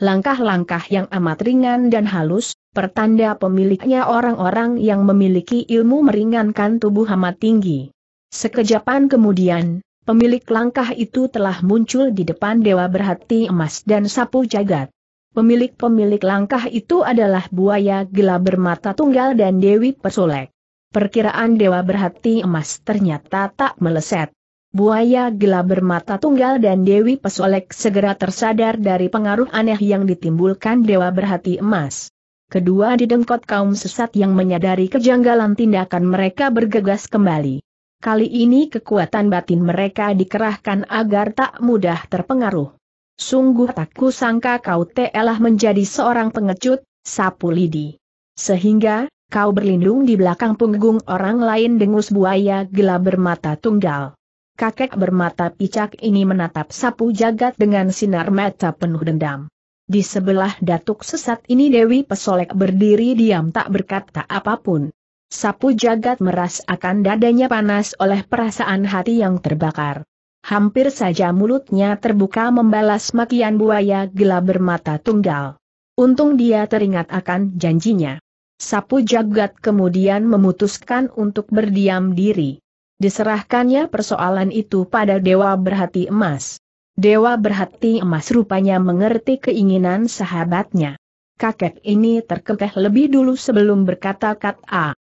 Langkah-langkah yang amat ringan dan halus, pertanda pemiliknya orang-orang yang memiliki ilmu meringankan tubuh amat tinggi. Sekejapan kemudian, pemilik langkah itu telah muncul di depan dewa berhati emas dan sapu jagat. Pemilik-pemilik langkah itu adalah buaya gila bermata tunggal dan Dewi pesolek. Perkiraan Dewa Berhati Emas ternyata tak meleset. Buaya gila bermata tunggal dan Dewi Pesolek segera tersadar dari pengaruh aneh yang ditimbulkan Dewa Berhati Emas. Kedua didengkot kaum sesat yang menyadari kejanggalan tindakan mereka bergegas kembali. Kali ini kekuatan batin mereka dikerahkan agar tak mudah terpengaruh. Sungguh tak kusangka kau telah menjadi seorang pengecut, sapu lidi. Sehingga, kau berlindung di belakang punggung orang lain dengus buaya gelap bermata tunggal. Kakek bermata picak ini menatap sapu jagat dengan sinar mata penuh dendam. Di sebelah datuk sesat ini Dewi Pesolek berdiri diam tak berkata apapun. Sapu jagat meras akan dadanya panas oleh perasaan hati yang terbakar. Hampir saja mulutnya terbuka membalas makian buaya gila bermata tunggal. Untung dia teringat akan janjinya. Sapu jagat kemudian memutuskan untuk berdiam diri. Diserahkannya persoalan itu pada Dewa Berhati Emas. Dewa Berhati Emas rupanya mengerti keinginan sahabatnya. Kakek ini terkekeh lebih dulu sebelum berkata-kata. Ah,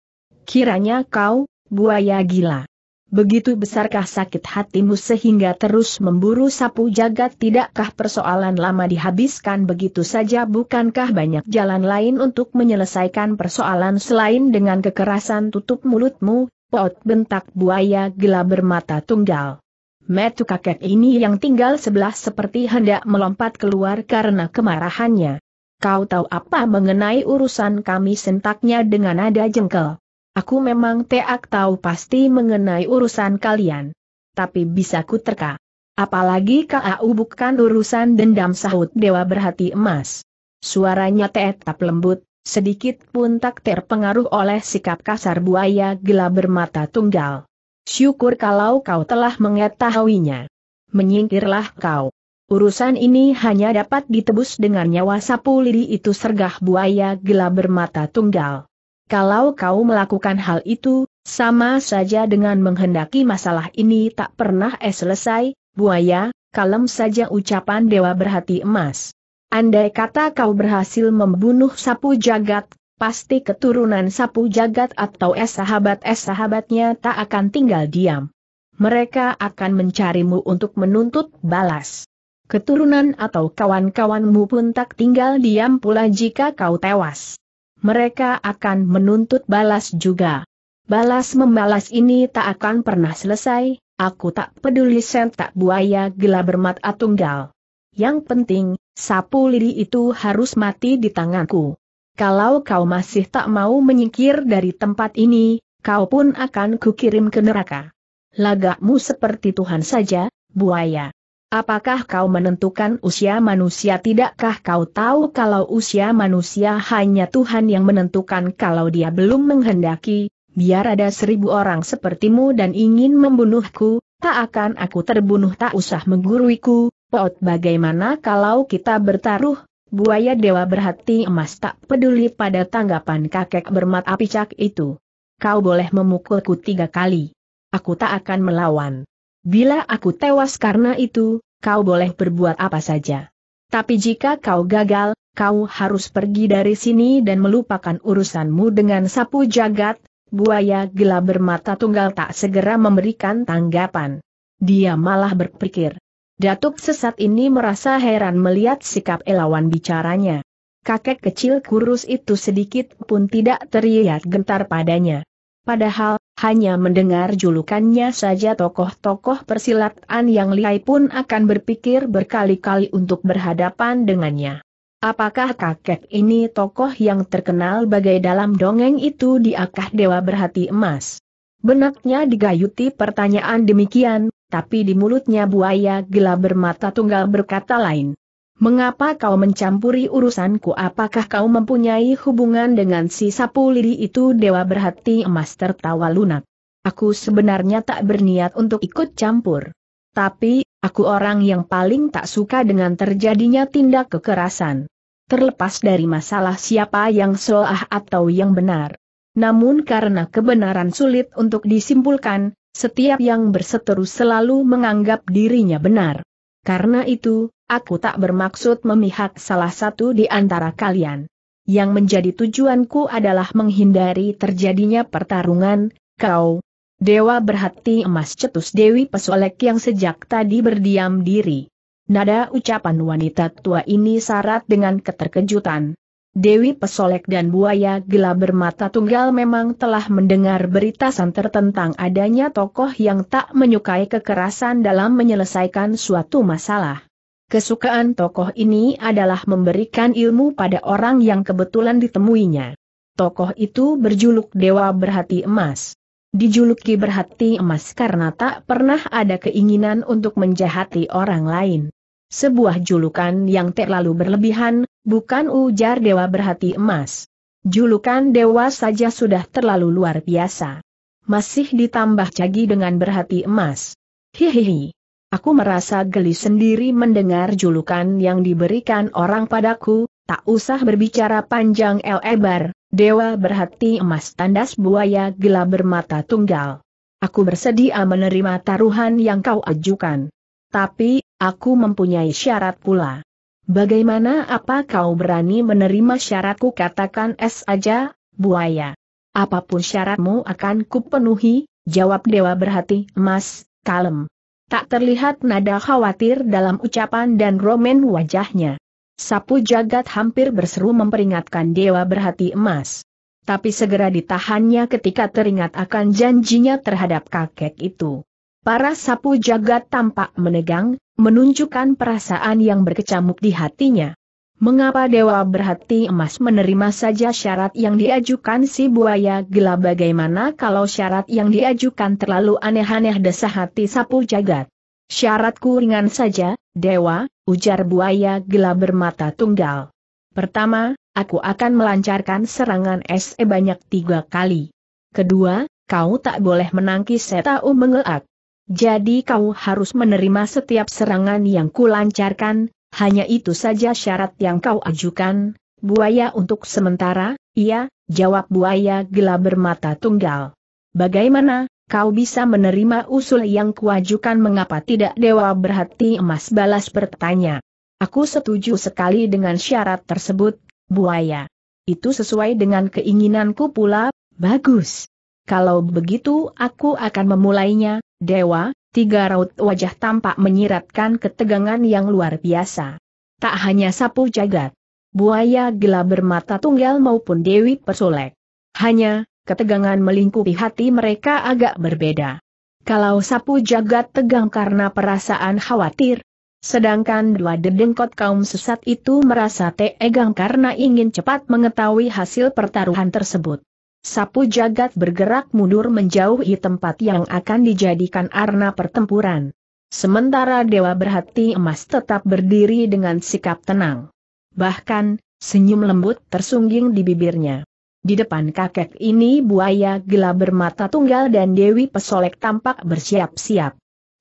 kiranya kau, buaya gila Begitu besarkah sakit hatimu sehingga terus memburu sapu jagat tidakkah persoalan lama dihabiskan begitu saja bukankah banyak jalan lain untuk menyelesaikan persoalan selain dengan kekerasan tutup mulutmu, pot bentak buaya gelap bermata tunggal. Metu kakek ini yang tinggal sebelah seperti hendak melompat keluar karena kemarahannya. Kau tahu apa mengenai urusan kami sentaknya dengan nada jengkel. Aku memang teak tahu pasti mengenai urusan kalian. Tapi bisa ku terka. Apalagi KAU bukan urusan dendam sahut dewa berhati emas. Suaranya tetap lembut, sedikit pun tak terpengaruh oleh sikap kasar buaya gila bermata tunggal. Syukur kalau kau telah mengetahuinya. Menyingkirlah kau. Urusan ini hanya dapat ditebus dengan nyawa sapu lidi itu sergah buaya gila bermata tunggal. Kalau kau melakukan hal itu, sama saja dengan menghendaki masalah ini tak pernah eh selesai, buaya, kalem saja ucapan dewa berhati emas. Andai kata kau berhasil membunuh sapu jagat, pasti keturunan sapu jagat atau es eh sahabat es eh sahabatnya tak akan tinggal diam. Mereka akan mencarimu untuk menuntut balas. Keturunan atau kawan-kawanmu pun tak tinggal diam pula jika kau tewas mereka akan menuntut balas juga. Balas membalas ini tak akan pernah selesai, aku tak peduli sentak buaya gila bermata tunggal. Yang penting, sapu lidi itu harus mati di tanganku. Kalau kau masih tak mau menyingkir dari tempat ini, kau pun akan kukirim ke neraka. Lagakmu seperti Tuhan saja, buaya. Apakah kau menentukan usia manusia? Tidakkah kau tahu kalau usia manusia hanya Tuhan yang menentukan kalau dia belum menghendaki, biar ada seribu orang sepertimu dan ingin membunuhku, tak akan aku terbunuh tak usah mengguruiku, Pot bagaimana kalau kita bertaruh, buaya dewa berhati emas tak peduli pada tanggapan kakek bermat api cak itu. Kau boleh memukulku tiga kali. Aku tak akan melawan. Bila aku tewas karena itu, kau boleh berbuat apa saja. Tapi jika kau gagal, kau harus pergi dari sini dan melupakan urusanmu dengan sapu jagat, buaya gila bermata tunggal tak segera memberikan tanggapan. Dia malah berpikir. Datuk sesat ini merasa heran melihat sikap elawan bicaranya. Kakek kecil kurus itu sedikit pun tidak terlihat gentar padanya. Padahal, hanya mendengar julukannya saja tokoh-tokoh persilatan yang lihai pun akan berpikir berkali-kali untuk berhadapan dengannya. Apakah kakek ini tokoh yang terkenal bagai dalam dongeng itu di akah dewa berhati emas? Benaknya digayuti pertanyaan demikian, tapi di mulutnya buaya gila bermata tunggal berkata lain. Mengapa kau mencampuri urusanku? Apakah kau mempunyai hubungan dengan si sapu lidi itu? Dewa berhati emas tertawa lunak. Aku sebenarnya tak berniat untuk ikut campur. Tapi, aku orang yang paling tak suka dengan terjadinya tindak kekerasan. Terlepas dari masalah siapa yang soah atau yang benar. Namun karena kebenaran sulit untuk disimpulkan, setiap yang berseteru selalu menganggap dirinya benar. Karena itu, Aku tak bermaksud memihak salah satu di antara kalian. Yang menjadi tujuanku adalah menghindari terjadinya pertarungan, kau. Dewa berhati emas cetus Dewi Pesolek yang sejak tadi berdiam diri. Nada ucapan wanita tua ini syarat dengan keterkejutan. Dewi Pesolek dan Buaya Gelap bermata tunggal memang telah mendengar berita santer tentang adanya tokoh yang tak menyukai kekerasan dalam menyelesaikan suatu masalah. Kesukaan tokoh ini adalah memberikan ilmu pada orang yang kebetulan ditemuinya. Tokoh itu berjuluk Dewa Berhati Emas. Dijuluki Berhati Emas karena tak pernah ada keinginan untuk menjahati orang lain. Sebuah julukan yang terlalu berlebihan, bukan ujar Dewa Berhati Emas. Julukan dewa saja sudah terlalu luar biasa. Masih ditambah cagi dengan berhati emas. Hihihi. Aku merasa geli sendiri mendengar julukan yang diberikan orang padaku, tak usah berbicara panjang lebar, dewa berhati emas tandas buaya gelap bermata tunggal. Aku bersedia menerima taruhan yang kau ajukan. Tapi, aku mempunyai syarat pula. Bagaimana apa kau berani menerima syaratku katakan es aja, buaya. Apapun syaratmu akan kupenuhi, jawab dewa berhati emas, kalem. Tak terlihat nada khawatir dalam ucapan dan romen wajahnya. Sapu jagat hampir berseru memperingatkan dewa berhati emas. Tapi segera ditahannya ketika teringat akan janjinya terhadap kakek itu. Para sapu jagat tampak menegang, menunjukkan perasaan yang berkecamuk di hatinya. Mengapa Dewa Berhati Emas menerima saja syarat yang diajukan si buaya gelap bagaimana kalau syarat yang diajukan terlalu aneh-aneh desah hati sapu jagat? Syarat ringan saja, Dewa, ujar buaya gelap bermata tunggal. Pertama, aku akan melancarkan serangan se banyak tiga kali. Kedua, kau tak boleh menangkis setau mengelak. Jadi kau harus menerima setiap serangan yang kulancarkan, hanya itu saja syarat yang kau ajukan, buaya untuk sementara, iya, jawab buaya gila bermata tunggal. Bagaimana, kau bisa menerima usul yang kuajukan mengapa tidak dewa berhati emas balas bertanya. Aku setuju sekali dengan syarat tersebut, buaya. Itu sesuai dengan keinginanku pula, bagus. Kalau begitu aku akan memulainya, dewa, tiga raut wajah tampak menyiratkan ketegangan yang luar biasa. Tak hanya sapu jagat, buaya gila bermata tunggal maupun Dewi Persolek. Hanya, ketegangan melingkupi hati mereka agak berbeda. Kalau sapu jagat tegang karena perasaan khawatir, sedangkan dua dedengkot kaum sesat itu merasa tegang karena ingin cepat mengetahui hasil pertaruhan tersebut sapu jagat bergerak mundur menjauhi tempat yang akan dijadikan arena pertempuran. Sementara Dewa Berhati Emas tetap berdiri dengan sikap tenang. Bahkan, senyum lembut tersungging di bibirnya. Di depan kakek ini buaya gila bermata tunggal dan Dewi Pesolek tampak bersiap-siap.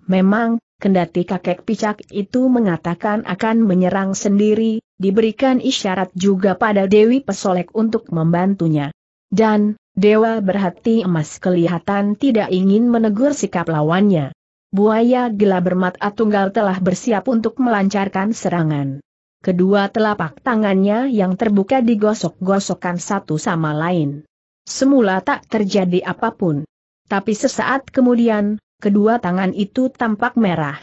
Memang, kendati kakek picak itu mengatakan akan menyerang sendiri, diberikan isyarat juga pada Dewi Pesolek untuk membantunya. Dan, Dewa berhati emas kelihatan tidak ingin menegur sikap lawannya. Buaya gila bermata tunggal telah bersiap untuk melancarkan serangan. Kedua telapak tangannya yang terbuka digosok-gosokkan satu sama lain. Semula tak terjadi apapun. Tapi sesaat kemudian, kedua tangan itu tampak merah.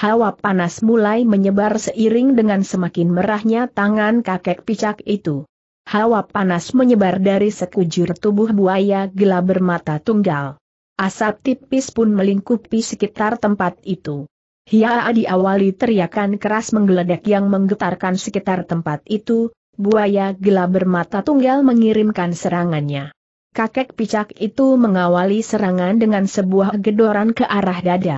Hawa panas mulai menyebar seiring dengan semakin merahnya tangan kakek picak itu. Hawa panas menyebar dari sekujur tubuh buaya gila bermata tunggal. Asap tipis pun melingkupi sekitar tempat itu. Hia diawali teriakan keras menggeledak yang menggetarkan sekitar tempat itu, buaya gila bermata tunggal mengirimkan serangannya. Kakek picak itu mengawali serangan dengan sebuah gedoran ke arah dada.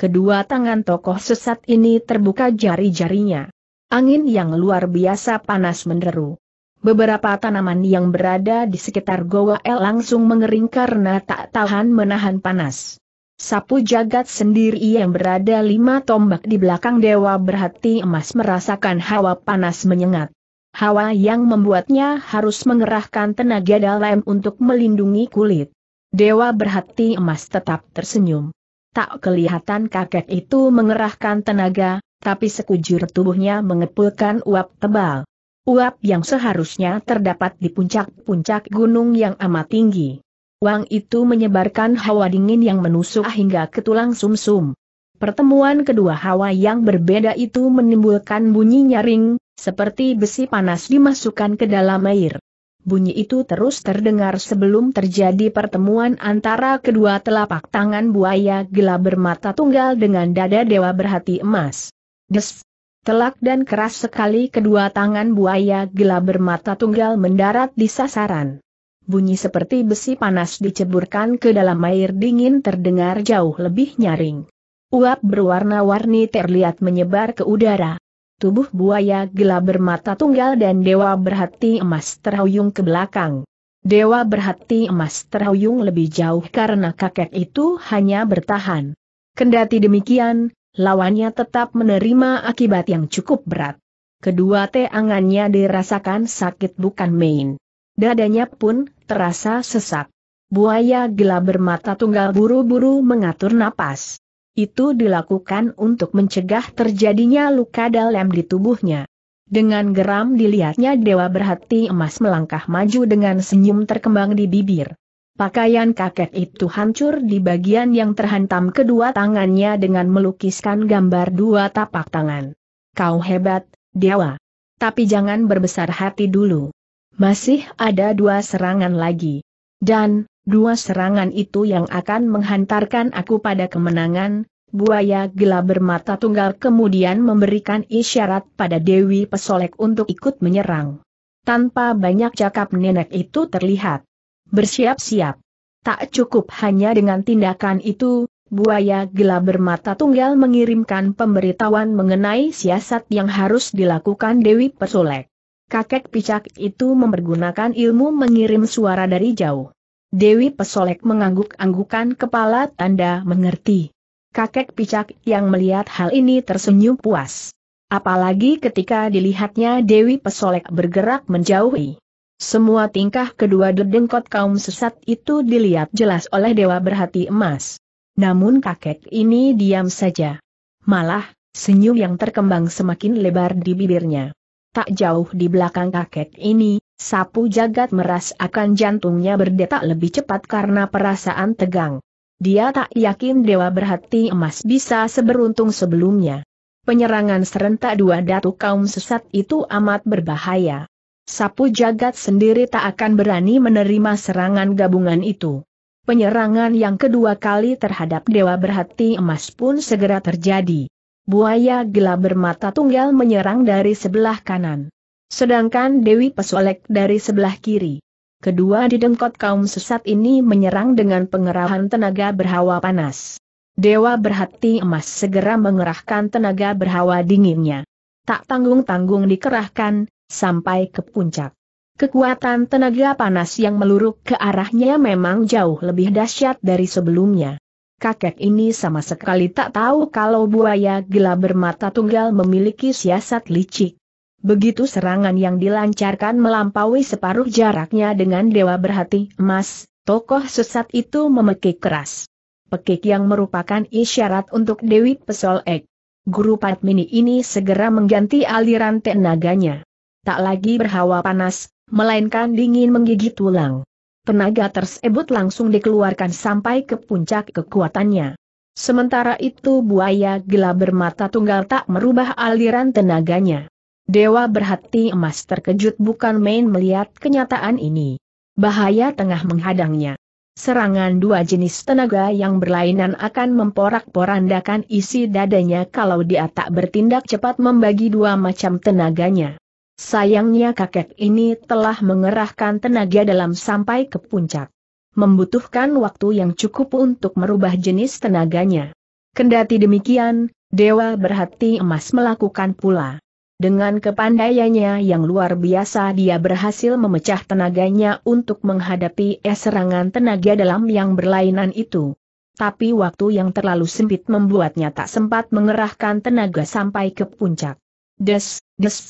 Kedua tangan tokoh sesat ini terbuka jari-jarinya. Angin yang luar biasa panas menderu. Beberapa tanaman yang berada di sekitar Goa El langsung mengering karena tak tahan menahan panas. Sapu jagat sendiri yang berada lima tombak di belakang Dewa Berhati Emas merasakan hawa panas menyengat. Hawa yang membuatnya harus mengerahkan tenaga dalam untuk melindungi kulit. Dewa Berhati Emas tetap tersenyum. Tak kelihatan kakek itu mengerahkan tenaga, tapi sekujur tubuhnya mengepulkan uap tebal uap yang seharusnya terdapat di puncak-puncak gunung yang amat tinggi. Uang itu menyebarkan hawa dingin yang menusuk hingga ke tulang sumsum. -sum. Pertemuan kedua hawa yang berbeda itu menimbulkan bunyi nyaring, seperti besi panas dimasukkan ke dalam air. Bunyi itu terus terdengar sebelum terjadi pertemuan antara kedua telapak tangan buaya gelap bermata tunggal dengan dada dewa berhati emas. Des, Telak dan keras sekali kedua tangan buaya gila bermata tunggal mendarat di sasaran. Bunyi seperti besi panas diceburkan ke dalam air dingin terdengar jauh lebih nyaring. Uap berwarna-warni terlihat menyebar ke udara. Tubuh buaya gila bermata tunggal dan dewa berhati emas terhuyung ke belakang. Dewa berhati emas terhuyung lebih jauh karena kakek itu hanya bertahan. Kendati demikian, lawannya tetap menerima akibat yang cukup berat. Kedua teangannya dirasakan sakit bukan main. Dadanya pun terasa sesak. Buaya gila bermata tunggal buru-buru mengatur napas. Itu dilakukan untuk mencegah terjadinya luka dalam di tubuhnya. Dengan geram dilihatnya Dewa Berhati Emas melangkah maju dengan senyum terkembang di bibir. Pakaian kakek itu hancur di bagian yang terhantam kedua tangannya dengan melukiskan gambar dua tapak tangan. Kau hebat, Dewa. Tapi jangan berbesar hati dulu. Masih ada dua serangan lagi. Dan, dua serangan itu yang akan menghantarkan aku pada kemenangan, buaya gila bermata tunggal kemudian memberikan isyarat pada Dewi Pesolek untuk ikut menyerang. Tanpa banyak cakap nenek itu terlihat bersiap-siap. Tak cukup hanya dengan tindakan itu, buaya gila bermata tunggal mengirimkan pemberitahuan mengenai siasat yang harus dilakukan Dewi Pesolek. Kakek picak itu mempergunakan ilmu mengirim suara dari jauh. Dewi Pesolek mengangguk-anggukan kepala tanda mengerti. Kakek picak yang melihat hal ini tersenyum puas. Apalagi ketika dilihatnya Dewi Pesolek bergerak menjauhi. Semua tingkah kedua dedengkot kaum sesat itu dilihat jelas oleh Dewa Berhati Emas. Namun kakek ini diam saja. Malah, senyum yang terkembang semakin lebar di bibirnya. Tak jauh di belakang kakek ini, sapu jagat meras akan jantungnya berdetak lebih cepat karena perasaan tegang. Dia tak yakin Dewa Berhati Emas bisa seberuntung sebelumnya. Penyerangan serentak dua datu kaum sesat itu amat berbahaya. Sapu Jagat sendiri tak akan berani menerima serangan gabungan itu. Penyerangan yang kedua kali terhadap Dewa Berhati Emas pun segera terjadi. Buaya gila bermata tunggal menyerang dari sebelah kanan. Sedangkan Dewi Pesolek dari sebelah kiri. Kedua didengkot kaum sesat ini menyerang dengan pengerahan tenaga berhawa panas. Dewa Berhati Emas segera mengerahkan tenaga berhawa dinginnya. Tak tanggung-tanggung dikerahkan, sampai ke puncak. Kekuatan tenaga panas yang meluruk ke arahnya memang jauh lebih dahsyat dari sebelumnya. Kakek ini sama sekali tak tahu kalau buaya gila bermata tunggal memiliki siasat licik. Begitu serangan yang dilancarkan melampaui separuh jaraknya dengan dewa berhati emas, tokoh sesat itu memekik keras. Pekik yang merupakan isyarat untuk Dewi Pesol Ek. Guru Padmini ini segera mengganti aliran tenaganya tak lagi berhawa panas, melainkan dingin menggigit tulang. Tenaga tersebut langsung dikeluarkan sampai ke puncak kekuatannya. Sementara itu buaya gila bermata tunggal tak merubah aliran tenaganya. Dewa berhati emas terkejut bukan main melihat kenyataan ini. Bahaya tengah menghadangnya. Serangan dua jenis tenaga yang berlainan akan memporak-porandakan isi dadanya kalau dia tak bertindak cepat membagi dua macam tenaganya. Sayangnya kakek ini telah mengerahkan tenaga dalam sampai ke puncak. Membutuhkan waktu yang cukup untuk merubah jenis tenaganya. Kendati demikian, Dewa berhati emas melakukan pula. Dengan kepandaiannya yang luar biasa dia berhasil memecah tenaganya untuk menghadapi serangan tenaga dalam yang berlainan itu tapi waktu yang terlalu sempit membuatnya tak sempat mengerahkan tenaga sampai ke puncak. Des, des,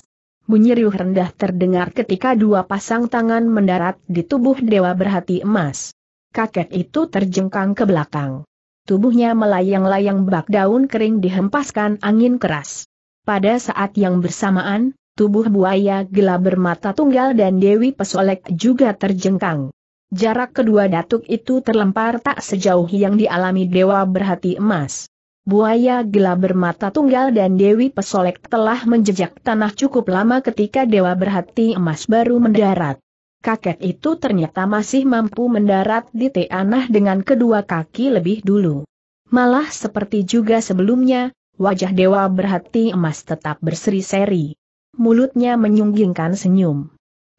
Bunyi riuh rendah terdengar ketika dua pasang tangan mendarat di tubuh dewa berhati emas. Kakek itu terjengkang ke belakang. Tubuhnya melayang-layang bak daun kering dihempaskan angin keras. Pada saat yang bersamaan, tubuh buaya gelap bermata tunggal dan Dewi Pesolek juga terjengkang. Jarak kedua datuk itu terlempar tak sejauh yang dialami dewa berhati emas. Buaya gila bermata tunggal dan Dewi Pesolek telah menjejak tanah cukup lama ketika Dewa Berhati Emas baru mendarat. Kakek itu ternyata masih mampu mendarat di tanah dengan kedua kaki lebih dulu. Malah seperti juga sebelumnya, wajah Dewa Berhati Emas tetap berseri-seri. Mulutnya menyunggingkan senyum.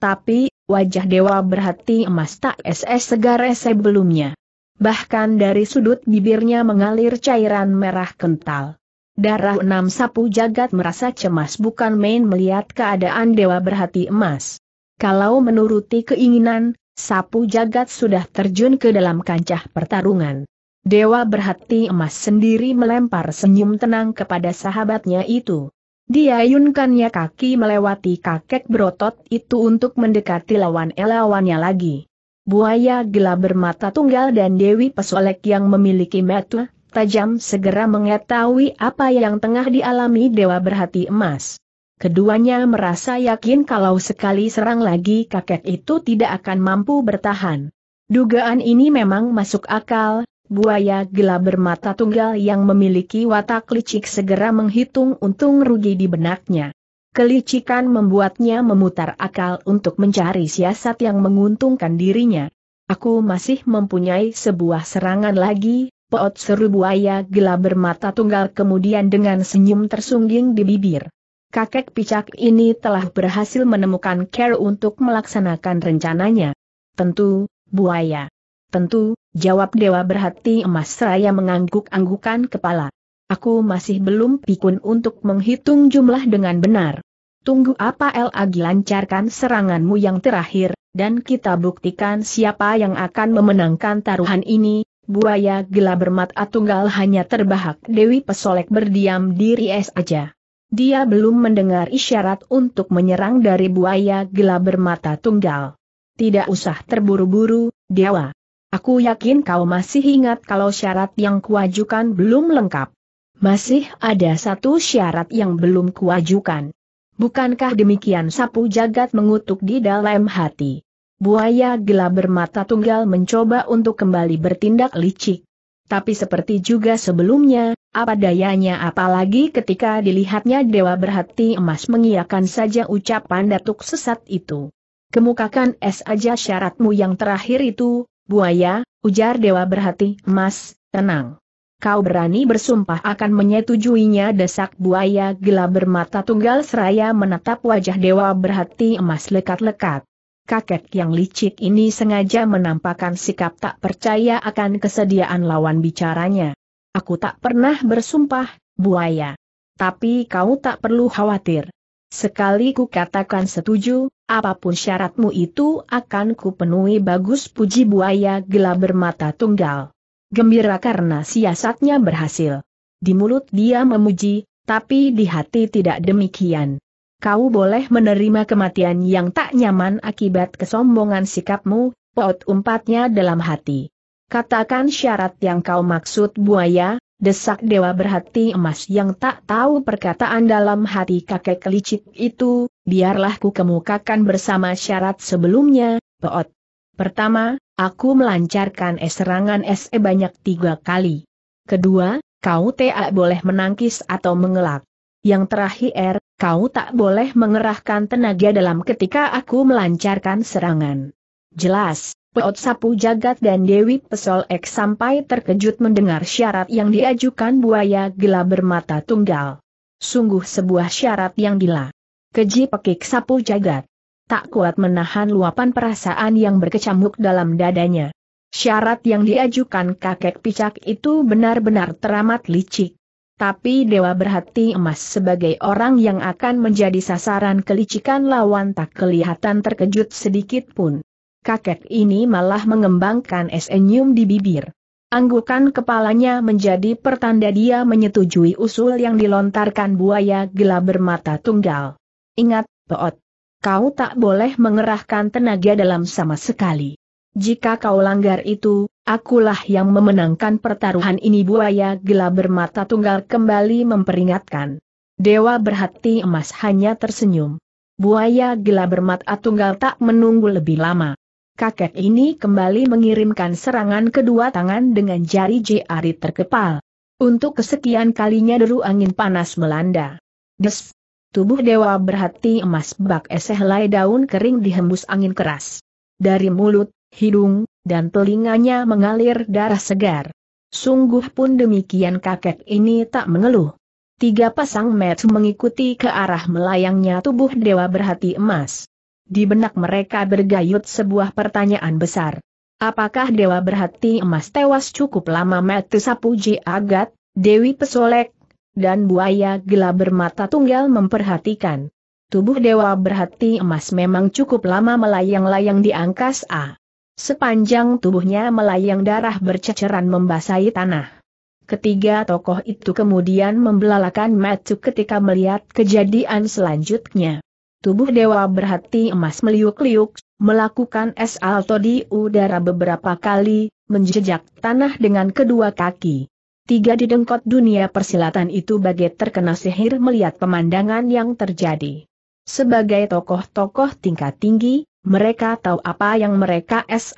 Tapi, wajah Dewa Berhati Emas tak es-es segar sebelumnya. Bahkan dari sudut bibirnya mengalir cairan merah kental. Darah enam sapu jagat merasa cemas bukan main melihat keadaan dewa berhati emas. Kalau menuruti keinginan, sapu jagat sudah terjun ke dalam kancah pertarungan. Dewa berhati emas sendiri melempar senyum tenang kepada sahabatnya itu. Dia Diayunkannya kaki melewati kakek berotot itu untuk mendekati lawan lawannya lagi. Buaya gila bermata tunggal dan Dewi Pesolek yang memiliki mata tajam segera mengetahui apa yang tengah dialami Dewa Berhati Emas. Keduanya merasa yakin kalau sekali serang lagi kakek itu tidak akan mampu bertahan. Dugaan ini memang masuk akal, buaya gila bermata tunggal yang memiliki watak licik segera menghitung untung rugi di benaknya. Kelicikan membuatnya memutar akal untuk mencari siasat yang menguntungkan dirinya. Aku masih mempunyai sebuah serangan lagi, Poot seru buaya gila bermata tunggal kemudian dengan senyum tersungging di bibir. Kakek picak ini telah berhasil menemukan Care untuk melaksanakan rencananya. Tentu, buaya. Tentu, jawab dewa berhati emas seraya mengangguk-anggukan kepala. Aku masih belum pikun untuk menghitung jumlah dengan benar. Tunggu apa lagi lancarkan seranganmu yang terakhir, dan kita buktikan siapa yang akan memenangkan taruhan ini, buaya gila bermata tunggal hanya terbahak Dewi Pesolek berdiam diri es aja. Dia belum mendengar isyarat untuk menyerang dari buaya gila bermata tunggal. Tidak usah terburu-buru, Dewa. Aku yakin kau masih ingat kalau syarat yang kuajukan belum lengkap. Masih ada satu syarat yang belum kuajukan. Bukankah demikian sapu jagat mengutuk di dalam hati? Buaya gelap bermata tunggal mencoba untuk kembali bertindak licik. Tapi seperti juga sebelumnya, apa dayanya apalagi ketika dilihatnya Dewa Berhati Emas mengiakan saja ucapan datuk sesat itu. Kemukakan es aja syaratmu yang terakhir itu, buaya, ujar Dewa Berhati Emas, tenang kau berani bersumpah akan menyetujuinya desak buaya gila bermata tunggal seraya menatap wajah dewa berhati emas lekat-lekat. Kakek yang licik ini sengaja menampakkan sikap tak percaya akan kesediaan lawan bicaranya. Aku tak pernah bersumpah, buaya. Tapi kau tak perlu khawatir. Sekali ku katakan setuju, apapun syaratmu itu akan ku penuhi bagus puji buaya gila bermata tunggal gembira karena siasatnya berhasil. Di mulut dia memuji, tapi di hati tidak demikian. Kau boleh menerima kematian yang tak nyaman akibat kesombongan sikapmu, Pot umpatnya dalam hati. Katakan syarat yang kau maksud buaya, desak dewa berhati emas yang tak tahu perkataan dalam hati kakek licik itu, biarlah ku kemukakan bersama syarat sebelumnya, Peot. Pertama, aku melancarkan serangan es e banyak tiga kali. Kedua, kau tak boleh menangkis atau mengelak. Yang terakhir, kau tak boleh mengerahkan tenaga dalam ketika aku melancarkan serangan. Jelas, Peot Sapu Jagat dan Dewi Pesol Ek sampai terkejut mendengar syarat yang diajukan buaya gila bermata tunggal. Sungguh sebuah syarat yang gila. Keji pekik Sapu Jagat tak kuat menahan luapan perasaan yang berkecamuk dalam dadanya. Syarat yang diajukan kakek picak itu benar-benar teramat licik. Tapi Dewa Berhati Emas sebagai orang yang akan menjadi sasaran kelicikan lawan tak kelihatan terkejut sedikit pun. Kakek ini malah mengembangkan senyum di bibir. Anggukan kepalanya menjadi pertanda dia menyetujui usul yang dilontarkan buaya gelap bermata tunggal. Ingat, Peot, Kau tak boleh mengerahkan tenaga dalam sama sekali. Jika kau langgar itu, akulah yang memenangkan pertaruhan ini buaya gelap bermata tunggal kembali memperingatkan. Dewa berhati emas hanya tersenyum. Buaya gelap bermata tunggal tak menunggu lebih lama. Kakek ini kembali mengirimkan serangan kedua tangan dengan jari jari terkepal. Untuk kesekian kalinya deru angin panas melanda. Des, Tubuh dewa berhati emas bak lay daun kering dihembus angin keras. Dari mulut, hidung, dan telinganya mengalir darah segar. Sungguh pun demikian kakek ini tak mengeluh. Tiga pasang mata mengikuti ke arah melayangnya tubuh dewa berhati emas. Di benak mereka bergayut sebuah pertanyaan besar. Apakah dewa berhati emas tewas cukup lama mati sapuji agat, Dewi Pesolek, dan buaya gila bermata tunggal memperhatikan. Tubuh dewa berhati emas memang cukup lama melayang-layang di angkasa. Sepanjang tubuhnya melayang darah berceceran membasahi tanah. Ketiga tokoh itu kemudian membelalakan Matsu ketika melihat kejadian selanjutnya. Tubuh dewa berhati emas meliuk-liuk, melakukan es alto di udara beberapa kali, menjejak tanah dengan kedua kaki. Tiga didengkot dunia persilatan itu bagai terkena sihir melihat pemandangan yang terjadi. Sebagai tokoh-tokoh tingkat tinggi, mereka tahu apa yang mereka es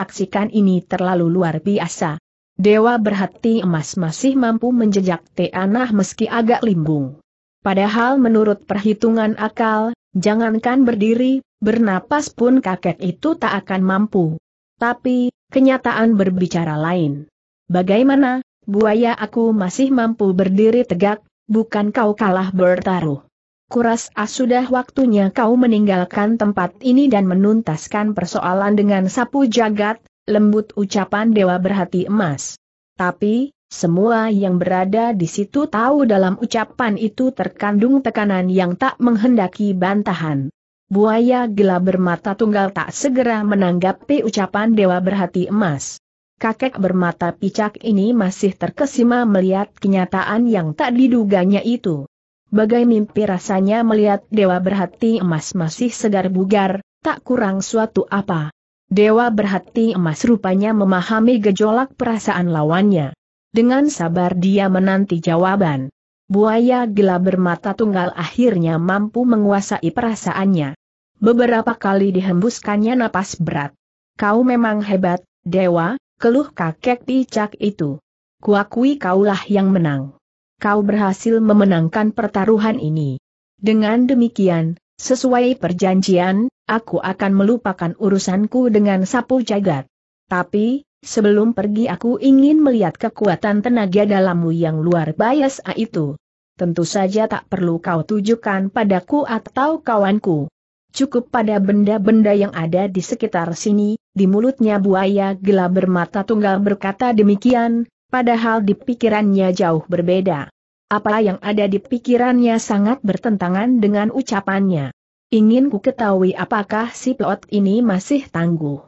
ini terlalu luar biasa. Dewa berhati emas masih mampu menjejak tanah meski agak limbung. Padahal menurut perhitungan akal, jangankan berdiri, bernapas pun kakek itu tak akan mampu. Tapi, kenyataan berbicara lain. Bagaimana, buaya aku masih mampu berdiri tegak, bukan kau kalah bertaruh. Kuras ah sudah waktunya kau meninggalkan tempat ini dan menuntaskan persoalan dengan sapu jagat, lembut ucapan dewa berhati emas. Tapi, semua yang berada di situ tahu dalam ucapan itu terkandung tekanan yang tak menghendaki bantahan. Buaya gila bermata tunggal tak segera menanggapi ucapan dewa berhati emas kakek bermata picak ini masih terkesima melihat kenyataan yang tak diduganya itu. Bagai mimpi rasanya melihat dewa berhati emas masih segar bugar, tak kurang suatu apa. Dewa berhati emas rupanya memahami gejolak perasaan lawannya. Dengan sabar dia menanti jawaban. Buaya gila bermata tunggal akhirnya mampu menguasai perasaannya. Beberapa kali dihembuskannya napas berat. Kau memang hebat, Dewa, keluh kakek picak itu. Kuakui kaulah yang menang. Kau berhasil memenangkan pertaruhan ini. Dengan demikian, sesuai perjanjian, aku akan melupakan urusanku dengan sapu jagat. Tapi, sebelum pergi aku ingin melihat kekuatan tenaga dalammu yang luar biasa itu. Tentu saja tak perlu kau tujukan padaku atau kawanku cukup pada benda-benda yang ada di sekitar sini, di mulutnya buaya gila bermata tunggal berkata demikian, padahal di pikirannya jauh berbeda. Apa yang ada di pikirannya sangat bertentangan dengan ucapannya. Ingin ku ketahui apakah si plot ini masih tangguh.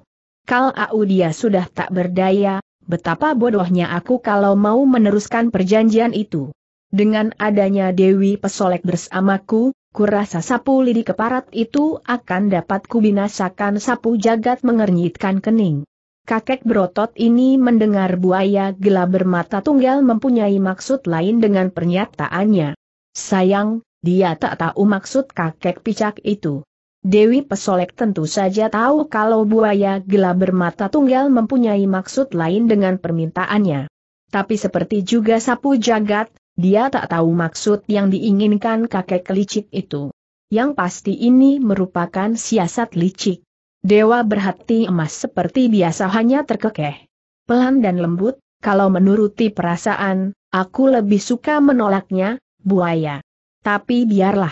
Kalau au dia sudah tak berdaya, betapa bodohnya aku kalau mau meneruskan perjanjian itu. Dengan adanya Dewi Pesolek bersamaku, Kurasa sapu lidi keparat itu akan dapat kubinasakan sapu jagat mengernyitkan kening. Kakek berotot ini mendengar buaya gela bermata tunggal mempunyai maksud lain dengan pernyataannya. Sayang, dia tak tahu maksud kakek picak itu. Dewi Pesolek tentu saja tahu kalau buaya gela bermata tunggal mempunyai maksud lain dengan permintaannya. Tapi seperti juga sapu jagat, dia tak tahu maksud yang diinginkan kakek kelicik itu. Yang pasti ini merupakan siasat licik. Dewa berhati emas seperti biasa hanya terkekeh. Pelan dan lembut, kalau menuruti perasaan, aku lebih suka menolaknya, buaya. Tapi biarlah.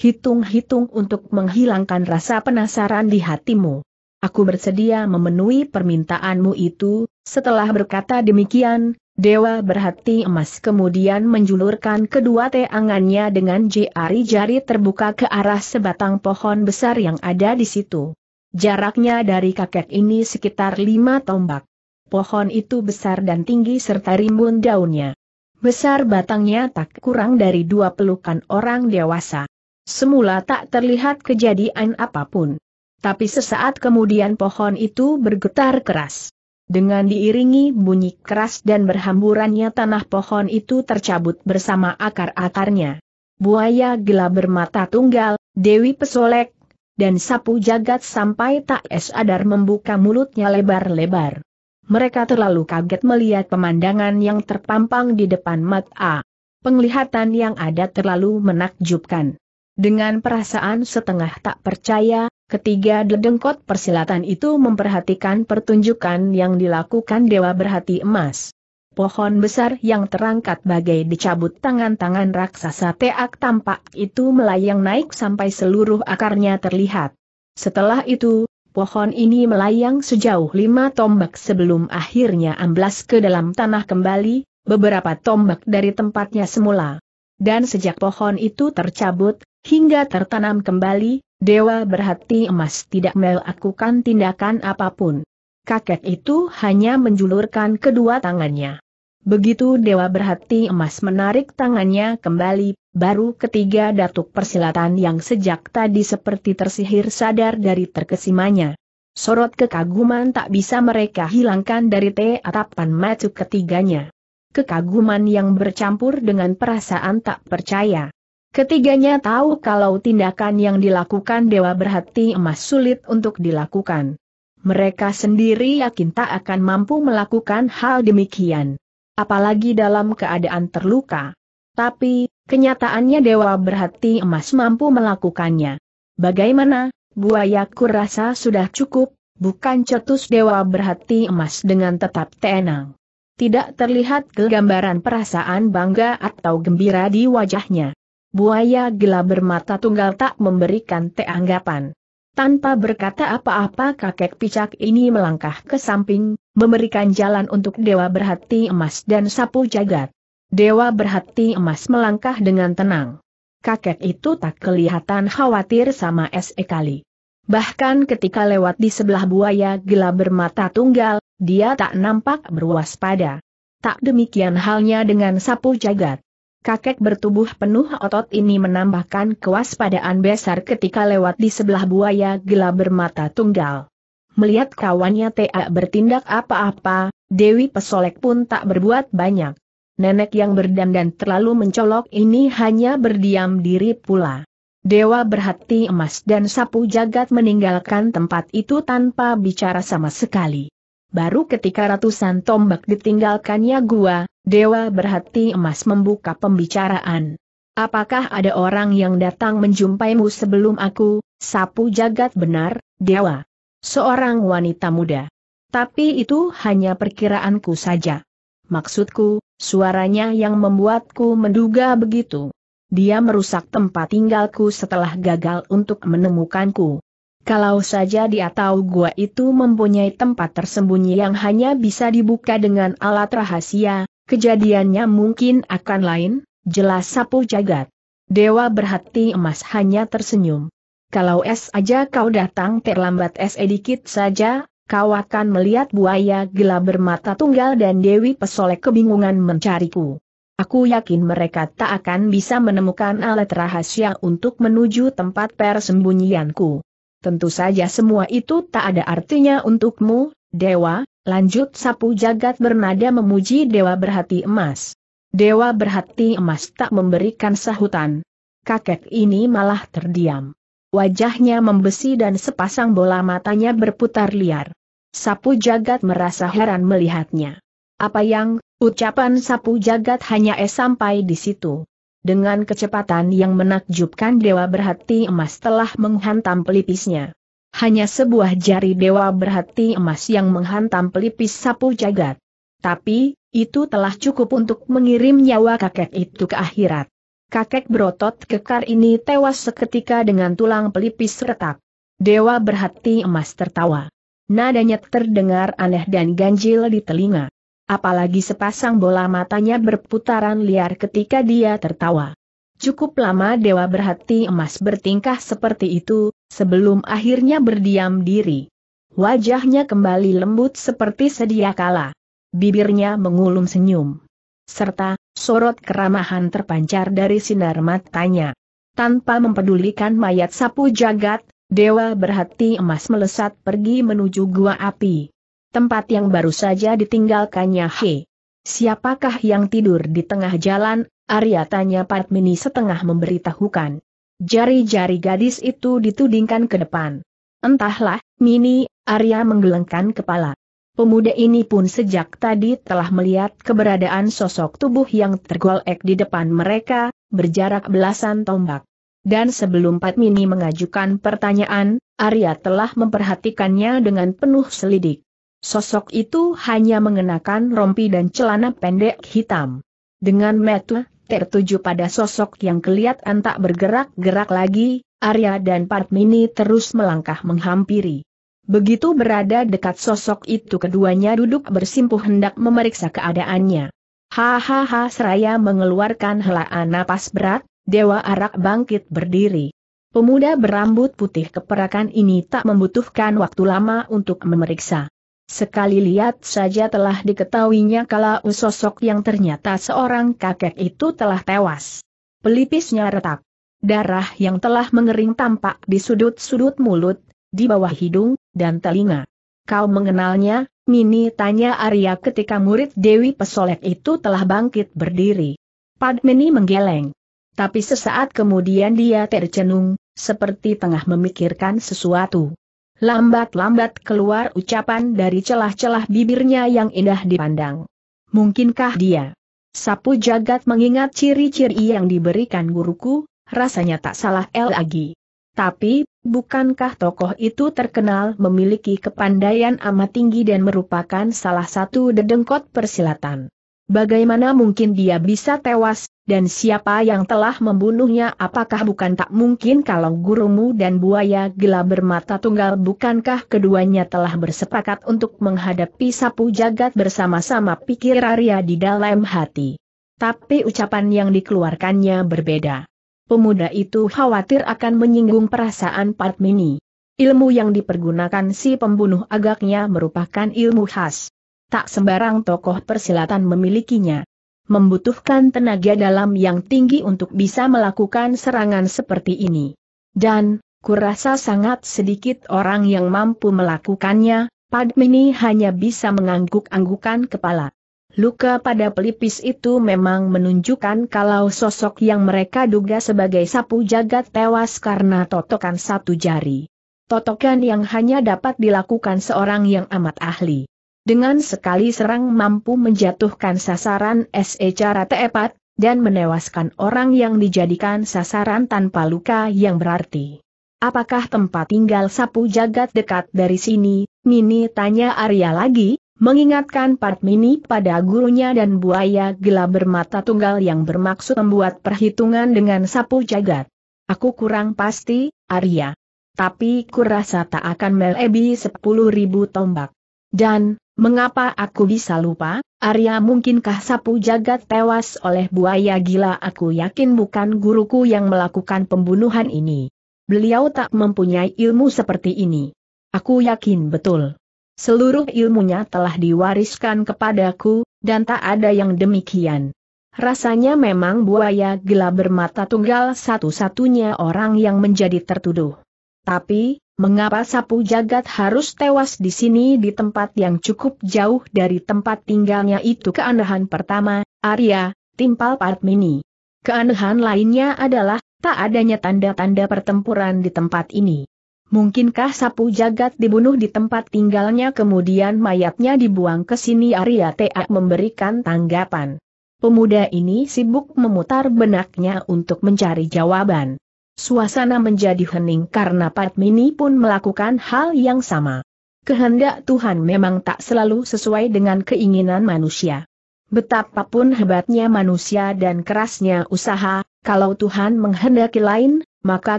Hitung-hitung untuk menghilangkan rasa penasaran di hatimu. Aku bersedia memenuhi permintaanmu itu, setelah berkata demikian, Dewa berhati emas kemudian menjulurkan kedua teangannya dengan jari-jari terbuka ke arah sebatang pohon besar yang ada di situ. Jaraknya dari kakek ini sekitar lima tombak. Pohon itu besar dan tinggi serta rimbun daunnya. Besar batangnya tak kurang dari dua pelukan orang dewasa. Semula tak terlihat kejadian apapun. Tapi sesaat kemudian pohon itu bergetar keras. Dengan diiringi bunyi keras dan berhamburannya tanah pohon itu tercabut bersama akar-akarnya. Buaya gila bermata tunggal, Dewi Pesolek, dan sapu jagat sampai tak es membuka mulutnya lebar-lebar. Mereka terlalu kaget melihat pemandangan yang terpampang di depan mata. Penglihatan yang ada terlalu menakjubkan. Dengan perasaan setengah tak percaya, Ketiga dedengkot persilatan itu memperhatikan pertunjukan yang dilakukan Dewa Berhati Emas. Pohon besar yang terangkat bagai dicabut tangan-tangan raksasa teak tampak itu melayang naik sampai seluruh akarnya terlihat. Setelah itu, pohon ini melayang sejauh lima tombak sebelum akhirnya amblas ke dalam tanah kembali, beberapa tombak dari tempatnya semula. Dan sejak pohon itu tercabut, hingga tertanam kembali, Dewa berhati emas tidak melakukan tindakan apapun. Kakek itu hanya menjulurkan kedua tangannya. Begitu Dewa berhati emas menarik tangannya kembali, baru ketiga datuk persilatan yang sejak tadi seperti tersihir sadar dari terkesimanya. Sorot kekaguman tak bisa mereka hilangkan dari teatapan macu ketiganya. Kekaguman yang bercampur dengan perasaan tak percaya. Ketiganya tahu kalau tindakan yang dilakukan Dewa Berhati Emas sulit untuk dilakukan. Mereka sendiri yakin tak akan mampu melakukan hal demikian. Apalagi dalam keadaan terluka. Tapi, kenyataannya Dewa Berhati Emas mampu melakukannya. Bagaimana, buaya rasa sudah cukup, bukan cetus Dewa Berhati Emas dengan tetap tenang. Tidak terlihat kegambaran perasaan bangga atau gembira di wajahnya buaya gila bermata tunggal tak memberikan teanggapan. Tanpa berkata apa-apa kakek picak ini melangkah ke samping, memberikan jalan untuk Dewa Berhati Emas dan Sapu Jagat. Dewa Berhati Emas melangkah dengan tenang. Kakek itu tak kelihatan khawatir sama SE kali. Bahkan ketika lewat di sebelah buaya gila bermata tunggal, dia tak nampak berwaspada. Tak demikian halnya dengan sapu jagat kakek bertubuh penuh otot ini menambahkan kewaspadaan besar ketika lewat di sebelah buaya gelap bermata tunggal. Melihat kawannya tak bertindak apa-apa, Dewi Pesolek pun tak berbuat banyak. Nenek yang berdandan terlalu mencolok ini hanya berdiam diri pula. Dewa berhati emas dan sapu jagat meninggalkan tempat itu tanpa bicara sama sekali. Baru ketika ratusan tombak ditinggalkannya gua, Dewa berhati emas membuka pembicaraan. Apakah ada orang yang datang menjumpaimu sebelum aku, sapu jagat benar, Dewa? Seorang wanita muda. Tapi itu hanya perkiraanku saja. Maksudku, suaranya yang membuatku menduga begitu. Dia merusak tempat tinggalku setelah gagal untuk menemukanku. Kalau saja dia tahu gua itu mempunyai tempat tersembunyi yang hanya bisa dibuka dengan alat rahasia, Kejadiannya mungkin akan lain, jelas sapu jagat. Dewa berhati emas hanya tersenyum. Kalau es aja kau datang terlambat es sedikit saja, kau akan melihat buaya gila bermata tunggal dan Dewi Pesolek kebingungan mencariku. Aku yakin mereka tak akan bisa menemukan alat rahasia untuk menuju tempat persembunyianku. Tentu saja semua itu tak ada artinya untukmu, Dewa, Lanjut sapu jagat bernada memuji dewa berhati emas. Dewa berhati emas tak memberikan sahutan. Kakek ini malah terdiam. Wajahnya membesi dan sepasang bola matanya berputar liar. Sapu jagat merasa heran melihatnya. Apa yang, ucapan sapu jagat hanya es sampai di situ. Dengan kecepatan yang menakjubkan dewa berhati emas telah menghantam pelipisnya. Hanya sebuah jari dewa berhati emas yang menghantam pelipis sapu jagat. Tapi, itu telah cukup untuk mengirim nyawa kakek itu ke akhirat. Kakek berotot kekar ini tewas seketika dengan tulang pelipis retak. Dewa berhati emas tertawa. Nadanya terdengar aneh dan ganjil di telinga. Apalagi sepasang bola matanya berputaran liar ketika dia tertawa. Cukup lama Dewa berhati emas bertingkah seperti itu, sebelum akhirnya berdiam diri. Wajahnya kembali lembut seperti sedia kala. Bibirnya mengulum senyum. Serta, sorot keramahan terpancar dari sinar matanya. Tanpa mempedulikan mayat sapu jagat, Dewa berhati emas melesat pergi menuju gua api. Tempat yang baru saja ditinggalkannya He. Siapakah yang tidur di tengah jalan? Arya tanya Padmini setengah memberitahukan. Jari-jari gadis itu ditudingkan ke depan. Entahlah, Mini, Arya menggelengkan kepala. Pemuda ini pun sejak tadi telah melihat keberadaan sosok tubuh yang tergolek di depan mereka, berjarak belasan tombak. Dan sebelum Pat Mini mengajukan pertanyaan, Arya telah memperhatikannya dengan penuh selidik. Sosok itu hanya mengenakan rompi dan celana pendek hitam. Dengan metu, tertuju pada sosok yang kelihatan tak bergerak-gerak lagi, Arya dan Padmini terus melangkah menghampiri. Begitu berada dekat sosok itu keduanya duduk bersimpuh hendak memeriksa keadaannya. Hahaha seraya mengeluarkan helaan napas berat, Dewa Arak bangkit berdiri. Pemuda berambut putih keperakan ini tak membutuhkan waktu lama untuk memeriksa. Sekali lihat saja telah diketahuinya kalau sosok yang ternyata seorang kakek itu telah tewas. Pelipisnya retak. Darah yang telah mengering tampak di sudut-sudut mulut, di bawah hidung, dan telinga. Kau mengenalnya, Mini tanya Arya ketika murid Dewi Pesolek itu telah bangkit berdiri. Padmini menggeleng. Tapi sesaat kemudian dia tercenung, seperti tengah memikirkan sesuatu. Lambat-lambat keluar ucapan dari celah-celah bibirnya yang indah dipandang. Mungkinkah dia? Sapu jagat mengingat ciri-ciri yang diberikan guruku, rasanya tak salah el lagi. Tapi, bukankah tokoh itu terkenal memiliki kepandaian amat tinggi dan merupakan salah satu dedengkot persilatan? Bagaimana mungkin dia bisa tewas, dan siapa yang telah membunuhnya apakah bukan tak mungkin kalau gurumu dan buaya gila bermata tunggal bukankah keduanya telah bersepakat untuk menghadapi sapu jagat bersama-sama pikir Arya di dalam hati. Tapi ucapan yang dikeluarkannya berbeda. Pemuda itu khawatir akan menyinggung perasaan Padmini. Ilmu yang dipergunakan si pembunuh agaknya merupakan ilmu khas tak sembarang tokoh persilatan memilikinya. Membutuhkan tenaga dalam yang tinggi untuk bisa melakukan serangan seperti ini. Dan, kurasa sangat sedikit orang yang mampu melakukannya, Padmini hanya bisa mengangguk-anggukan kepala. Luka pada pelipis itu memang menunjukkan kalau sosok yang mereka duga sebagai sapu jagat tewas karena totokan satu jari. Totokan yang hanya dapat dilakukan seorang yang amat ahli. Dengan sekali serang mampu menjatuhkan sasaran SE cara tepat, dan menewaskan orang yang dijadikan sasaran tanpa luka yang berarti. Apakah tempat tinggal sapu jagat dekat dari sini? Mini tanya Arya lagi, mengingatkan Part Mini pada gurunya dan buaya gila bermata tunggal yang bermaksud membuat perhitungan dengan sapu jagat. Aku kurang pasti, Arya. Tapi kurasa tak akan melebihi sepuluh ribu tombak. Dan, Mengapa aku bisa lupa, Arya mungkinkah sapu jagat tewas oleh buaya gila aku yakin bukan guruku yang melakukan pembunuhan ini. Beliau tak mempunyai ilmu seperti ini. Aku yakin betul. Seluruh ilmunya telah diwariskan kepadaku, dan tak ada yang demikian. Rasanya memang buaya gila bermata tunggal satu-satunya orang yang menjadi tertuduh. Tapi, mengapa sapu jagat harus tewas di sini di tempat yang cukup jauh dari tempat tinggalnya itu keanehan pertama, Arya, timpal Padmini. Keanehan lainnya adalah, tak adanya tanda-tanda pertempuran di tempat ini. Mungkinkah sapu jagat dibunuh di tempat tinggalnya kemudian mayatnya dibuang ke sini Arya T.A. memberikan tanggapan. Pemuda ini sibuk memutar benaknya untuk mencari jawaban suasana menjadi hening karena Padmini pun melakukan hal yang sama. Kehendak Tuhan memang tak selalu sesuai dengan keinginan manusia. Betapapun hebatnya manusia dan kerasnya usaha, kalau Tuhan menghendaki lain, maka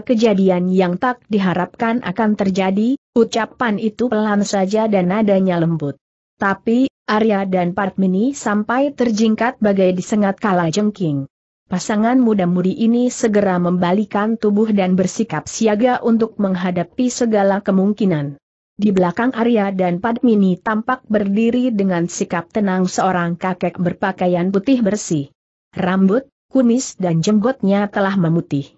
kejadian yang tak diharapkan akan terjadi, ucapan itu pelan saja dan nadanya lembut. Tapi, Arya dan Padmini sampai terjingkat bagai disengat kala jengking pasangan muda-mudi ini segera membalikan tubuh dan bersikap siaga untuk menghadapi segala kemungkinan. Di belakang Arya dan Padmini tampak berdiri dengan sikap tenang seorang kakek berpakaian putih bersih. Rambut, kumis dan jenggotnya telah memutih.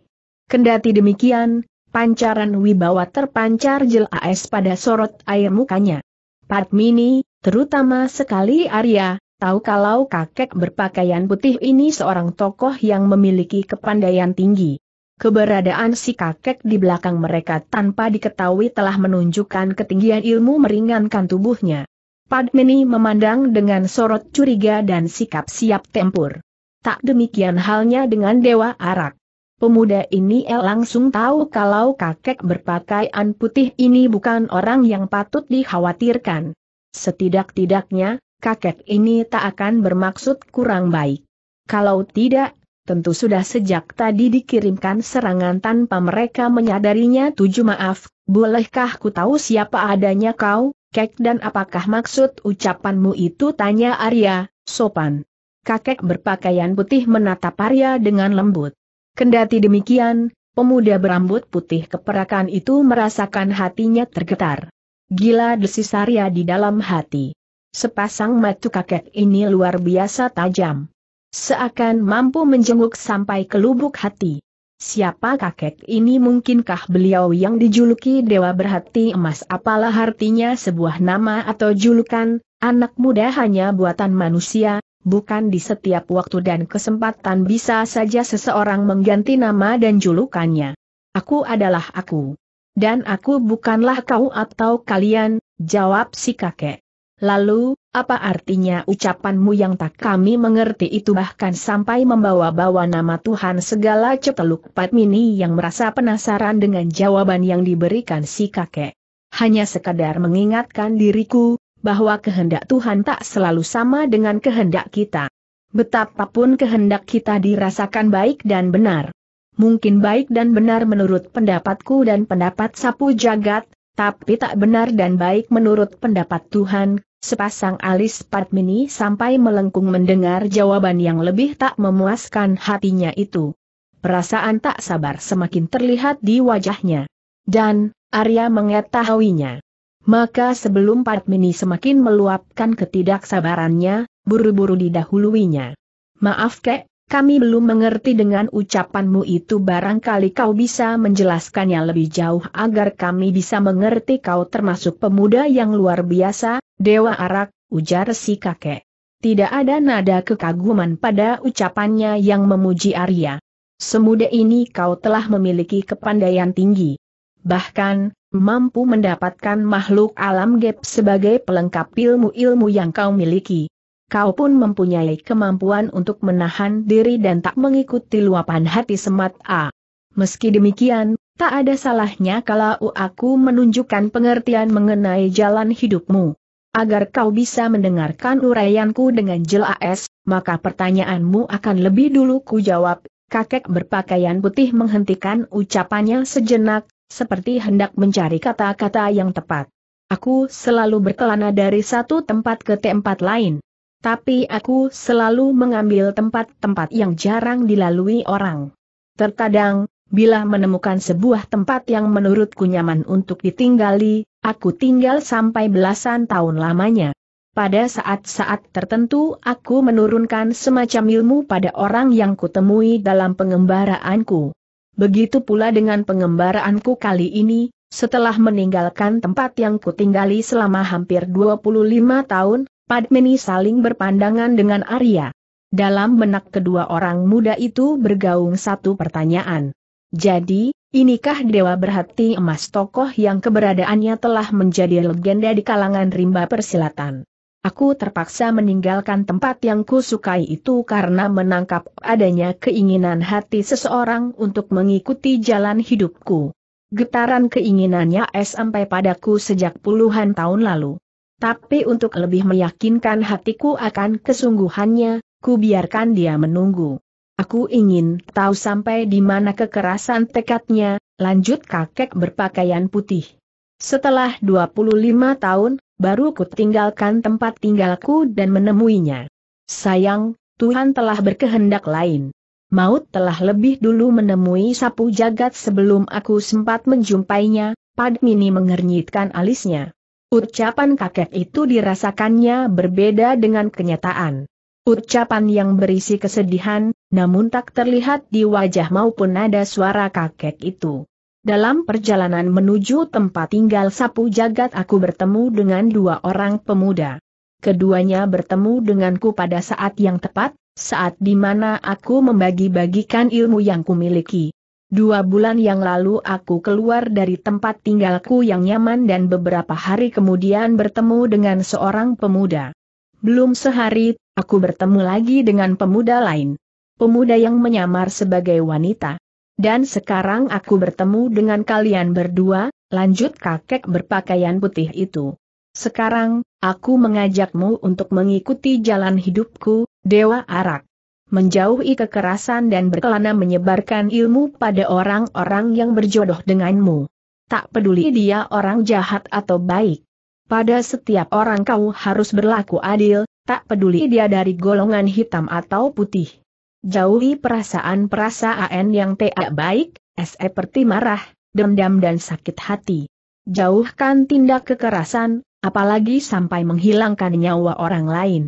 Kendati demikian, pancaran wibawa terpancar jelas pada sorot air mukanya. Padmini, terutama sekali Arya, Tahu kalau kakek berpakaian putih ini seorang tokoh yang memiliki kepandaian tinggi. Keberadaan si kakek di belakang mereka tanpa diketahui telah menunjukkan ketinggian ilmu meringankan tubuhnya. Padmini memandang dengan sorot curiga dan sikap siap tempur. Tak demikian halnya dengan Dewa Arak. Pemuda ini El langsung tahu kalau kakek berpakaian putih ini bukan orang yang patut dikhawatirkan. Setidak-tidaknya, kakek ini tak akan bermaksud kurang baik. Kalau tidak, tentu sudah sejak tadi dikirimkan serangan tanpa mereka menyadarinya tujuh maaf, bolehkah ku tahu siapa adanya kau, kek dan apakah maksud ucapanmu itu tanya Arya, sopan. Kakek berpakaian putih menatap Arya dengan lembut. Kendati demikian, pemuda berambut putih keperakan itu merasakan hatinya tergetar. Gila desis Arya di dalam hati. Sepasang mata kakek ini luar biasa tajam. Seakan mampu menjenguk sampai ke lubuk hati. Siapa kakek ini mungkinkah beliau yang dijuluki Dewa Berhati Emas apalah artinya sebuah nama atau julukan, anak muda hanya buatan manusia, bukan di setiap waktu dan kesempatan bisa saja seseorang mengganti nama dan julukannya. Aku adalah aku. Dan aku bukanlah kau atau kalian, jawab si kakek. Lalu, apa artinya ucapanmu yang tak kami mengerti itu bahkan sampai membawa-bawa nama Tuhan segala ceteluk Padmini yang merasa penasaran dengan jawaban yang diberikan si kakek. Hanya sekadar mengingatkan diriku, bahwa kehendak Tuhan tak selalu sama dengan kehendak kita. Betapapun kehendak kita dirasakan baik dan benar. Mungkin baik dan benar menurut pendapatku dan pendapat sapu jagat, tapi tak benar dan baik menurut pendapat Tuhan, Sepasang alis Padmini sampai melengkung mendengar jawaban yang lebih tak memuaskan hatinya itu. Perasaan tak sabar semakin terlihat di wajahnya. Dan, Arya mengetahuinya. Maka sebelum Padmini semakin meluapkan ketidaksabarannya, buru-buru didahuluinya. Maaf kek, kami belum mengerti dengan ucapanmu itu barangkali kau bisa menjelaskannya lebih jauh agar kami bisa mengerti kau termasuk pemuda yang luar biasa, Dewa Arak, ujar si kakek. Tidak ada nada kekaguman pada ucapannya yang memuji Arya. Semuda ini kau telah memiliki kepandaian tinggi. Bahkan, mampu mendapatkan makhluk alam gap sebagai pelengkap ilmu-ilmu yang kau miliki kau pun mempunyai kemampuan untuk menahan diri dan tak mengikuti luapan hati semat A. Meski demikian, tak ada salahnya kalau aku menunjukkan pengertian mengenai jalan hidupmu. Agar kau bisa mendengarkan uraianku dengan jelas, maka pertanyaanmu akan lebih dulu ku jawab. Kakek berpakaian putih menghentikan ucapannya sejenak, seperti hendak mencari kata-kata yang tepat. Aku selalu berkelana dari satu tempat ke tempat lain. Tapi aku selalu mengambil tempat-tempat yang jarang dilalui orang. Terkadang, bila menemukan sebuah tempat yang menurutku nyaman untuk ditinggali, aku tinggal sampai belasan tahun lamanya. Pada saat-saat tertentu aku menurunkan semacam ilmu pada orang yang kutemui dalam pengembaraanku. Begitu pula dengan pengembaraanku kali ini, setelah meninggalkan tempat yang kutinggali selama hampir 25 tahun, Padmini saling berpandangan dengan Arya. Dalam benak kedua orang muda itu bergaung satu pertanyaan. Jadi, inikah Dewa Berhati Emas tokoh yang keberadaannya telah menjadi legenda di kalangan rimba persilatan? Aku terpaksa meninggalkan tempat yang kusukai itu karena menangkap adanya keinginan hati seseorang untuk mengikuti jalan hidupku. Getaran keinginannya es sampai padaku sejak puluhan tahun lalu. Tapi untuk lebih meyakinkan hatiku akan kesungguhannya, ku biarkan dia menunggu. Aku ingin tahu sampai di mana kekerasan tekadnya, lanjut kakek berpakaian putih. Setelah 25 tahun, baru ku tinggalkan tempat tinggalku dan menemuinya. Sayang, Tuhan telah berkehendak lain. Maut telah lebih dulu menemui sapu jagat sebelum aku sempat menjumpainya, Padmini mengernyitkan alisnya. Ucapan kakek itu dirasakannya berbeda dengan kenyataan. Ucapan yang berisi kesedihan, namun tak terlihat di wajah maupun nada suara kakek itu. Dalam perjalanan menuju tempat tinggal sapu jagat aku bertemu dengan dua orang pemuda. Keduanya bertemu denganku pada saat yang tepat, saat di mana aku membagi-bagikan ilmu yang kumiliki. Dua bulan yang lalu aku keluar dari tempat tinggalku yang nyaman dan beberapa hari kemudian bertemu dengan seorang pemuda. Belum sehari, aku bertemu lagi dengan pemuda lain. Pemuda yang menyamar sebagai wanita. Dan sekarang aku bertemu dengan kalian berdua, lanjut kakek berpakaian putih itu. Sekarang, aku mengajakmu untuk mengikuti jalan hidupku, Dewa Arak menjauhi kekerasan dan berkelana menyebarkan ilmu pada orang-orang yang berjodoh denganmu. Tak peduli dia orang jahat atau baik. Pada setiap orang kau harus berlaku adil, tak peduli dia dari golongan hitam atau putih. Jauhi perasaan-perasaan yang tak baik, seperti marah, dendam dan sakit hati. Jauhkan tindak kekerasan, apalagi sampai menghilangkan nyawa orang lain.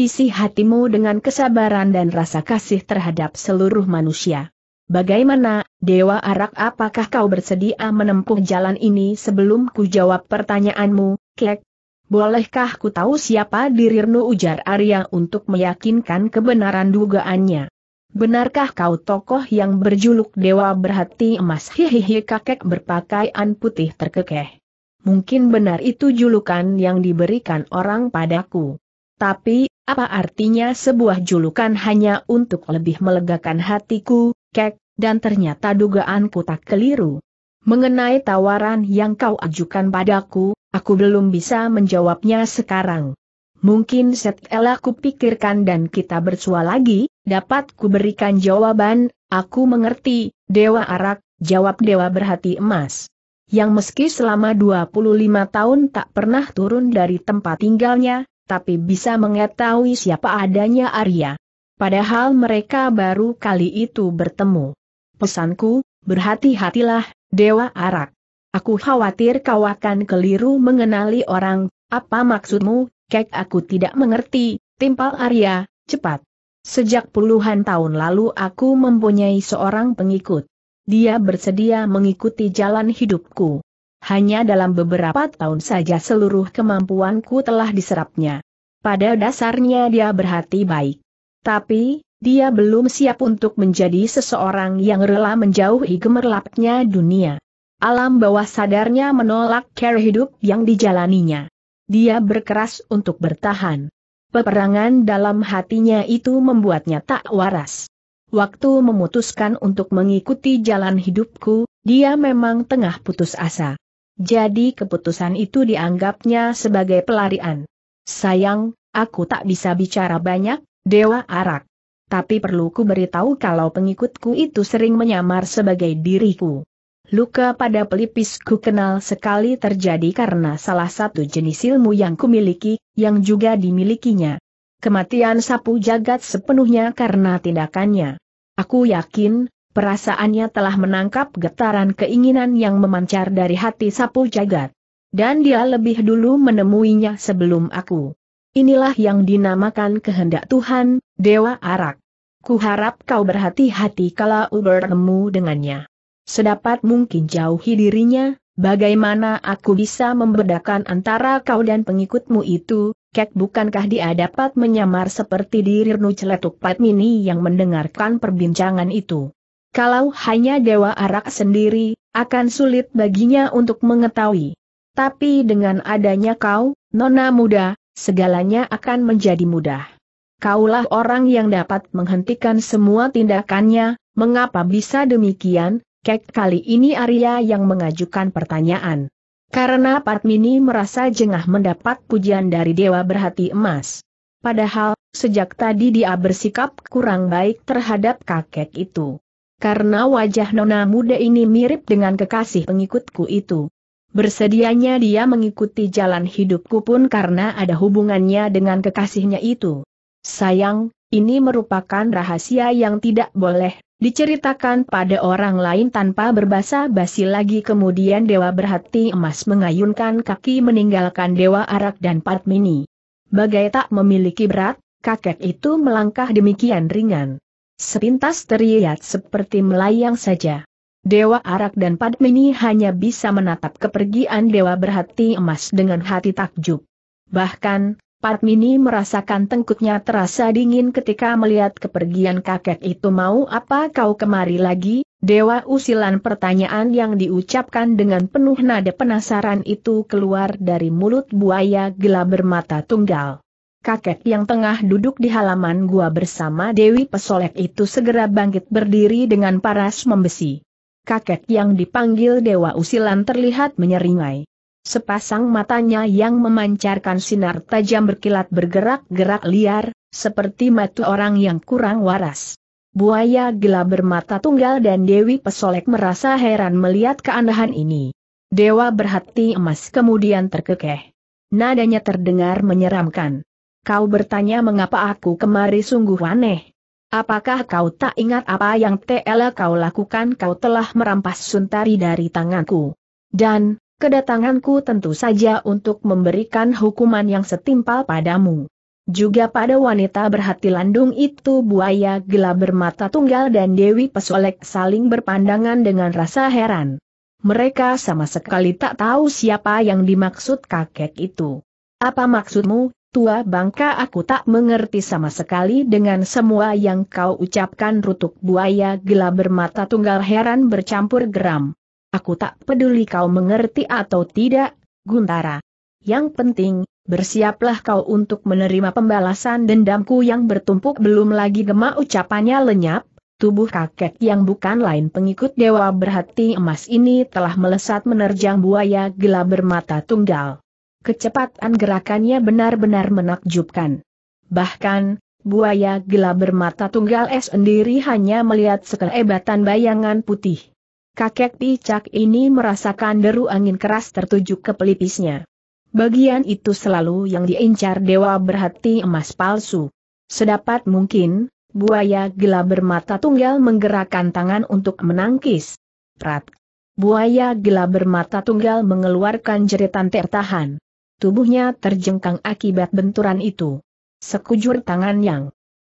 Isi hatimu dengan kesabaran dan rasa kasih terhadap seluruh manusia. Bagaimana, Dewa Arak apakah kau bersedia menempuh jalan ini sebelum ku jawab pertanyaanmu, Klek? Bolehkah ku tahu siapa dirirnu ujar Arya untuk meyakinkan kebenaran dugaannya? Benarkah kau tokoh yang berjuluk Dewa Berhati Emas hihihi kakek berpakaian putih terkekeh? Mungkin benar itu julukan yang diberikan orang padaku. Tapi, apa artinya sebuah julukan hanya untuk lebih melegakan hatiku, kek, dan ternyata dugaanku tak keliru. Mengenai tawaran yang kau ajukan padaku, aku belum bisa menjawabnya sekarang. Mungkin setelah kupikirkan dan kita bersua lagi, dapat kuberikan jawaban, aku mengerti, Dewa Arak, jawab Dewa Berhati Emas yang meski selama 25 tahun tak pernah turun dari tempat tinggalnya, tapi bisa mengetahui siapa adanya Arya. Padahal mereka baru kali itu bertemu. Pesanku, berhati-hatilah, Dewa Arak. Aku khawatir kau akan keliru mengenali orang, apa maksudmu, kek aku tidak mengerti, timpal Arya, cepat. Sejak puluhan tahun lalu aku mempunyai seorang pengikut. Dia bersedia mengikuti jalan hidupku. Hanya dalam beberapa tahun saja seluruh kemampuanku telah diserapnya. Pada dasarnya dia berhati baik. Tapi, dia belum siap untuk menjadi seseorang yang rela menjauhi gemerlapnya dunia. Alam bawah sadarnya menolak cara hidup yang dijalaninya. Dia berkeras untuk bertahan. Peperangan dalam hatinya itu membuatnya tak waras. Waktu memutuskan untuk mengikuti jalan hidupku, dia memang tengah putus asa. Jadi keputusan itu dianggapnya sebagai pelarian. Sayang, aku tak bisa bicara banyak, Dewa Arak. Tapi perlu ku beritahu kalau pengikutku itu sering menyamar sebagai diriku. Luka pada pelipisku kenal sekali terjadi karena salah satu jenis ilmu yang kumiliki, yang juga dimilikinya. Kematian sapu jagat sepenuhnya karena tindakannya. Aku yakin, Perasaannya telah menangkap getaran keinginan yang memancar dari hati sapu jagat. Dan dia lebih dulu menemuinya sebelum aku. Inilah yang dinamakan kehendak Tuhan, Dewa Arak. Kuharap kau berhati-hati kalau bertemu dengannya. Sedapat mungkin jauhi dirinya, bagaimana aku bisa membedakan antara kau dan pengikutmu itu, kek bukankah dia dapat menyamar seperti diri Nuceletuk Patmini yang mendengarkan perbincangan itu. Kalau hanya Dewa Arak sendiri, akan sulit baginya untuk mengetahui. Tapi dengan adanya kau, nona muda, segalanya akan menjadi mudah. Kaulah orang yang dapat menghentikan semua tindakannya, mengapa bisa demikian, kek kali ini Arya yang mengajukan pertanyaan. Karena Patmini merasa jengah mendapat pujian dari Dewa Berhati Emas. Padahal, sejak tadi dia bersikap kurang baik terhadap kakek itu karena wajah nona muda ini mirip dengan kekasih pengikutku itu. Bersedianya dia mengikuti jalan hidupku pun karena ada hubungannya dengan kekasihnya itu. Sayang, ini merupakan rahasia yang tidak boleh diceritakan pada orang lain tanpa berbahasa basi lagi kemudian Dewa Berhati Emas mengayunkan kaki meninggalkan Dewa Arak dan Padmini. Bagai tak memiliki berat, kakek itu melangkah demikian ringan. Sepintas terlihat seperti melayang saja. Dewa Arak dan Padmini hanya bisa menatap kepergian Dewa Berhati Emas dengan hati takjub. Bahkan, Padmini merasakan tengkutnya terasa dingin ketika melihat kepergian kakek itu mau apa kau kemari lagi, Dewa usilan pertanyaan yang diucapkan dengan penuh nada penasaran itu keluar dari mulut buaya gelap bermata tunggal kakek yang tengah duduk di halaman gua bersama Dewi Pesolek itu segera bangkit berdiri dengan paras membesi. Kakek yang dipanggil Dewa Usilan terlihat menyeringai. Sepasang matanya yang memancarkan sinar tajam berkilat bergerak-gerak liar, seperti mata orang yang kurang waras. Buaya gila bermata tunggal dan Dewi Pesolek merasa heran melihat keanehan ini. Dewa berhati emas kemudian terkekeh. Nadanya terdengar menyeramkan. Kau bertanya mengapa aku kemari sungguh aneh. Apakah kau tak ingat apa yang TL kau lakukan kau telah merampas Suntari dari tanganku? Dan, kedatanganku tentu saja untuk memberikan hukuman yang setimpal padamu. Juga pada wanita berhati landung itu buaya gelap bermata tunggal dan Dewi Pesolek saling berpandangan dengan rasa heran. Mereka sama sekali tak tahu siapa yang dimaksud kakek itu. Apa maksudmu, Tua bangka aku tak mengerti sama sekali dengan semua yang kau ucapkan rutuk buaya gila bermata tunggal heran bercampur geram. Aku tak peduli kau mengerti atau tidak, Guntara. Yang penting, bersiaplah kau untuk menerima pembalasan dendamku yang bertumpuk belum lagi gema ucapannya lenyap, tubuh kakek yang bukan lain pengikut dewa berhati emas ini telah melesat menerjang buaya gila bermata tunggal kecepatan gerakannya benar-benar menakjubkan. Bahkan, buaya gila bermata tunggal es sendiri hanya melihat sekelebatan bayangan putih. Kakek picak ini merasakan deru angin keras tertuju ke pelipisnya. Bagian itu selalu yang diincar dewa berhati emas palsu. Sedapat mungkin, buaya gila bermata tunggal menggerakkan tangan untuk menangkis. Prat. Buaya gila bermata tunggal mengeluarkan jeritan tertahan tubuhnya terjengkang akibat benturan itu. Sekujur tangan yang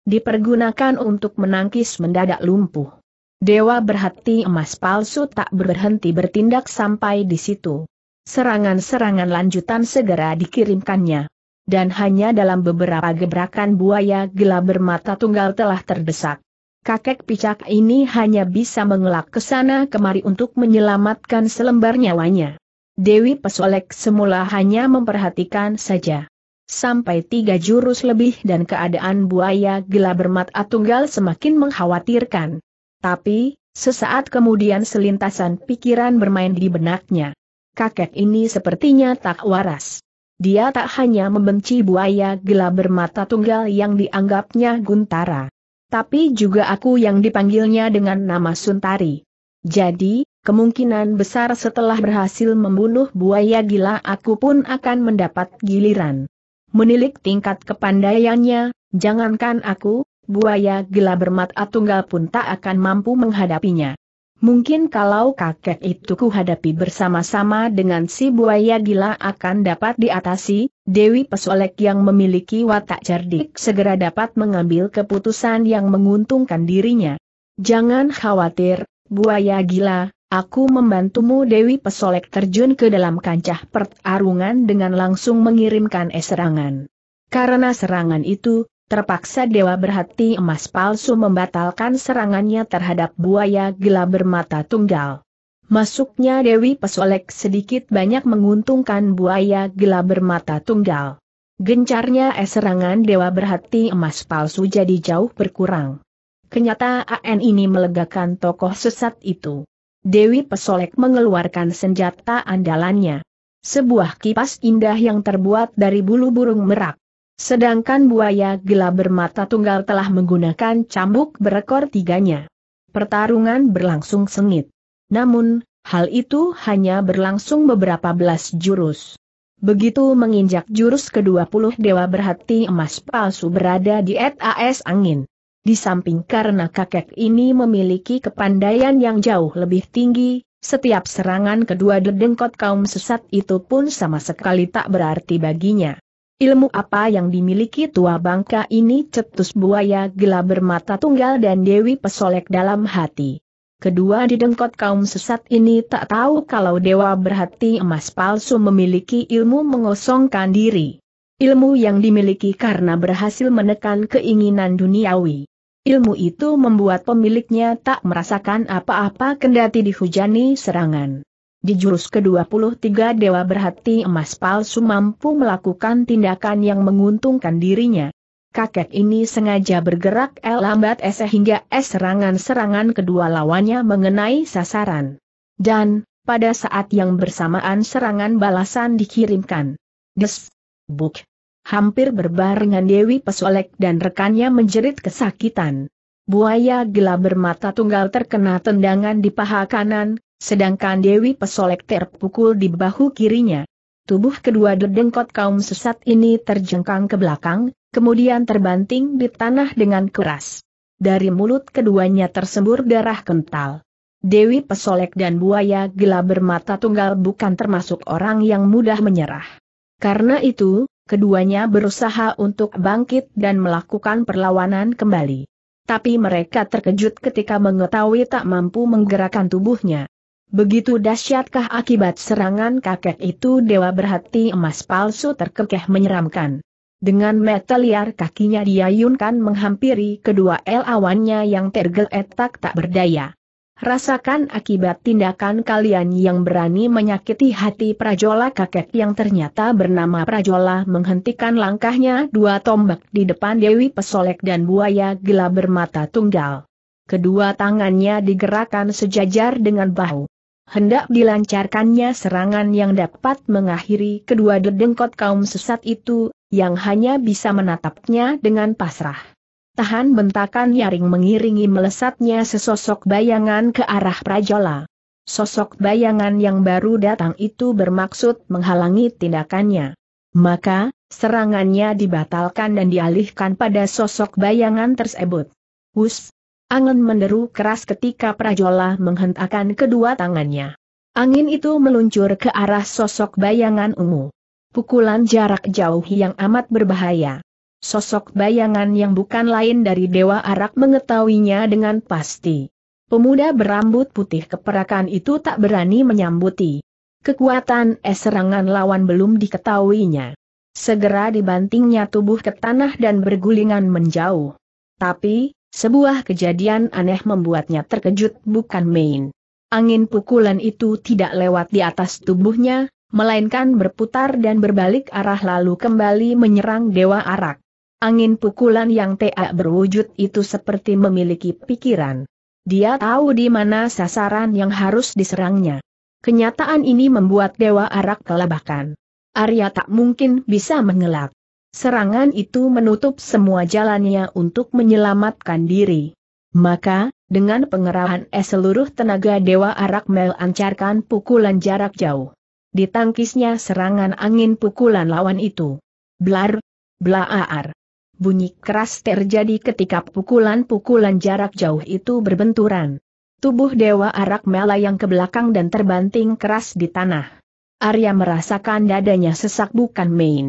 dipergunakan untuk menangkis mendadak lumpuh. Dewa berhati emas palsu tak berhenti bertindak sampai di situ. Serangan-serangan lanjutan segera dikirimkannya. Dan hanya dalam beberapa gebrakan buaya gelap bermata tunggal telah terdesak. Kakek picak ini hanya bisa mengelak ke sana kemari untuk menyelamatkan selembar nyawanya. Dewi Pesolek semula hanya memperhatikan saja. Sampai tiga jurus lebih dan keadaan buaya gila bermata tunggal semakin mengkhawatirkan. Tapi, sesaat kemudian selintasan pikiran bermain di benaknya. Kakek ini sepertinya tak waras. Dia tak hanya membenci buaya gila bermata tunggal yang dianggapnya Guntara. Tapi juga aku yang dipanggilnya dengan nama Suntari. Jadi, Kemungkinan besar setelah berhasil membunuh buaya gila aku pun akan mendapat giliran. Menilik tingkat kepandaiannya, jangankan aku, buaya gila bermata tunggal pun tak akan mampu menghadapinya. Mungkin kalau kakek itu kuhadapi bersama-sama dengan si buaya gila akan dapat diatasi, Dewi Pesolek yang memiliki watak cerdik segera dapat mengambil keputusan yang menguntungkan dirinya. Jangan khawatir, buaya gila, Aku membantumu Dewi Pesolek terjun ke dalam kancah pertarungan dengan langsung mengirimkan serangan. Karena serangan itu, terpaksa Dewa Berhati Emas Palsu membatalkan serangannya terhadap buaya gila bermata tunggal. Masuknya Dewi Pesolek sedikit banyak menguntungkan buaya gila bermata tunggal. Gencarnya serangan Dewa Berhati Emas Palsu jadi jauh berkurang. Kenyataan ini melegakan tokoh sesat itu. Dewi Pesolek mengeluarkan senjata andalannya. Sebuah kipas indah yang terbuat dari bulu burung merak. Sedangkan buaya gila bermata tunggal telah menggunakan cambuk berekor tiganya. Pertarungan berlangsung sengit. Namun, hal itu hanya berlangsung beberapa belas jurus. Begitu menginjak jurus ke-20 Dewa Berhati Emas Palsu berada di atas angin. Di samping karena kakek ini memiliki kepandaian yang jauh lebih tinggi, setiap serangan kedua dedengkot kaum sesat itu pun sama sekali tak berarti baginya. Ilmu apa yang dimiliki tua bangka ini cetus buaya gelap bermata tunggal dan Dewi Pesolek dalam hati. Kedua didengkot kaum sesat ini tak tahu kalau dewa berhati emas palsu memiliki ilmu mengosongkan diri. Ilmu yang dimiliki karena berhasil menekan keinginan duniawi. Ilmu itu membuat pemiliknya tak merasakan apa-apa kendati dihujani serangan. Di jurus ke-23 Dewa Berhati Emas Palsu mampu melakukan tindakan yang menguntungkan dirinya. Kakek ini sengaja bergerak L lambat S hingga S serangan-serangan kedua lawannya mengenai sasaran. Dan, pada saat yang bersamaan serangan balasan dikirimkan. Des, buk, Hampir berbarengan Dewi Pesolek dan rekannya menjerit kesakitan. Buaya gila bermata tunggal terkena tendangan di paha kanan, sedangkan Dewi Pesolek terpukul di bahu kirinya. Tubuh kedua dedengkot kaum sesat ini terjengkang ke belakang, kemudian terbanting di tanah dengan keras. Dari mulut keduanya tersembur darah kental. Dewi Pesolek dan buaya gila bermata tunggal bukan termasuk orang yang mudah menyerah. Karena itu, keduanya berusaha untuk bangkit dan melakukan perlawanan kembali. Tapi mereka terkejut ketika mengetahui tak mampu menggerakkan tubuhnya. Begitu dahsyatkah akibat serangan kakek itu dewa berhati emas palsu terkekeh menyeramkan. Dengan metal liar kakinya diayunkan menghampiri kedua awannya yang tergeletak tak berdaya. Rasakan akibat tindakan kalian yang berani menyakiti hati Prajola kakek yang ternyata bernama Prajola menghentikan langkahnya dua tombak di depan Dewi Pesolek dan buaya gila bermata tunggal. Kedua tangannya digerakkan sejajar dengan bahu. Hendak dilancarkannya serangan yang dapat mengakhiri kedua dedengkot kaum sesat itu, yang hanya bisa menatapnya dengan pasrah. Tahan bentakan Yaring mengiringi melesatnya sesosok bayangan ke arah Prajola. Sosok bayangan yang baru datang itu bermaksud menghalangi tindakannya. Maka, serangannya dibatalkan dan dialihkan pada sosok bayangan tersebut. Hus, Angin menderu keras ketika Prajola menghentakkan kedua tangannya. Angin itu meluncur ke arah sosok bayangan ungu. Pukulan jarak jauh yang amat berbahaya sosok bayangan yang bukan lain dari Dewa Arak mengetahuinya dengan pasti. Pemuda berambut putih keperakan itu tak berani menyambuti. Kekuatan es serangan lawan belum diketahuinya. Segera dibantingnya tubuh ke tanah dan bergulingan menjauh. Tapi, sebuah kejadian aneh membuatnya terkejut bukan main. Angin pukulan itu tidak lewat di atas tubuhnya, melainkan berputar dan berbalik arah lalu kembali menyerang Dewa Arak. Angin pukulan yang tak berwujud itu seperti memiliki pikiran. Dia tahu di mana sasaran yang harus diserangnya. Kenyataan ini membuat Dewa Arak kelabakan. Arya tak mungkin bisa mengelak. Serangan itu menutup semua jalannya untuk menyelamatkan diri. Maka, dengan pengerahan es seluruh tenaga Dewa Arak melancarkan pukulan jarak jauh. Ditangkisnya serangan angin pukulan lawan itu. Blar, Blaaar. Bunyi keras terjadi ketika pukulan-pukulan jarak jauh itu berbenturan. Tubuh Dewa Arak melayang ke belakang dan terbanting keras di tanah. Arya merasakan dadanya sesak bukan main.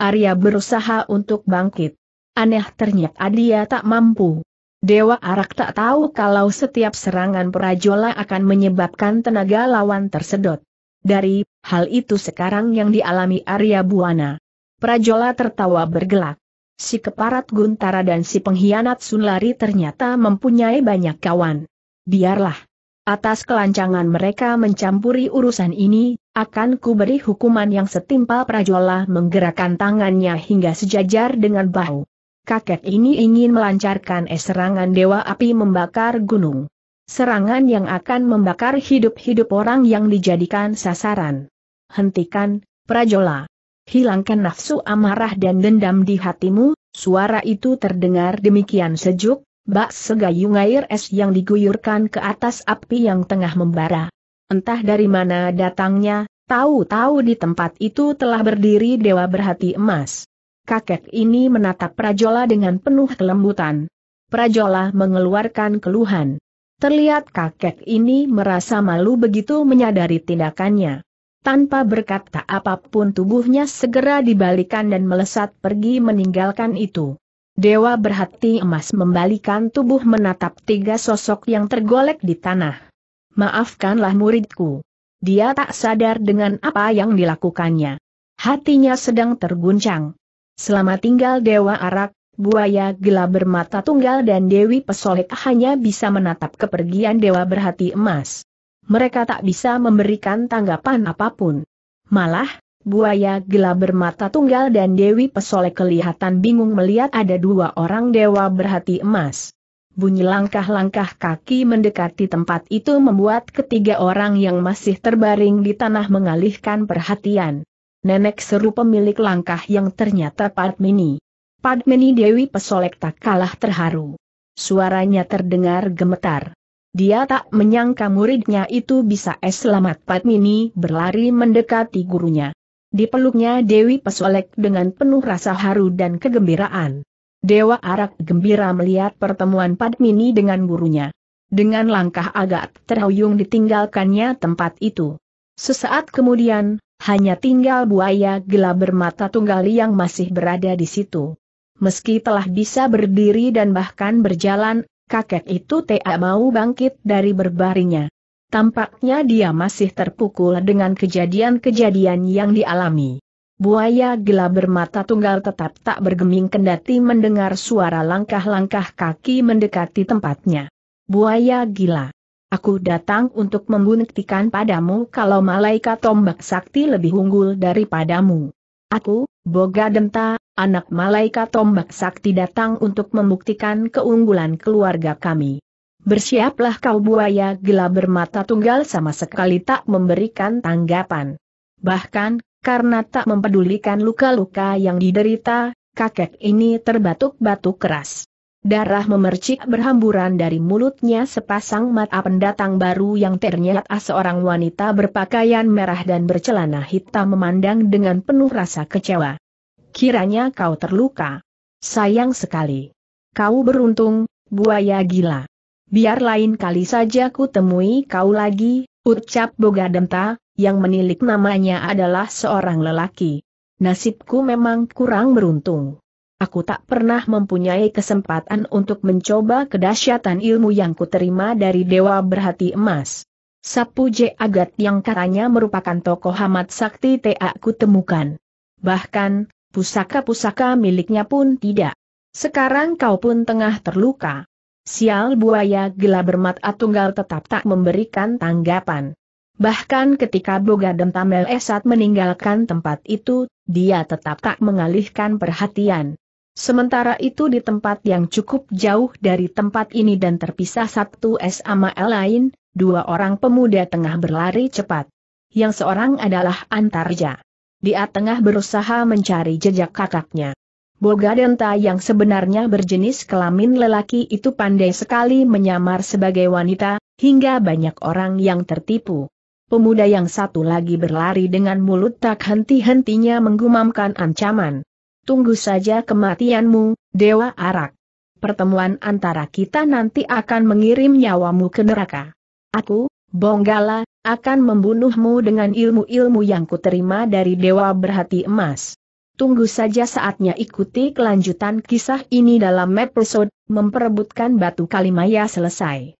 Arya berusaha untuk bangkit. Aneh ternyata dia tak mampu. Dewa Arak tak tahu kalau setiap serangan prajola akan menyebabkan tenaga lawan tersedot. Dari hal itu sekarang yang dialami Arya Buana. Prajola tertawa bergelak si keparat Guntara dan si pengkhianat Sunlari ternyata mempunyai banyak kawan. Biarlah. Atas kelancangan mereka mencampuri urusan ini, akan kuberi hukuman yang setimpal Prajola menggerakkan tangannya hingga sejajar dengan bahu. Kakek ini ingin melancarkan serangan Dewa Api membakar gunung. Serangan yang akan membakar hidup-hidup orang yang dijadikan sasaran. Hentikan, Prajola hilangkan nafsu amarah dan dendam di hatimu, suara itu terdengar demikian sejuk, bak segayung air es yang diguyurkan ke atas api yang tengah membara. Entah dari mana datangnya, tahu-tahu di tempat itu telah berdiri dewa berhati emas. Kakek ini menatap Prajola dengan penuh kelembutan. Prajola mengeluarkan keluhan. Terlihat kakek ini merasa malu begitu menyadari tindakannya. Tanpa berkata apapun tubuhnya segera dibalikan dan melesat pergi meninggalkan itu. Dewa berhati emas membalikan tubuh menatap tiga sosok yang tergolek di tanah. Maafkanlah muridku. Dia tak sadar dengan apa yang dilakukannya. Hatinya sedang terguncang. Selama tinggal Dewa Arak, buaya gila bermata tunggal dan Dewi Pesolek hanya bisa menatap kepergian Dewa Berhati Emas mereka tak bisa memberikan tanggapan apapun. Malah, buaya gelap bermata tunggal dan Dewi Pesolek kelihatan bingung melihat ada dua orang dewa berhati emas. Bunyi langkah-langkah kaki mendekati tempat itu membuat ketiga orang yang masih terbaring di tanah mengalihkan perhatian. Nenek seru pemilik langkah yang ternyata Padmini. Padmini Dewi Pesolek tak kalah terharu. Suaranya terdengar gemetar. Dia tak menyangka muridnya itu bisa es selamat Padmini berlari mendekati gurunya. Dipeluknya Dewi Pesolek dengan penuh rasa haru dan kegembiraan. Dewa Arak gembira melihat pertemuan Padmini dengan gurunya. Dengan langkah agak terhuyung ditinggalkannya tempat itu. Sesaat kemudian, hanya tinggal buaya gila bermata tunggal yang masih berada di situ. Meski telah bisa berdiri dan bahkan berjalan, kakek itu tak mau bangkit dari berbaringnya. Tampaknya dia masih terpukul dengan kejadian-kejadian yang dialami. Buaya gila bermata tunggal tetap tak bergeming kendati mendengar suara langkah-langkah kaki mendekati tempatnya. Buaya gila. Aku datang untuk membuktikan padamu kalau malaikat tombak sakti lebih unggul daripadamu. Aku, Boga Denta, anak malaikat tombak sakti datang untuk membuktikan keunggulan keluarga kami. Bersiaplah kau buaya gila bermata tunggal sama sekali tak memberikan tanggapan. Bahkan, karena tak mempedulikan luka-luka yang diderita, kakek ini terbatuk-batuk keras. Darah memercik berhamburan dari mulutnya sepasang mata pendatang baru yang ternyata seorang wanita berpakaian merah dan bercelana hitam memandang dengan penuh rasa kecewa kiranya kau terluka. Sayang sekali. Kau beruntung, buaya gila. Biar lain kali saja ku temui kau lagi, ucap Bogadenta, yang menilik namanya adalah seorang lelaki. Nasibku memang kurang beruntung. Aku tak pernah mempunyai kesempatan untuk mencoba kedahsyatan ilmu yang ku terima dari Dewa Berhati Emas. Sapu J. Agat yang katanya merupakan tokoh amat sakti tak aku temukan. Bahkan, pusaka-pusaka miliknya pun tidak. Sekarang kau pun tengah terluka. Sial buaya gila bermata tunggal tetap tak memberikan tanggapan. Bahkan ketika Boga dan Tamil Esat meninggalkan tempat itu, dia tetap tak mengalihkan perhatian. Sementara itu di tempat yang cukup jauh dari tempat ini dan terpisah satu es sama lain, dua orang pemuda tengah berlari cepat. Yang seorang adalah Antarja dia tengah berusaha mencari jejak kakaknya. Bogadenta yang sebenarnya berjenis kelamin lelaki itu pandai sekali menyamar sebagai wanita, hingga banyak orang yang tertipu. Pemuda yang satu lagi berlari dengan mulut tak henti-hentinya menggumamkan ancaman. Tunggu saja kematianmu, Dewa Arak. Pertemuan antara kita nanti akan mengirim nyawamu ke neraka. Aku, Bonggala, akan membunuhmu dengan ilmu-ilmu yang kuterima dari Dewa Berhati Emas. Tunggu saja saatnya ikuti kelanjutan kisah ini dalam episode, memperebutkan batu kalimaya selesai.